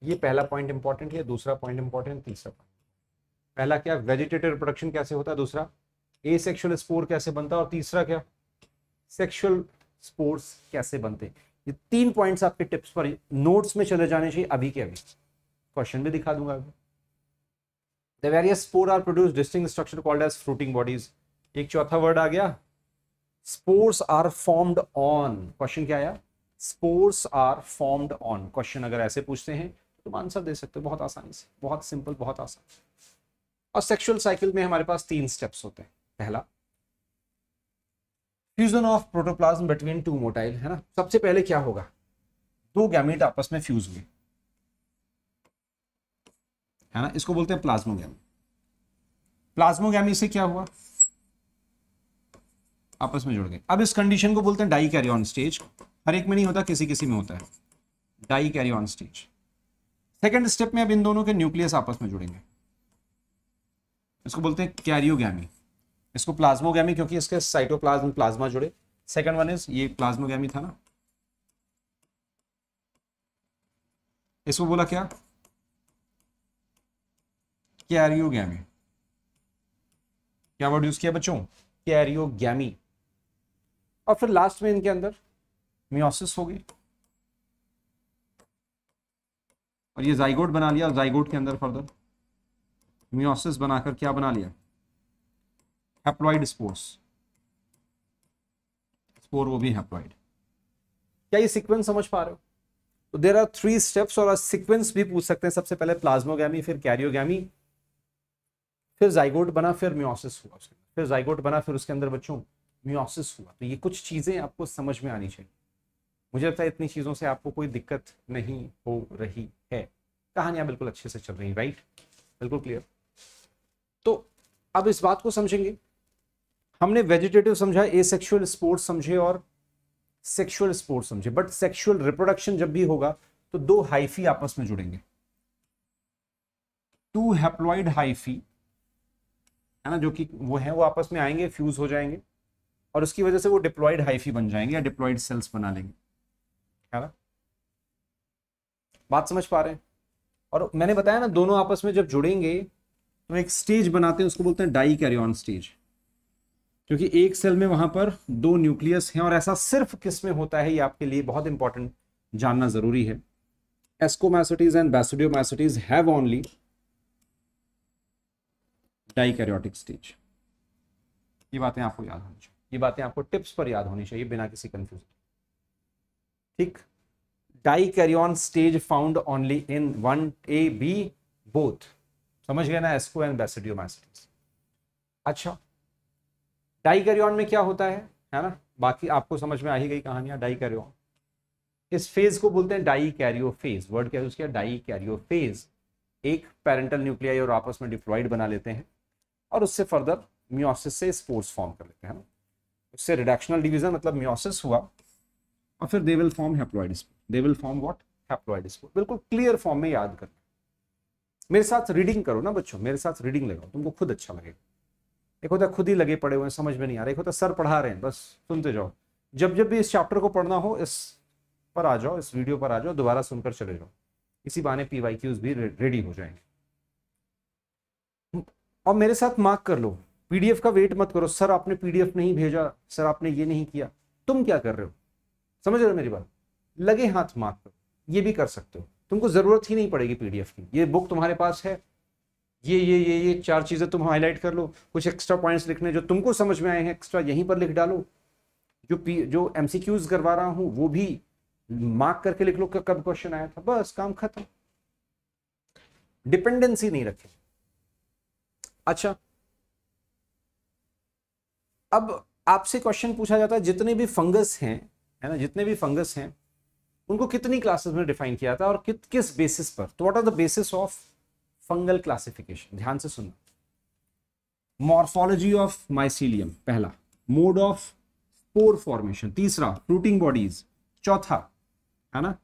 ये पहला पॉइंट इंपॉर्टेंट है दूसरा पॉइंट इंपॉर्टेंट तीसरा पॉइंट पहला क्या वेजिटेटिव प्रोडक्शन कैसे होता है दूसरा ए सेक्शुअल स्पोर कैसे बनता है और तीसरा क्या सेक्शुअल स्पोर्स कैसे बनते हैं ये तीन पॉइंट्स आपके टिप्स पर नोट्स में चले जाने चाहिए अभी के अभी क्वेश्चन भी दिखा दूंगा the various spore are produce distinct structure called as fruiting bodies एक चौथा वर्ड आ गया spores are formed on question क्या आया spores are formed on question अगर ऐसे पूछते हैं तो तुम आंसर दे सकते हो बहुत आसानी से बहुत सिंपल बहुत आसान और सेक्शुअल साइकिल में हमारे पास तीन स्टेप्स होते हैं पहला fusion of protoplasm between two motile है ना सबसे पहले क्या होगा दो गैमेट आपस में फ्यूज हुए है ना इसको बोलते हैं प्लाज्मोगैमी प्लाज्मोगैमी से क्या हुआ आपस में जुड़ गए अब इस कंडीशन को बोलते हैं डाई ऑन स्टेज हर एक में नहीं होता किसी किसी में होता है dikaryon stage second step में अब इन दोनों के न्यूक्लियस आपस में जुड़ेंगे इसको बोलते हैं कैरियोगैमी इसको प्लाज्मोगी क्योंकि इसके साइटोप्लाज्म प्लाज्मा जुड़े सेकंड वन इज ये प्लाज्मोगी था ना इसको बोला क्या कैरियोगी क्या वर्ड यूज किया बच्चों कैरियोगी और फिर लास्ट में इनके अंदर मियोसिस हो गई और ये जाइगोट बना लिया जाइगोट के अंदर फर्दर मियोसिस बनाकर क्या बना लिया हैप्लॉइड स्पोर्स स्पोर वो भी हैप्लॉइड क्या ये सीक्वेंस समझ पा रहे हो तो देर आर थ्री स्टेप्स और सीक्वेंस भी पूछ सकते हैं सबसे पहले प्लाज्मोगैमी फिर कैरियोगैमी फिर जाइगोट बना फिर म्योसिस हुआ उसके फिर जाइगोट बना फिर उसके अंदर बच्चों म्योसिस हुआ तो ये कुछ चीज़ें आपको समझ में आनी चाहिए मुझे लगता है इतनी चीज़ों से आपको कोई दिक्कत नहीं हो रही है कहानियां बिल्कुल अच्छे से चल रही राइट बिल्कुल क्लियर तो अब इस बात को समझेंगे हमने वेजिटेटिव समझा ए सेक्शुअल स्पोर्ट्स समझे और सेक्शुअल स्पोर्ट्स समझे बट सेक्शुअल रिप्रोडक्शन जब भी होगा तो दो हाइफी आपस में जुड़ेंगे टू हैप्लॉइड हाइफी है ना जो कि वो है वो आपस में आएंगे फ्यूज हो जाएंगे और उसकी वजह से वो डिप्लॉइड हाइफी बन जाएंगे या डिप्लॉइड सेल्स बना लेंगे है ना बात समझ पा रहे हैं और मैंने बताया ना दोनों आपस में जब जुड़ेंगे तो एक स्टेज बनाते हैं उसको बोलते हैं डाई कैरियन स्टेज क्योंकि एक सेल में वहां पर दो न्यूक्लियस हैं और ऐसा सिर्फ किस में होता है ये आपके लिए बहुत इंपॉर्टेंट जानना जरूरी है ascomycetes and basidiomycetes have only dikaryotic stage ये बातें आपको याद होनी चाहिए ये बातें आपको टिप्स पर याद होनी चाहिए बिना किसी कंफ्यूजन ठीक dikaryon stage found only in one A B both समझ गए ना एस्को एंड बैसोडियोमैसिटीज अच्छा डाइकैरियन में क्या होता है है ना बाकी आपको समझ में आ ही गई कहानियां डाइकैरियन इस फेज को बोलते हैं डाई कैरियो फेज वर्ड क्या यूज डाई कैरियो फेज एक पेरेंटल न्यूक्लियाई और आपस में डिप्लॉइड बना लेते हैं और उससे फर्दर म्योसिस से स्पोर्ट्स फॉर्म कर लेते हैं उससे रिडक्शनल डिविजन मतलब म्योसिस हुआ और फिर they will form haploid they will form what haploid spore बिल्कुल क्लियर फॉर्म में याद करना मेरे साथ रीडिंग करो ना बच्चों मेरे साथ रीडिंग लगाओ तुमको खुद अच्छा लगेगा एक होता है खुद ही लगे पड़े हुए हैं समझ में नहीं आ रहा एक होता है सर पढ़ा रहे हैं बस सुनते जाओ जब जब भी इस चैप्टर को पढ़ना हो इस पर आ जाओ इस वीडियो पर आ जाओ दोबारा सुनकर चले जाओ इसी बहाने पी वाई क्यूज भी रेडी हो जाएंगे और मेरे साथ मार्क कर लो पीडीएफ का वेट मत करो सर आपने पीडीएफ नहीं भेजा सर आपने ये नहीं किया तुम क्या कर रहे हो समझ रहे हो मेरी बात लगे हाथ मार्क करो ये भी कर सकते हो तुमको जरूरत ही नहीं पड़ेगी पीडीएफ की ये बुक तुम्हारे पास है ये ये ये ये चार चीज़ें तुम हाईलाइट कर लो कुछ एक्स्ट्रा पॉइंट्स लिखने जो तुमको समझ में आए हैं एक्स्ट्रा यहीं पर लिख डालो जो पी जो एम करवा रहा हूँ वो भी मार्क करके लिख लो क्या कब क्वेश्चन आया था बस काम खत्म डिपेंडेंसी नहीं रखे अच्छा अब आपसे क्वेश्चन पूछा जाता है जितने भी फंगस हैं है ना जितने भी फंगस हैं उनको कितनी क्लासेस में डिफाइन किया था और कि, किस बेसिस पर तो what are the basis of fungal classification ध्यान से सुनना मॉर्फोलॉजी ऑफ माइसीलियम पहला मोड ऑफ पोर फॉर्मेशन तीसरा फ्रूटिंग बॉडीज चौथा है ना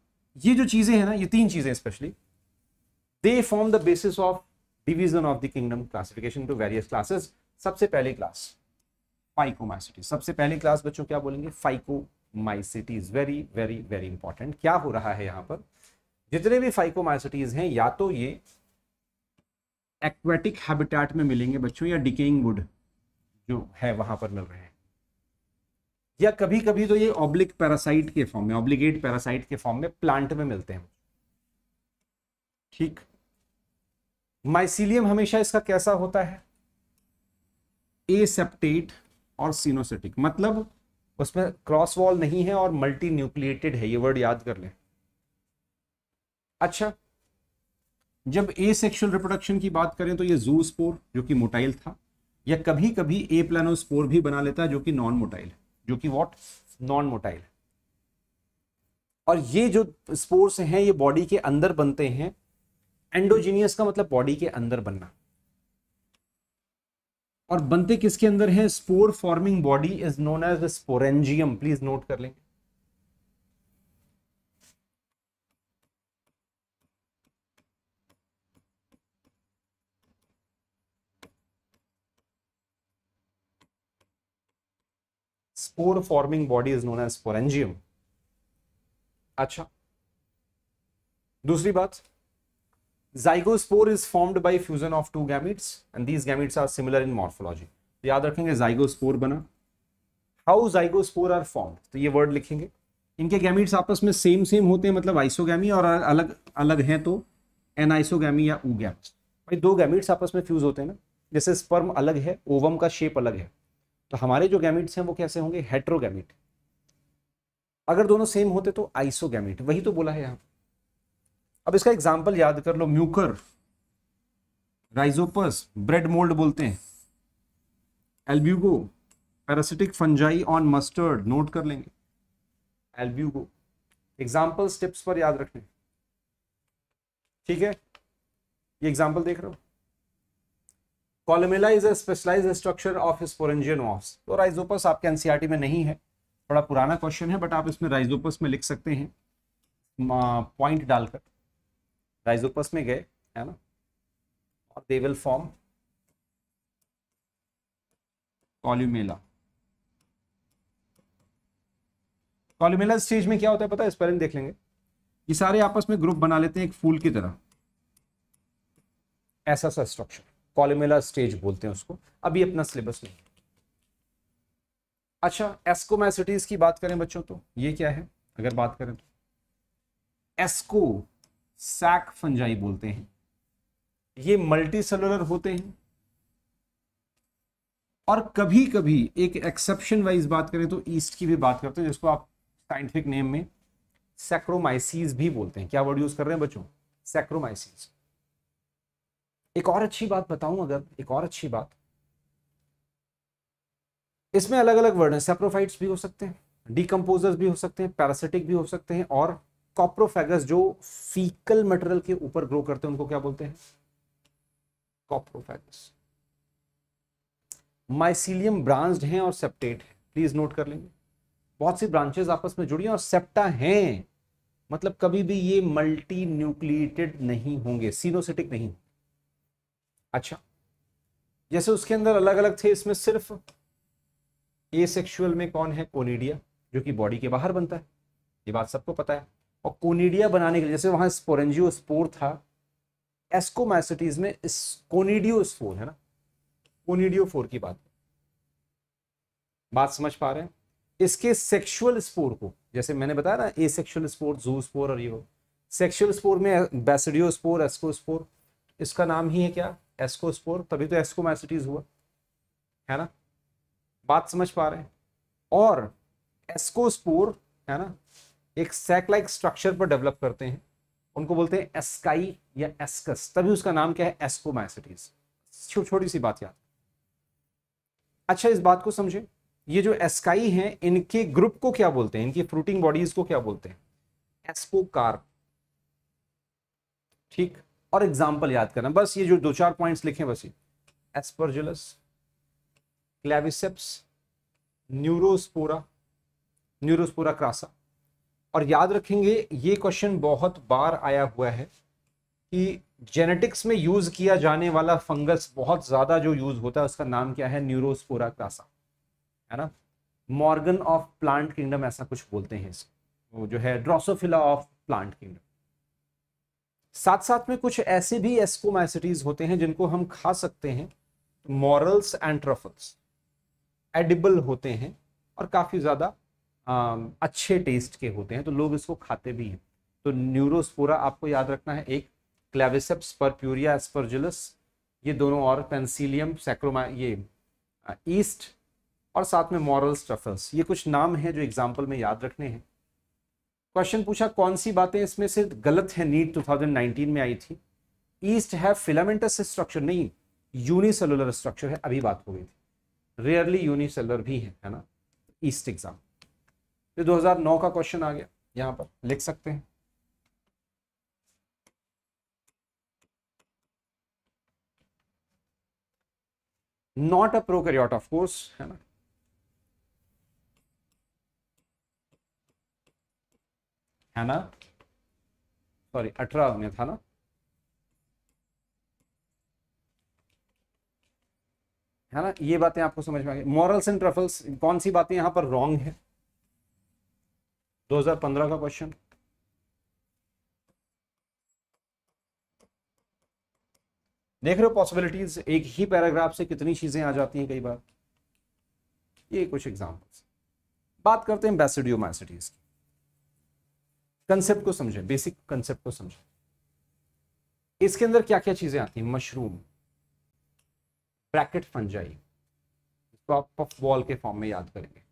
ये जो चीजें हैं ना ये तीन चीजें specially they form the basis of division of the kingdom classification to various classes सबसे पहले क्लास फाइकोमाइसिटीज सबसे पहले क्लास बच्चों क्या बोलेंगे phycomycetes very very very important क्या हो रहा है यहां पर जितने भी फाइकोमाइसिटीज हैं या तो ये एक्वेटिक हैबिटेट में मिलेंगे बच्चों या डिकेइंग वुड जो है वहां पर मिल रहे हैं या कभी कभी तो ये ऑब्लिक पैरासाइट के फॉर्म में ऑब्लिगेट पैरासाइट के फॉर्म में प्लांट में मिलते हैं ठीक माइसिलियम हमेशा इसका कैसा होता है एसेप्टेट और सीनोसेटिक मतलब उसमें क्रॉस वॉल नहीं है और मल्टी न्यूक्लिएटेड है ये वर्ड याद कर लें अच्छा जब ए सेक्शुअल रिप्रोडक्शन की बात करें तो ये जू स्पोर जो कि मोटाइल था या कभी कभी ए प्लानो स्पोर भी बना लेता है जो कि नॉन मोटाइल है जो कि वॉट नॉन मोटाइल है और ये जो स्पोर्स हैं ये बॉडी के अंदर बनते हैं एंडोजीनियस का मतलब बॉडी के अंदर बनना और बनते किसके अंदर है spore forming body is known as sporangium please note कर लेंगे spore forming body is known as sporangium अच्छा दूसरी बात zygospore is formed by fusion of two gametes and these gametes are similar in morphology तो याद रखेंगे zygospore बना how zygospore are formed तो ये वर्ड लिखेंगे इनके गैमिट्स आपस में सेम सेम होते हैं मतलब आइसोगैमी और अलग अलग हैं तो एन आइसोगैमी या ऊगैम भाई दो गैमिट्स आपस में फ्यूज होते हैं ना जैसे स्पर्म अलग है ओवम का शेप अलग है तो हमारे जो गैमिट्स हैं वो कैसे होंगे हेट्रोगेमिट अगर दोनों सेम होते तो आइसोगेमिट वही तो बोला है यहां अब इसका एग्जाम्पल याद कर लो म्यूकर राइजोपस ब्रेड मोल्ड बोलते हैं Albugo parasitic fungi on mustard note कर लेंगे एल्ब्यूगो एग्जाम्पल स्टेप्स पर याद रखें ठीक है ये एग्जाम्पल देख रहे हो columella is a specialise structure of sporangium moss तो राइजोपस आपके एनसीआरटी में नहीं है थोड़ा पुराना क्वेश्चन है बट आप इसमें राइजोपस में लिख सकते हैं पॉइंट डालकर राइजोपस में गए है ना और they will form columella columella stage में क्या होता है पता है इस पर देख लेंगे ये सारे आपस में ग्रुप बना लेते हैं एक फूल की तरह ऐसा सा स्ट्रक्चर कॉलमेला स्टेज बोलते हैं उसको अभी अपना सिलेबस नहीं अच्छा एस्कोमैसिटीज की बात करें बच्चों तो ये क्या है अगर बात करें तो एस्को सैक फंजाई बोलते हैं ये मल्टी सेलुलर होते हैं और कभी कभी एक एक्सेप्शन वाइज बात करें तो ईस्ट की भी बात करते हैं जिसको आप साइंटिफिक नेम में सेक्रोमाइसिस भी बोलते हैं क्या वर्ड यूज कर रहे हैं बच्चों सेक्रोमाइसिस एक और अच्छी बात बताऊं अगर एक और अच्छी बात इसमें अलग अलग वर्ड हैं सेप्रोफाइट्स भी हो सकते हैं डिकम्पोजर्स भी हो सकते हैं पैरासिटिक भी हो सकते हैं और कॉप्रोफेगस जो फीकल मटेरियल के ऊपर ग्रो करते हैं उनको क्या बोलते हैं कॉप्रोफेगस माइसिलियम ब्रांच्ड हैं और सेप्टेट है प्लीज नोट कर लेंगे बहुत सी ब्रांचेस आपस में जुड़ी हैं और सेप्टा हैं मतलब कभी भी ये मल्टी न्यूक्लिएटेड नहीं होंगे सीनोसिटिक नहीं होंगे अच्छा जैसे उसके अंदर अलग अलग थे इसमें सिर्फ ए सेक्शुअल में कौन है कोनीडिया जो कि बॉडी के बाहर बनता है ये बात सबको पता है और कोनीडिया बनाने के लिए जैसे वहां स्पोरेंजियो स्पोर था एस्कोमाइसिटीज में कोनीडियो स्पोर है ना कोनीडियो फोर की बात बात समझ पा रहे हैं इसके सेक्सुअल स्पोर को जैसे मैंने बताया ना asexual spore zoospore और ये सेक्सुअल सेक्शुअल स्पोर में बेसिडियो स्पोर एस्को स्पोर इसका नाम ही है क्या एस्कोस्पोर तभी तो एस्कोमाइसिटीज हुआ है ना बात समझ पा रहे हैं और एस्कोस्पोर है ना एक सैक लाइक स्ट्रक्चर पर डेवलप करते हैं उनको बोलते हैं एस्काई या एस्कस तभी उसका नाम क्या है एस्कोमाइसिटीज छोटी छोटी सी बात याद अच्छा इस बात को समझे ये जो एस्काई हैं इनके ग्रुप को क्या बोलते हैं इनकी फ्रूटिंग बॉडीज को क्या बोलते हैं एस्कोकार ठीक और एग्जाम्पल याद करना बस ये जो दो चार पॉइंट लिखे बस ये Aspergillus Claviceps Neurospora Neurospora crassa और याद रखेंगे ये क्वेश्चन बहुत बार आया हुआ है कि जेनेटिक्स में यूज किया जाने वाला फंगस बहुत ज्यादा जो यूज होता है उसका नाम क्या है न्यूरोस्पोरा क्रासा है ना मॉर्गन ऑफ प्लांट किंगडम ऐसा कुछ बोलते हैं इसको जो है ड्रोसोफिला ऑफ प्लांट किंगडम साथ साथ में कुछ ऐसे भी एस्कोमाइसिटीज होते हैं जिनको हम खा सकते हैं मॉरल्स एंड ट्रफल्स एडिबल होते हैं और काफ़ी ज़्यादा अच्छे टेस्ट के होते हैं तो लोग इसको खाते भी हैं तो न्यूरोस्पोरा आपको याद रखना है एक क्लेविसेप्स प्यूरिया एस्परजुलस ये दोनों और पेंसिलियम सैक्रोमा ये ईस्ट और साथ में मॉरल्स ट्रफल्स ये कुछ नाम हैं जो एग्जाम्पल में याद रखने हैं क्वेश्चन पूछा कौन सी बातें इसमें से गलत है नीट 2019 में आई थी ईस्ट है फिलामेंटस स्ट्रक्चर नहीं यूनिसेलुलर स्ट्रक्चर है अभी बात हो गई थी रेयरली यूनिसेलुलर भी है है ना ईस्ट एग्जाम दो 2009 का क्वेश्चन आ गया यहां पर लिख सकते हैं not a prokaryote of course है ना है ना सॉरी अठारह में था ना है ना ये बातें आपको समझ में आ गई मॉरल्स एंड ट्रफल्स कौन सी बातें यहां पर रॉन्ग है 2015 का क्वेश्चन देख रहे हो पॉसिबिलिटीज एक ही पैराग्राफ से कितनी चीजें आ जाती हैं कई बार ये कुछ एग्जांपल्स बात करते हैं मैसेडीज की कंसेप्ट को समझे बेसिक कंसेप्ट को समझे इसके अंदर क्या क्या चीजें आती हैं मशरूम ब्रैकेट फंजाई इसको आप पफ वॉल के फॉर्म में याद करेंगे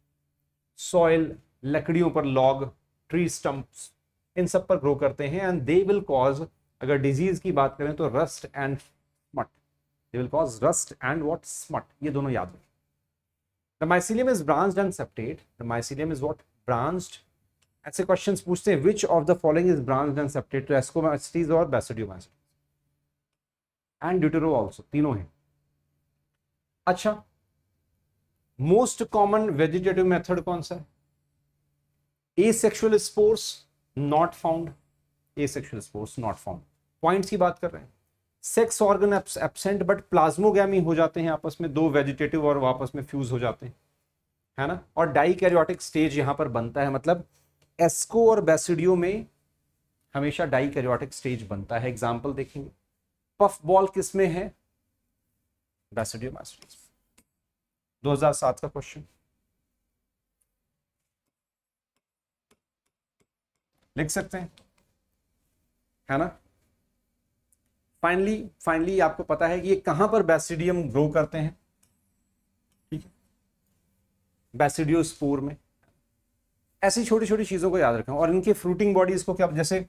सॉइल लकड़ियों पर लॉग ट्री स्टम्प्स इन सब पर ग्रो करते हैं एंड दे विल कॉज अगर डिजीज की बात करें तो rust and smut they will cause rust and what smut ये दोनों याद रखें the mycelium is branched and septate the mycelium is what branched ऐसे क्वेश्चंस पूछते हैं which of the following is branch and septed to ascomycetes और basidiomycetes and deutero also तीनों हैं अच्छा मोस्ट कॉमन वेजिटेटिव मेथड कौन सा है asexual spores not found asexual spores not found points की बात कर रहे हैं sex organ absent but plasmogamy हो जाते हैं आपस में दो वेजिटेटिव और आपस में फ्यूज हो जाते हैं है ना और डाई स्टेज यहां पर बनता है मतलब एस्को और बेसिडियो में हमेशा डाई कैरियोटिक स्टेज बनता है एग्जाम्पल देखेंगे पफ बॉल किस में है बेसिडियो हजार 2007 का क्वेश्चन लिख सकते हैं है ना फाइनली फाइनली आपको पता है कि ये कहां पर बेसिडियम ग्रो करते हैं ठीक है बेसिडियो स्पोर में ऐसी छोटी छोटी चीज़ों को याद रखें और इनके फ्रूटिंग बॉडीज़ को क्या जैसे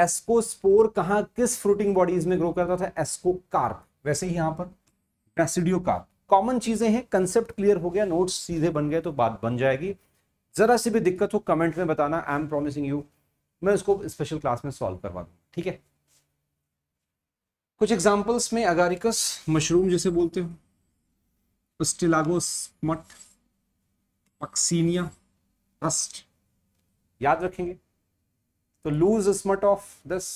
एस्कोस्पोर कहा किस फ्रूटिंग बॉडीज में ग्रो करता था एस्को कार्प वैसे ही यहां पर ब्रेसिडियो कार्प कॉमन चीज़ें हैं कंसेप्ट क्लियर हो गया नोट्स सीधे बन गए तो बात बन जाएगी ज़रा सी भी दिक्कत हो कमेंट में बताना आई एम प्रोमिसिंग यू मैं उसको स्पेशल क्लास में सॉल्व करवा दूँ ठीक है कुछ एग्जाम्पल्स में अगारिकस मशरूम जैसे बोलते हो स्टिलागोस्मट पक्सीनिया ट्रस्ट याद रखेंगे तो लूज स्मट ऑफ दिस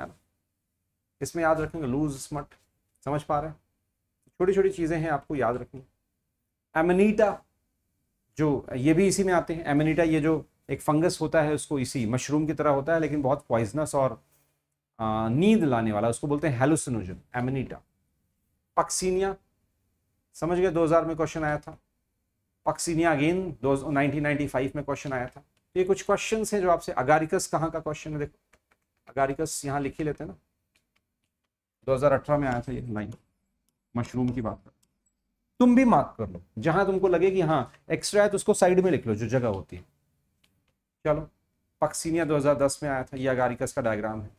है ना इसमें याद रखेंगे लूज स्मट समझ पा रहे हैं छोटी छोटी चीज़ें हैं आपको याद रखनी एमनीटा जो ये भी इसी में आते हैं एमनीटा ये जो एक फंगस होता है उसको इसी मशरूम की तरह होता है लेकिन बहुत पॉइजनस और नींद लाने वाला उसको बोलते हैं हेलोसिनोजन एमनीटा पक्सीनिया समझ गए 2000 में क्वेश्चन आया था पक्सिनिया अगेन दो में क्वेश्चन आया था ये कुछ क्वेश्चन हैं जो आपसे अगारिकस कहाँ का क्वेश्चन है देखो अगारिकस यहाँ लिख ही लेते हैं ना 2018 में आया था ये लाइन मशरूम की बात कर तुम भी मार्क कर लो जहां तुमको लगे कि हाँ एक्स्ट्रा है तो उसको साइड में लिख लो जो जगह होती है चलो पक्सिनिया 2010 में आया था ये अगारिकस का डायग्राम है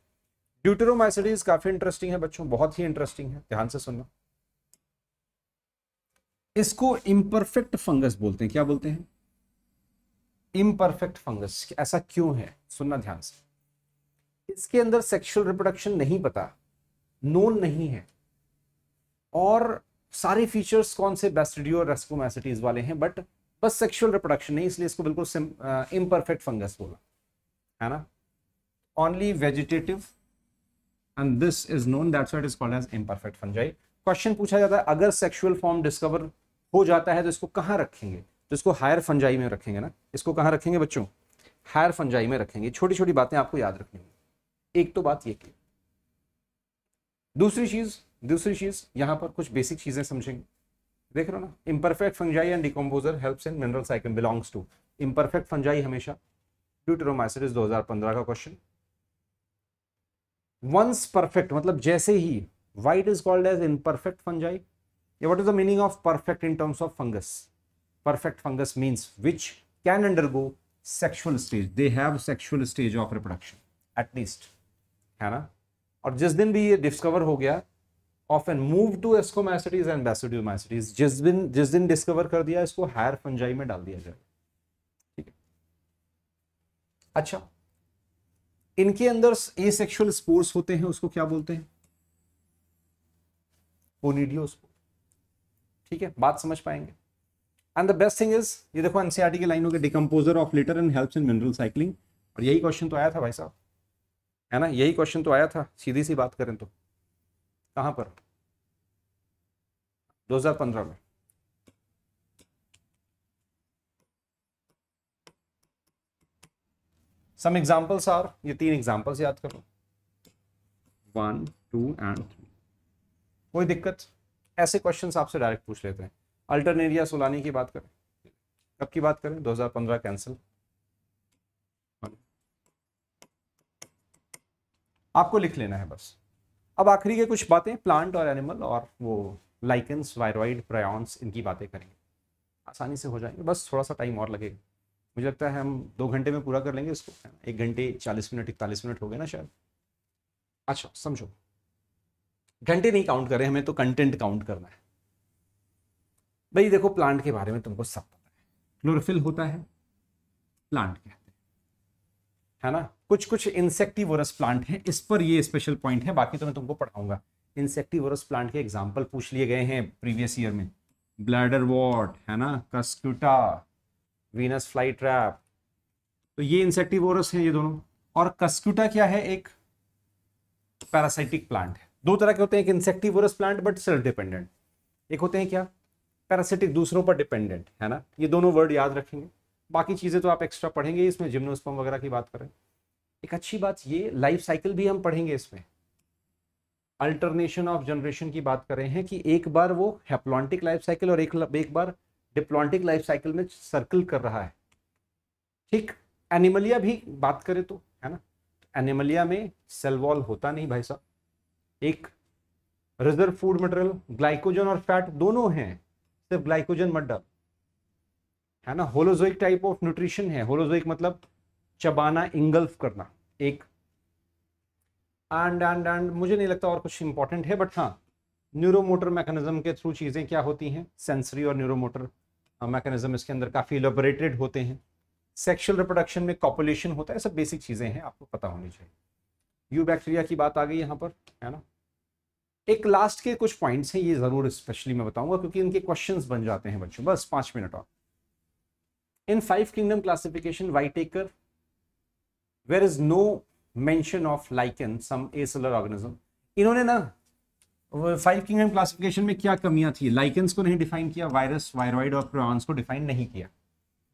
ड्यूटरोमाइसिडीज काफी इंटरेस्टिंग है बच्चों बहुत ही इंटरेस्टिंग है ध्यान से सुनना इसको इम्परफेक्ट फंगस बोलते हैं क्या बोलते हैं इम्परफेक्ट फंगस ऐसा क्यों है सुनना ध्यान से इसके अंदर सेक्सुअल रिप्रोडक्शन नहीं पता नोन नहीं है और सारे फीचर्स कौन से बेस्टिडियो रेस्कोमैसिटीज वाले हैं बट बस सेक्सुअल रिप्रोडक्शन नहीं इसलिए इसको बिल्कुल इम्परफेक्ट फंगस बोला है ना only vegetative and this is known that's what is called as imperfect imperfect question पूछा जाता है अगर सेक्सुअल फॉर्म डिस्कवर हो जाता है तो इसको कहाँ रखेंगे तो इसको हायर फंजाई में रखेंगे ना इसको कहाँ रखेंगे बच्चों हायर फंजाई में रखेंगे छोटी छोटी बातें आपको याद रखनी होंगी एक तो बात ये की दूसरी चीज दूसरी चीज यहाँ पर कुछ बेसिक चीजें समझेंगे देख रहे हो ना imperfect fungi and decomposer helps in mineral cycle belongs to imperfect fungi हमेशा ड्यूटरोमाइसिस 2015 का क्वेश्चन वंस परफेक्ट मतलब जैसे ही white is called as imperfect fungi Yeah, what is the meaning of perfect in terms of fungus? Perfect fungus means which can undergo sexual stage. They have sexual stage of reproduction, at least. hai na aur jis din bhi ye discover ho gaya often move to ascomycetes and basidiomycetes jis din jis din discover kar diya isko higher fungi mein dal diya jayega theek hai acha इनके अंदर ए asexual spores होते हैं उसको क्या बोलते हैं ओनिडियो ठीक है बात समझ पाएंगे and the best thing is ये देखो एनसीआरटी e के लाइनों के decomposer of litter and helps in mineral cycling और यही क्वेश्चन तो आया था भाई साहब है ना यही क्वेश्चन तो आया था सीधी सी बात करें तो कहां पर 2015 में सम एग्जाम्पल्स आर ये तीन एग्जाम्पल्स याद करो वन टू एंड थ्री कोई दिक्कत ऐसे क्वेश्चन आपसे डायरेक्ट पूछ लेते हैं अल्टरन एरिया सोलानी की बात करें कब की बात करें 2015 कैंसिल आपको लिख लेना है बस अब आखिरी के कुछ बातें प्लांट और एनिमल और वो लाइकेंस वायरॉइड प्रायॉन्स इनकी बातें करेंगे आसानी से हो जाएंगे बस थोड़ा सा टाइम और लगेगा मुझे लगता है हम दो घंटे में पूरा कर लेंगे इसको एक घंटे चालीस मिनट इकतालीस मिनट हो गए ना शायद अच्छा समझो घंटे नहीं काउंट करें हमें तो कंटेंट काउंट करना है भाई देखो प्लांट के बारे में तुमको सब पता है क्लोरोफिल होता है प्लांट कहते हैं है ना कुछ कुछ इंसेक्टिवोरस प्लांट है इस पर ये स्पेशल पॉइंट है बाकी तो मैं तुमको पढ़ाऊंगा इंसेक्टिवोरस प्लांट के एग्जाम्पल पूछ लिए गए हैं प्रीवियस ईयर में ब्लैडर वॉट है ना कस्क्यूटा वीनस फ्लाई ट्रैप तो ये इंसेक्टिवोरस हैं ये दोनों और कस्क्यूटा क्या है एक पैरासाइटिक प्लांट है दो तरह के होते हैं एक insectivorous plant but self dependent एक होते हैं क्या पैरासिटिक दूसरों पर डिपेंडेंट है ना ये दोनों वर्ड याद रखेंगे बाकी चीज़ें तो आप एक्स्ट्रा पढ़ेंगे इसमें जिम्नोस्पम वगैरह की बात करें एक अच्छी बात ये लाइफ साइकिल भी हम पढ़ेंगे इसमें अल्टरनेशन ऑफ जनरेशन की बात करें हैं कि एक बार वो हेप्लॉन्टिक लाइफ साइकिल और एक, एक बार डिप्लॉन्टिक लाइफ साइकिल में सर्कल कर रहा है ठीक एनिमलिया भी बात करें तो है ना एनिमलिया में सेलवॉल होता नहीं भाई साहब एक रिजर्व फूड मटेरियल ग्लाइकोजन और फैट दोनों हैं सिर्फ ग्लाइकोजन मत डाल है ना होलोजोइक टाइप ऑफ न्यूट्रिशन है होलोजोइक मतलब चबाना इंगल्फ करना एक एंड एंड एंड मुझे नहीं लगता और कुछ इंपॉर्टेंट है बट हाँ न्यूरोमोटर मैकेनिज्म के थ्रू चीज़ें क्या होती हैं सेंसरी और न्यूरोमोटर मैकेनिज्म हाँ, इसके अंदर काफ़ी इलेबोरेटेड होते हैं सेक्शुअल रिप्रोडक्शन में कॉपुलेशन होता है सब बेसिक चीज़ें हैं आपको पता होनी चाहिए यू बैक्टीरिया की बात आ गई यहाँ पर है ना एक लास्ट के कुछ पॉइंट्स हैं ये ज़रूर स्पेशली मैं बताऊंगा क्योंकि इनके क्वेश्चंस बन जाते हैं बच्चों बस पांच मिनट और in five kingdom classification whiteacre where is no mention of lichen some acellular organism इन्होंने ना फाइव किंगडम क्लासिफिकेशन में क्या कमियां थी लाइकेंस को नहीं डिफाइन किया वायरस वायरॉइड और प्रोन्स को डिफाइन नहीं किया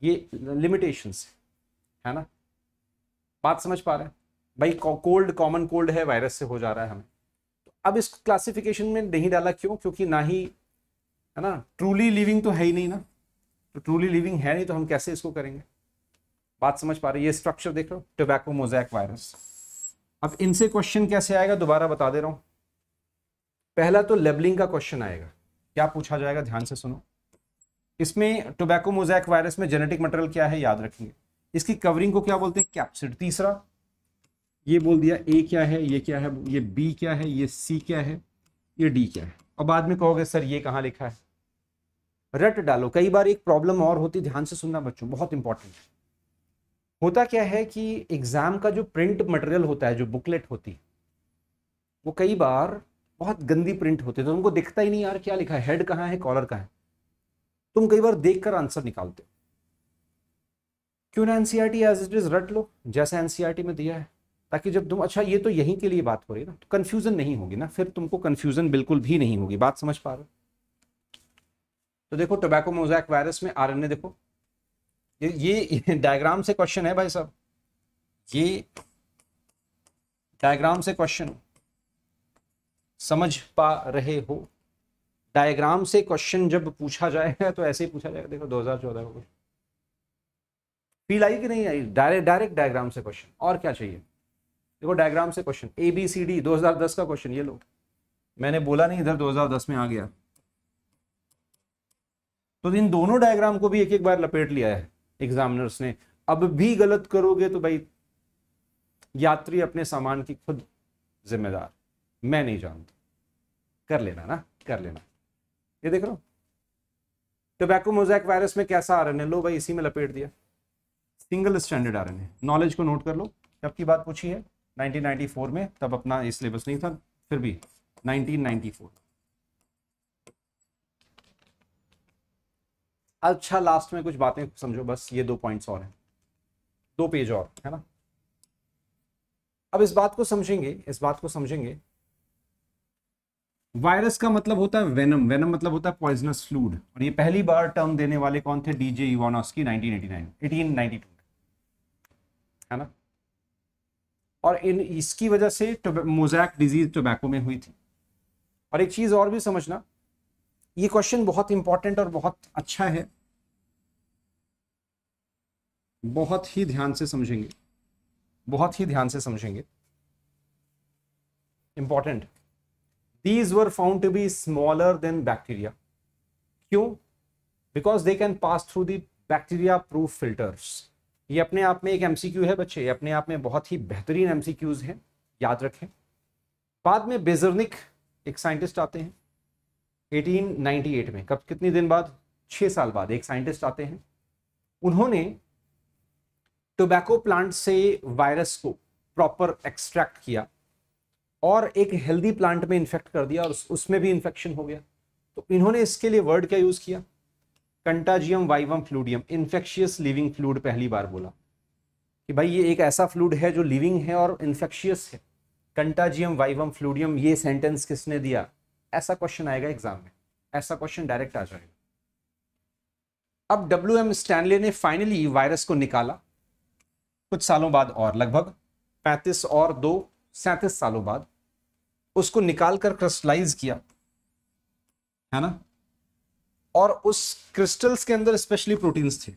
ये लिमिटेशंस है ना बात समझ पा रहे हैं भाई कोल्ड कॉमन कोल्ड है वायरस से हो जा रहा है हमें तो अब इस क्लासिफिकेशन में नहीं डाला क्यों क्योंकि ना ही है ना ट्रूली लिविंग तो है ही नहीं ना तो ट्रूली लिविंग है नहीं तो हम कैसे इसको करेंगे बात समझ पा रहे ये स्ट्रक्चर देख लो टोबैको मोजैक वायरस अब इनसे क्वेश्चन कैसे आएगा दोबारा बता दे रहा हूँ पहला तो लेबलिंग का क्वेश्चन आएगा क्या पूछा जाएगा ध्यान से सुनो इसमें टोबैको मोजैक वायरस में जेनेटिक मटेरियल क्या है याद रखेंगे इसकी कवरिंग को क्या बोलते हैं कैप्सिड तीसरा ये बोल दिया ए क्या है ये क्या है ये बी क्या है ये सी क्या है ये डी क्या है और बाद में कहोगे सर ये कहाँ लिखा है रट डालो कई बार एक प्रॉब्लम और होती ध्यान से सुनना बच्चों बहुत इंपॉर्टेंट होता क्या है कि एग्ज़ाम का जो प्रिंट मटेरियल होता है जो बुकलेट होती है वो कई बार बहुत गंदी प्रिंट होती है तो तुमको दिखता ही नहीं यार क्या लिखा है हेड कहाँ है कॉलर कहाँ है तुम कई बार देख कर आंसर निकालते हो क्यों ना एनसीईआरटी एज इट इज रट लो जैसा एनसीईआरटी e में दिया है ताकि जब तुम अच्छा ये तो यहीं के लिए बात हो रही है ना तो कन्फ्यूज़न नहीं होगी ना फिर तुमको कन्फ्यूज़न बिल्कुल भी नहीं होगी बात समझ पा रहे तो देखो टोबैको मोजैक वायरस में आरएनए देखो ये ये डायग्राम से क्वेश्चन है भाई साहब ये डायग्राम से क्वेश्चन समझ पा रहे हो डायग्राम से क्वेश्चन जब पूछा जाएगा तो ऐसे ही पूछा जाएगा देखो 2014 को फील आई कि नहीं आई डायरेक्ट डायरेक्ट डायग्राम से क्वेश्चन और क्या चाहिए देखो डायग्राम से question A B C D 2010 का क्वेश्चन ये लो मैंने बोला नहीं इधर 2010 में आ गया तो इन दोनों डायग्राम को भी एक एक बार लपेट लिया है एग्जामिनर्स ने अब भी गलत करोगे तो भाई यात्री अपने सामान की खुद जिम्मेदार मैं नहीं जानता कर लेना ना कर लेना ये देख लो टोबैको मोजैक वायरस में कैसा आर लो भाई इसी में लपेट दिया सिंगल स्टैंडर्ड आर नॉलेज को नोट कर लो जबकि बात पूछी है 1994 में तब अपना ये सिलेबस नहीं था फिर भी 1994 अच्छा लास्ट में कुछ बातें समझो बस ये दो पॉइंट्स और हैं दो पेज और है ना अब इस बात को समझेंगे इस बात को समझेंगे वायरस का मतलब होता है वेनम वेनम मतलब होता है पॉइजनस फ्लूड और ये पहली बार टर्म देने वाले कौन थे डीजे यूनॉस इवानोस्की 1989 1892 है ना और इन इसकी वजह से मोजैक डिजीज टोबैको में हुई थी और एक चीज़ और भी समझना ये क्वेश्चन बहुत इंपॉर्टेंट और बहुत अच्छा है बहुत ही ध्यान से समझेंगे बहुत ही ध्यान से समझेंगे important these were found to be smaller than bacteria क्यों because they can pass through the bacteria proof filters ये अपने आप में एक एमसीक्यू है बच्चे ये अपने आप में बहुत ही बेहतरीन एमसीक्यूज हैं याद रखें बाद में बेजरनिक एक साइंटिस्ट आते हैं 1898 में कब कितने दिन बाद छः साल बाद एक साइंटिस्ट आते हैं उन्होंने टोबैको प्लांट से वायरस को प्रॉपर एक्सट्रैक्ट किया और एक हेल्दी प्लांट में इन्फेक्ट कर दिया और उसमें भी इन्फेक्शन हो गया तो इन्होंने इसके लिए वर्ड क्या यूज़ किया contagium vivum fluidum infectious living fluid पहली बार बोला कि भाई ये एक ऐसा फ्लूड है जो लिविंग है और इन्फेक्शियस है कंटाजियम वाइवम फ्लूडियम ये सेंटेंस किसने दिया ऐसा क्वेश्चन आएगा एग्जाम में ऐसा क्वेश्चन डायरेक्ट आ जाएगा अब डब्ल्यू एम स्टैनले ने फाइनली वायरस को निकाला कुछ सालों बाद और लगभग पैंतीस और दो सैंतीस सालों बाद उसको निकाल कर क्रिस्टलाइज किया है ना और उस क्रिस्टल्स के अंदर स्पेशली प्रोटीन्स थे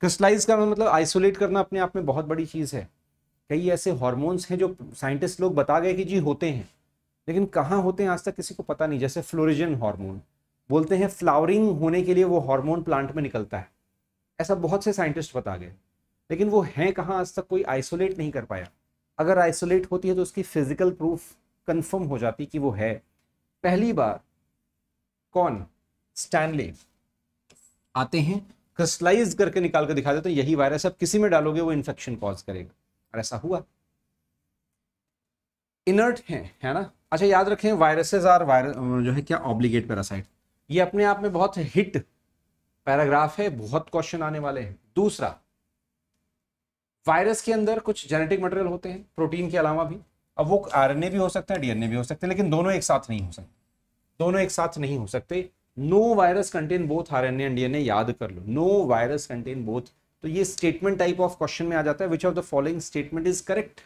क्रिस्टलाइज करना मतलब आइसोलेट करना अपने आप में बहुत बड़ी चीज़ है कई ऐसे हॉर्मोन्स हैं जो साइंटिस्ट लोग बता गए कि जी होते हैं लेकिन कहाँ होते हैं आज तक किसी को पता नहीं जैसे फ्लोरिजन हार्मोन बोलते हैं फ्लावरिंग होने के लिए वो हार्मोन प्लांट में निकलता है ऐसा बहुत से साइंटिस्ट बता गए लेकिन वो हैं कहाँ आज तक कोई आइसोलेट नहीं कर पाया अगर आइसोलेट होती है तो उसकी फिजिकल प्रूफ कन्फर्म हो जाती कि वो है पहली बार कौन स्टैनली आते हैं क्रिस्टलाइज करके निकाल कर दिखा देते हैं यही वायरस अब किसी में डालोगे वो इन्फेक्शन कॉज करेगा और ऐसा हुआ इनर्ट है है ना अच्छा याद रखें वायरसेस आर वायरस जो है क्या ऑब्लिगेट पैरासाइट ये अपने आप में बहुत हिट पैराग्राफ है बहुत क्वेश्चन आने वाले हैं दूसरा वायरस के अंदर कुछ जेनेटिक मटेरियल होते हैं प्रोटीन के अलावा भी अब वो आरएनए भी हो सकता है डीएनए भी हो सकते हैं लेकिन दोनों एक साथ नहीं हो सकते दोनों एक साथ नहीं हो सकते no virus contain both R N and DNA याद कर लो नो वायरस कंटेन बोथ तो ये स्टेटमेंट टाइप ऑफ क्वेश्चन में आ जाता है which of the following statement is correct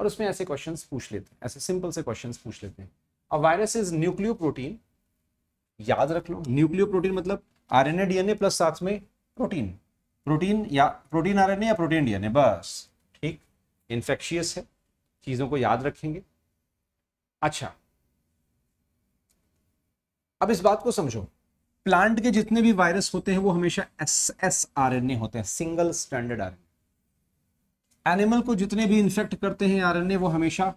और उसमें ऐसे क्वेश्चंस पूछ लेते हैं ऐसे सिंपल से क्वेश्चंस पूछ लेते हैं अब वायरस इज न्यूक्लियो प्रोटीन याद रख लो न्यूक्लियो प्रोटीन मतलब आरएनए डीएनए प्लस साथ में प्रोटीन प्रोटीन या प्रोटीन आर या प्रोटीन डीएनए बस ठीक इन्फेक्शियस है चीज़ों को याद रखेंगे अच्छा अब इस बात को समझो प्लांट के जितने भी वायरस होते हैं वो हमेशा S S R N A होते हैं single standard R N animal को जितने भी इन्फेक्ट करते हैं आर एन ए वो हमेशा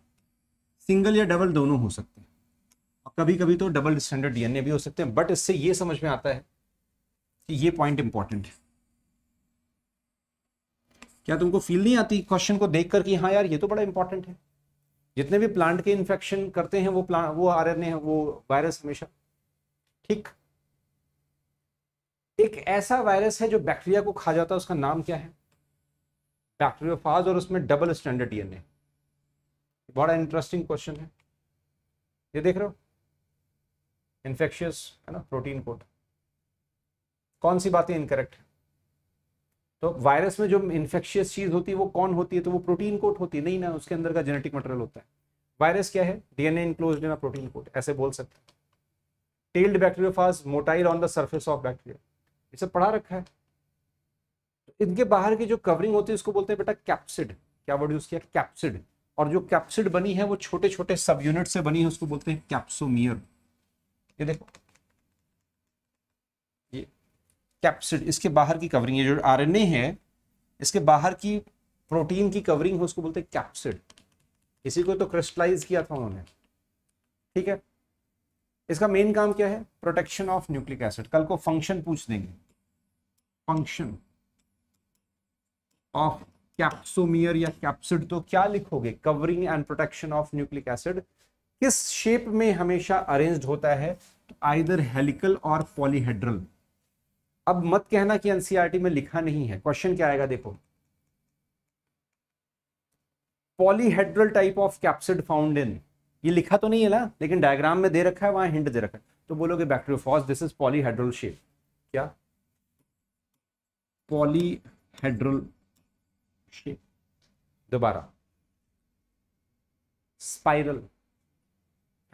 सिंगल या डबल दोनों हो सकते हैं और कभी कभी तो डबल स्टैंडर्ड डीएनए भी हो सकते हैं बट इससे ये समझ में आता है कि ये पॉइंट इंपॉर्टेंट है क्या तुमको फील नहीं आती क्वेश्चन को देख कर कि हाँ यार ये तो बड़ा इंपॉर्टेंट है जितने भी प्लांट के इन्फेक्शन करते हैं वो प्लांट वो आर एन ए वो वायरस हमेशा ठीक एक ऐसा वायरस है जो बैक्टीरिया को खा जाता है उसका नाम क्या है बैक्टीरियोफाज और उसमें डबल स्टैंडर्ड डीएनए बड़ा इंटरेस्टिंग क्वेश्चन है ये देख रहे हो इन्फेक्शियस है ना प्रोटीन कोड कौन सी बातें इनकरेक्ट है तो वायरस में जो इन्फेक्शियस चीज होती है वो कौन होती है तो वो प्रोटीन कोट होती है नहीं ना उसके अंदर का जेनेटिक मटेरियल होता है वायरस क्या है डीएनए इनक्लोज ना प्रोटीन कोट ऐसे बोल सकते हैं tailed bacteriophage motile on the surface of bacteria इसे पढ़ा रखा है तो इनके बाहर की जो कवरिंग होती है उसको बोलते हैं बेटा कैप्सिड क्या वर्ड यूज किया कैप्सिड और जो कैप्सिड बनी है वो छोटे छोटे सब यूनिट से बनी है उसको बोलते हैं कैप्सोमियर ये देखो ये कैप्सिड इसके बाहर की कवरिंग है जो आरएनए है इसके बाहर की प्रोटीन की कवरिंग है उसको बोलते हैं कैप्सिड इसी को तो क्रिस्टलाइज किया था उन्होंने ठीक है इसका मेन काम क्या है प्रोटेक्शन ऑफ न्यूक्लिक एसिड कल को फंक्शन पूछ देंगे फंक्शन ऑफ कैप्सोमियर या कैप्सिड तो क्या लिखोगे covering and protection of nucleic acid किस शेप में हमेशा अरेंज्ड होता है आइदर हेलिकल और पॉलीहेड्रल अब मत कहना कि एनसीईआरटी e में लिखा नहीं है क्वेश्चन क्या आएगा देखो polyhedral type of capsid found in ये लिखा तो नहीं है ना लेकिन डायग्राम में दे रखा है वहां हिंट दे रखा है तो बोलोगे bacteriophage this is polyhedral shape क्या पॉलीहाइड्रोल शेप दोबारा स्पाइरल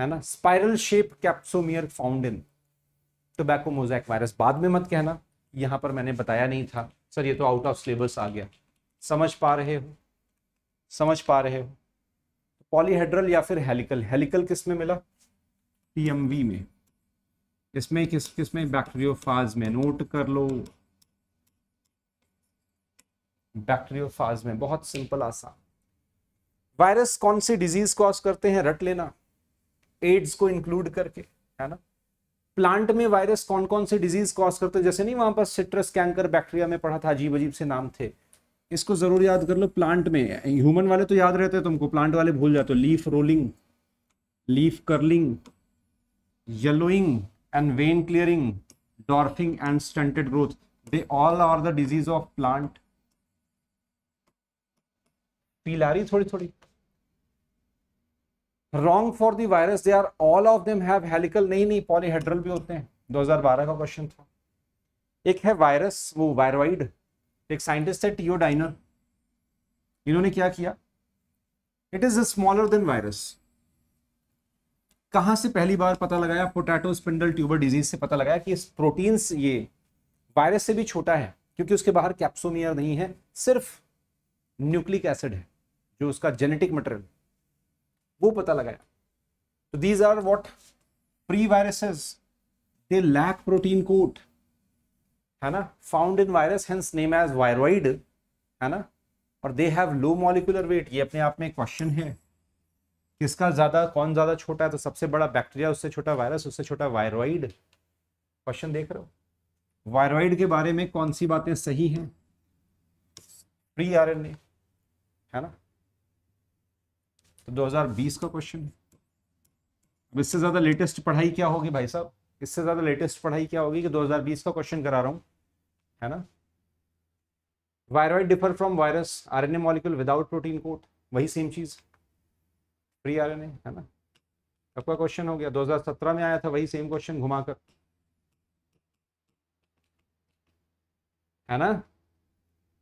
है ना spiral shape capsomere found in tobacco mosaic virus बाद में मत कहना यहां पर मैंने बताया नहीं था सर ये तो आउट ऑफ सिलेबस आ गया समझ पा रहे हो समझ पा रहे हो पॉलीहेड्रल या फिर हेलिकल हेलिकल किस में मिला पीएमवी में इसमें किस किस में बैक्टीरियोफाज में नोट कर लो बैक्टीरियोफाज में बहुत सिंपल आसान वायरस कौन सी डिजीज कॉज करते हैं रट लेना एड्स को इंक्लूड करके है ना प्लांट में वायरस कौन कौन से डिजीज कॉज करते हैं जैसे नहीं वहां पर सिट्रस कैंकर बैक्टीरिया में पढ़ा था अजीब अजीब से नाम थे इसको ज़रूर याद कर लो प्लांट में ह्यूमन वाले तो याद रहते हैं तुमको प्लांट वाले भूल जाते हो leaf rolling leaf curling yellowing and vein clearing dwarfing and stunted growth they all are the disease of plant feel आ रही थोड़ी थोड़ी wrong for the virus they are all of them have helical नहीं नहीं polyhedral भी होते हैं 2012 का क्वेश्चन था एक है वायरस वो वायरवाइड एक साइंटिस्ट है टीओ डाइनर इन्होंने क्या किया it is smaller than virus कहां से पहली बार पता लगाया पोटैटो स्पिंडल ट्यूबर डिजीज से पता लगाया कि इस प्रोटीन्स ये वायरस से भी छोटा है क्योंकि उसके बाहर कैप्सोमियर नहीं है सिर्फ न्यूक्लिक एसिड है जो उसका जेनेटिक मटेरियल वो पता लगाया तो these are what free viruses they lack protein coat है ना found in virus hence name as viroid है ना और they have low molecular weight ये अपने आप में क्वेश्चन है किसका ज़्यादा कौन ज़्यादा छोटा है तो सबसे बड़ा बैक्टीरिया उससे छोटा वायरस उससे छोटा वायरोइड क्वेश्चन देख रहे हो वायरोइड के बारे में कौन सी बातें सही हैं प्री आर एन ए है ना तो 2020 का क्वेश्चन है इससे ज़्यादा लेटेस्ट पढ़ाई क्या होगी भाई साहब इससे ज़्यादा लेटेस्ट पढ़ाई क्या होगी कि 2020 का क्वेश्चन करा रहा हूं है ना viroid differ from virus RNA molecule without protein coat वही सेम चीज फ्री आरएनए है ना आपका क्वेश्चन हो गया 2017 में आया था वही सेम क्वेश्चन घुमाकर है ना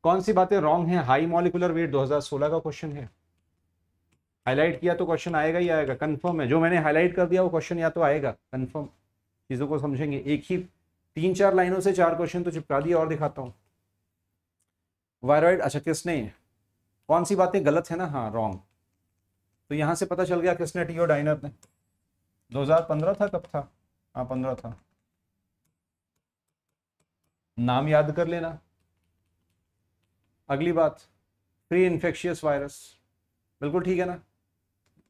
कौन सी बातें रॉन्ग हैं हाई मॉलिकुलर वेट 2016 का क्वेश्चन है हाईलाइट किया तो क्वेश्चन आएगा ही आएगा कंफर्म है जो मैंने हाईलाइट कर दिया वो क्वेश्चन या तो आएगा कंफर्म चीज़ों को समझेंगे एक ही तीन चार लाइनों से चार क्वेश्चन तो चिपका दिए और दिखाता हूँ वायरॉइड अच्छा किसने कौन सी बातें गलत है ना हाँ रॉन्ग तो यहाँ से पता चल गया किसने टीओ डाइनर ने 2015 था कब था हाँ पंद्रह था नाम याद कर लेना अगली बात प्री इन्फेक्शियस वायरस बिल्कुल ठीक है ना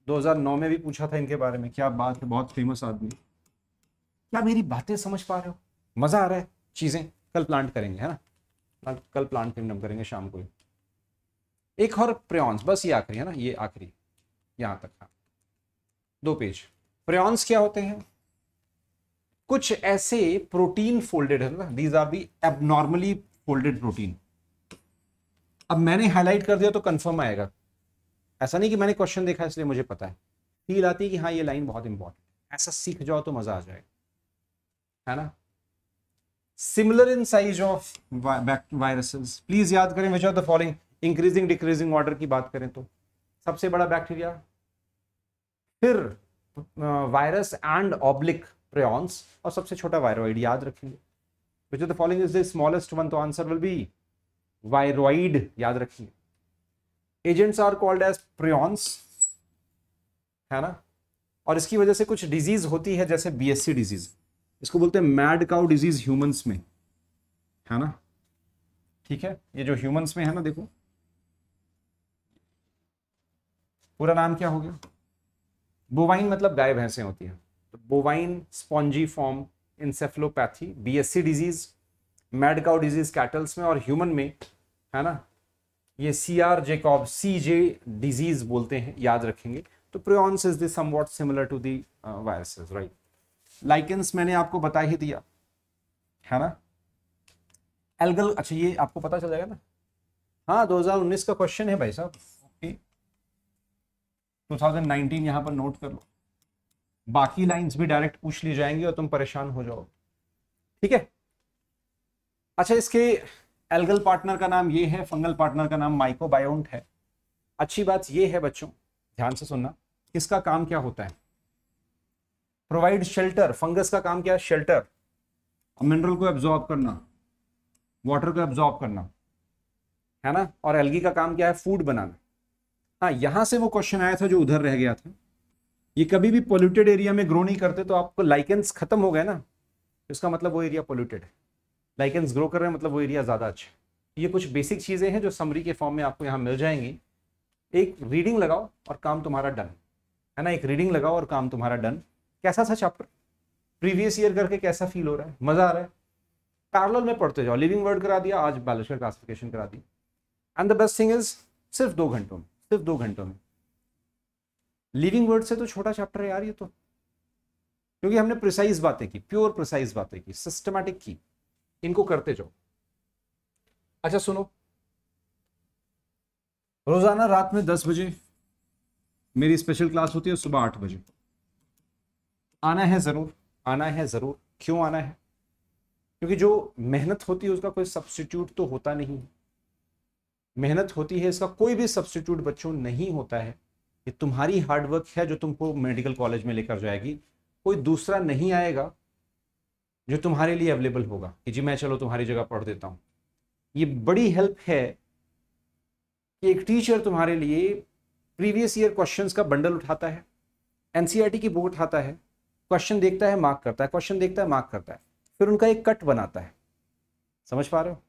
2009 में भी पूछा था इनके बारे में क्या बात है बहुत फेमस आदमी क्या मेरी बातें समझ पा रहे हो मज़ा आ रहा है चीज़ें कल प्लांट करेंगे है ना कल प्लांट किंगडम करेंगे शाम को एक और प्रॉन्स बस ये आखिरी है ना ये आखिरी यहाँ तक हाँ दो पेज प्रॉन्स क्या होते हैं कुछ ऐसे प्रोटीन फोल्डेड है ना these are the abnormally folded protein अब मैंने हाईलाइट कर दिया तो कंफर्म आएगा ऐसा नहीं कि मैंने क्वेश्चन देखा इसलिए मुझे पता है फील आती है कि हाँ ये लाइन बहुत इंपॉर्टेंट ऐसा सीख जाओ तो मज़ा आ जाएगा है ना similar in size of viruses please याद करें which are the following increasing decreasing order की बात करें तो सबसे बड़ा बैक्टीरिया फिर वायरस एंड ऑब्लिक प्रेन्स और सबसे छोटा वायरोइड याद रखेंगे which are the following is the smallest one तो आंसर विल बी वायरोइड याद रखिए agents are called as prions है ना और इसकी वजह से कुछ डिजीज होती है जैसे बीएससी डिजीज इसको बोलते हैं मैड काउ डिजीज ह्यूमंस में है ना ठीक है ये जो ह्यूमंस में है ना देखो पूरा नाम क्या हो गया बोवाइन मतलब गाय भैंसें होती हैं तो bovine spongy form encephalopathy BSC disease mad cow disease cattles में और ह्यूमन में है ना ये C R Jakob C J disease बोलते हैं याद रखेंगे तो prions is this somewhat similar to the viruses right lichens मैंने आपको बता ही दिया है ना एल्गल अच्छा ये आपको पता चल जाएगा ना हाँ 2019 का क्वेश्चन है भाई साहब ओके 2019 यहाँ पर नोट कर लो बाकी लाइंस भी डायरेक्ट पूछ ली जाएंगी और तुम परेशान हो जाओ ठीक है अच्छा इसके एल्गल पार्टनर का नाम ये है फंगल पार्टनर का नाम माइकोबायोन्ट है अच्छी बात ये है बच्चों ध्यान से सुनना इसका काम क्या होता है प्रोवाइड शेल्टर फंगस का काम क्या है शेल्टर मिनरल को एब्जॉर्ब करना वाटर को एब्जॉर्ब करना है ना और एलगी का काम क्या है फूड बनाना हाँ यहां से वो क्वेश्चन आया था जो उधर रह गया था ये कभी भी पोल्यूटेड एरिया में ग्रो नहीं करते तो आपको लाइकेंस खत्म हो गए ना इसका मतलब वो एरिया पोल्यूटेड है लाइकेंस ग्रो कर रहे हैं मतलब वो एरिया ज़्यादा अच्छा है ये कुछ बेसिक चीज़ें हैं जो समरी के फॉर्म में आपको यहाँ मिल जाएंगी एक रीडिंग लगाओ और काम तुम्हारा डन है ना एक रीडिंग लगाओ और काम तुम्हारा डन कैसा था चैप्टर प्रीवियस ईयर करके कैसा फील हो रहा है मज़ा आ रहा है पैरल में पढ़ते जाओ लिविंग वर्ड करा दिया आज बैलेंस क्लासिफिकेशन करा दी and the best thing is सिर्फ दो घंटों में सिर्फ दो घंटों में लिविंग वर्ड से तो छोटा चैप्टर है यार ये तो क्योंकि हमने प्रिसाइज बातें की प्योर प्रिसाइज बातें की सिस्टमैटिक की इनको करते जाओ अच्छा सुनो रोजाना रात में दस बजे मेरी स्पेशल क्लास होती है सुबह आठ बजे आना है ज़रूर आना है ज़रूर क्यों आना है क्योंकि जो मेहनत होती है उसका कोई सब्सटीट्यूट तो होता नहीं है मेहनत होती है इसका कोई भी सब्सटीट्यूट बच्चों नहीं होता है ये तुम्हारी हार्डवर्क है जो तुमको मेडिकल कॉलेज में लेकर जाएगी कोई दूसरा नहीं आएगा जो तुम्हारे लिए अवेलेबल होगा कि जी मैं चलो तुम्हारी जगह पढ़ देता हूँ ये बड़ी हेल्प है कि एक टीचर तुम्हारे लिए प्रीवियस ईयर क्वेश्चंस का बंडल उठाता है एनसीईआरटी e की बुक उठाता है क्वेश्चन देखता है मार्क करता है क्वेश्चन देखता है मार्क करता है फिर उनका एक कट बनाता है समझ पा रहे हो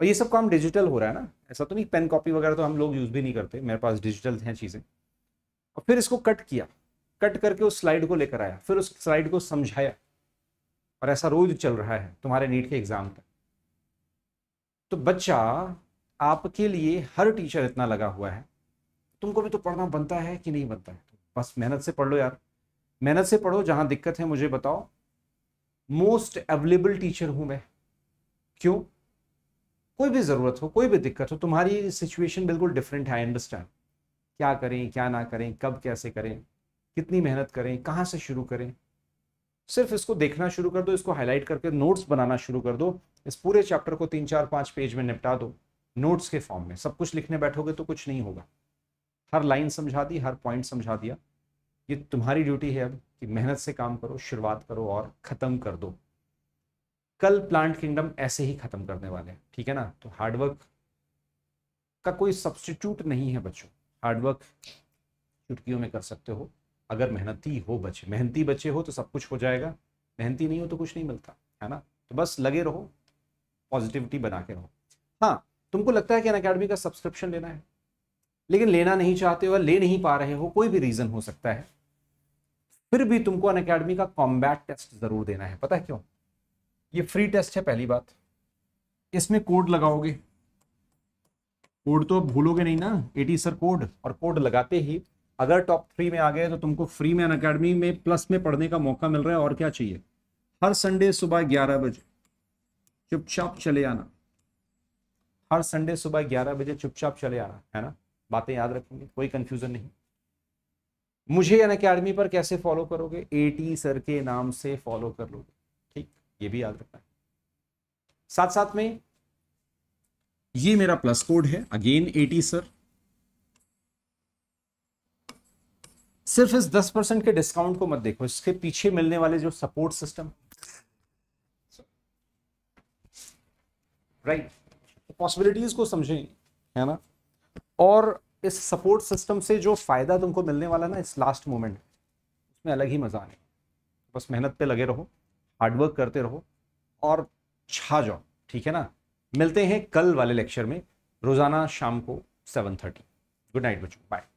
और ये सब काम डिजिटल हो रहा है ना ऐसा तो नहीं पेन कॉपी वगैरह तो हम लोग यूज़ भी नहीं करते मेरे पास डिजिटल हैं चीज़ें और फिर इसको कट किया कट करके उस स्लाइड को लेकर आया फिर उस स्लाइड को समझाया और ऐसा रोज चल रहा है तुम्हारे नीट के एग्ज़ाम तक तो बच्चा आपके लिए हर टीचर इतना लगा हुआ है तुमको भी तो पढ़ना बनता है कि नहीं बनता है बस मेहनत से पढ़ लो यार मेहनत से पढ़ो जहां दिक्कत है मुझे बताओ मोस्ट अवेलेबल टीचर हूं मैं क्यों कोई भी ज़रूरत हो कोई भी दिक्कत हो तुम्हारी सिचुएशन बिल्कुल डिफरेंट है आई अंडरस्टैंड क्या करें क्या ना करें कब कैसे करें कितनी मेहनत करें कहाँ से शुरू करें सिर्फ इसको देखना शुरू कर दो इसको हाईलाइट करके नोट्स बनाना शुरू कर दो इस पूरे चैप्टर को तीन चार पाँच पेज में निपटा दो नोट्स के फॉर्म में सब कुछ लिखने बैठोगे तो कुछ नहीं होगा हर लाइन समझा दी हर पॉइंट समझा दिया ये तुम्हारी ड्यूटी है अब कि मेहनत से काम करो शुरुआत करो और ख़त्म कर दो कल प्लांट किंगडम ऐसे ही ख़त्म करने वाले हैं ठीक है ना तो हार्डवर्क का कोई सब्सटीट्यूट नहीं है बच्चों हार्डवर्क चुटकियों में कर सकते हो अगर मेहनती हो बच्चे मेहनती बच्चे हो तो सब कुछ हो जाएगा मेहनती नहीं हो तो कुछ नहीं मिलता है ना तो बस लगे रहो पॉजिटिविटी बना के रहो हाँ तुमको लगता है कि अन अकेडमी का सब्सक्रिप्शन लेना है लेकिन लेना नहीं चाहते हो ले नहीं पा रहे हो कोई भी रीज़न हो सकता है फिर भी तुमको अन अकेडमी का कॉम्बैट टेस्ट ज़रूर देना है पता है क्यों ये फ्री टेस्ट है पहली बात इसमें कोड लगाओगे कोड तो भूलोगे नहीं ना एटी सर कोड और कोड लगाते ही अगर टॉप थ्री में आ गए तो तुमको फ्री में अन अकेडमी में प्लस में पढ़ने का मौका मिल रहा है और क्या चाहिए हर संडे सुबह ग्यारह बजे चुपचाप चले आना हर संडे सुबह ग्यारह बजे चुपचाप चले आना है ना बातें याद रखेंगे कोई कंफ्यूजन नहीं मुझे अन अकेडमी पर कैसे फॉलो करोगे ए टी सर के नाम से फॉलो कर लोगे ठीक ये भी याद रखना है साथ साथ में ये मेरा प्लस कोड है अगेन ए टी सर सिर्फ इस दस परसेंट के डिस्काउंट को मत देखो इसके पीछे मिलने वाले जो सपोर्ट सिस्टम राइट पॉसिबिलिटीज को समझें है ना और इस सपोर्ट सिस्टम से जो फ़ायदा तुमको मिलने वाला ना इस लास्ट मोमेंट उसमें अलग ही मज़ा आने बस मेहनत पे लगे रहो हार्डवर्क करते रहो और छा जाओ ठीक है ना मिलते हैं कल वाले लेक्चर में रोज़ाना शाम को सेवन थर्टी गुड नाइट बच्चों बाय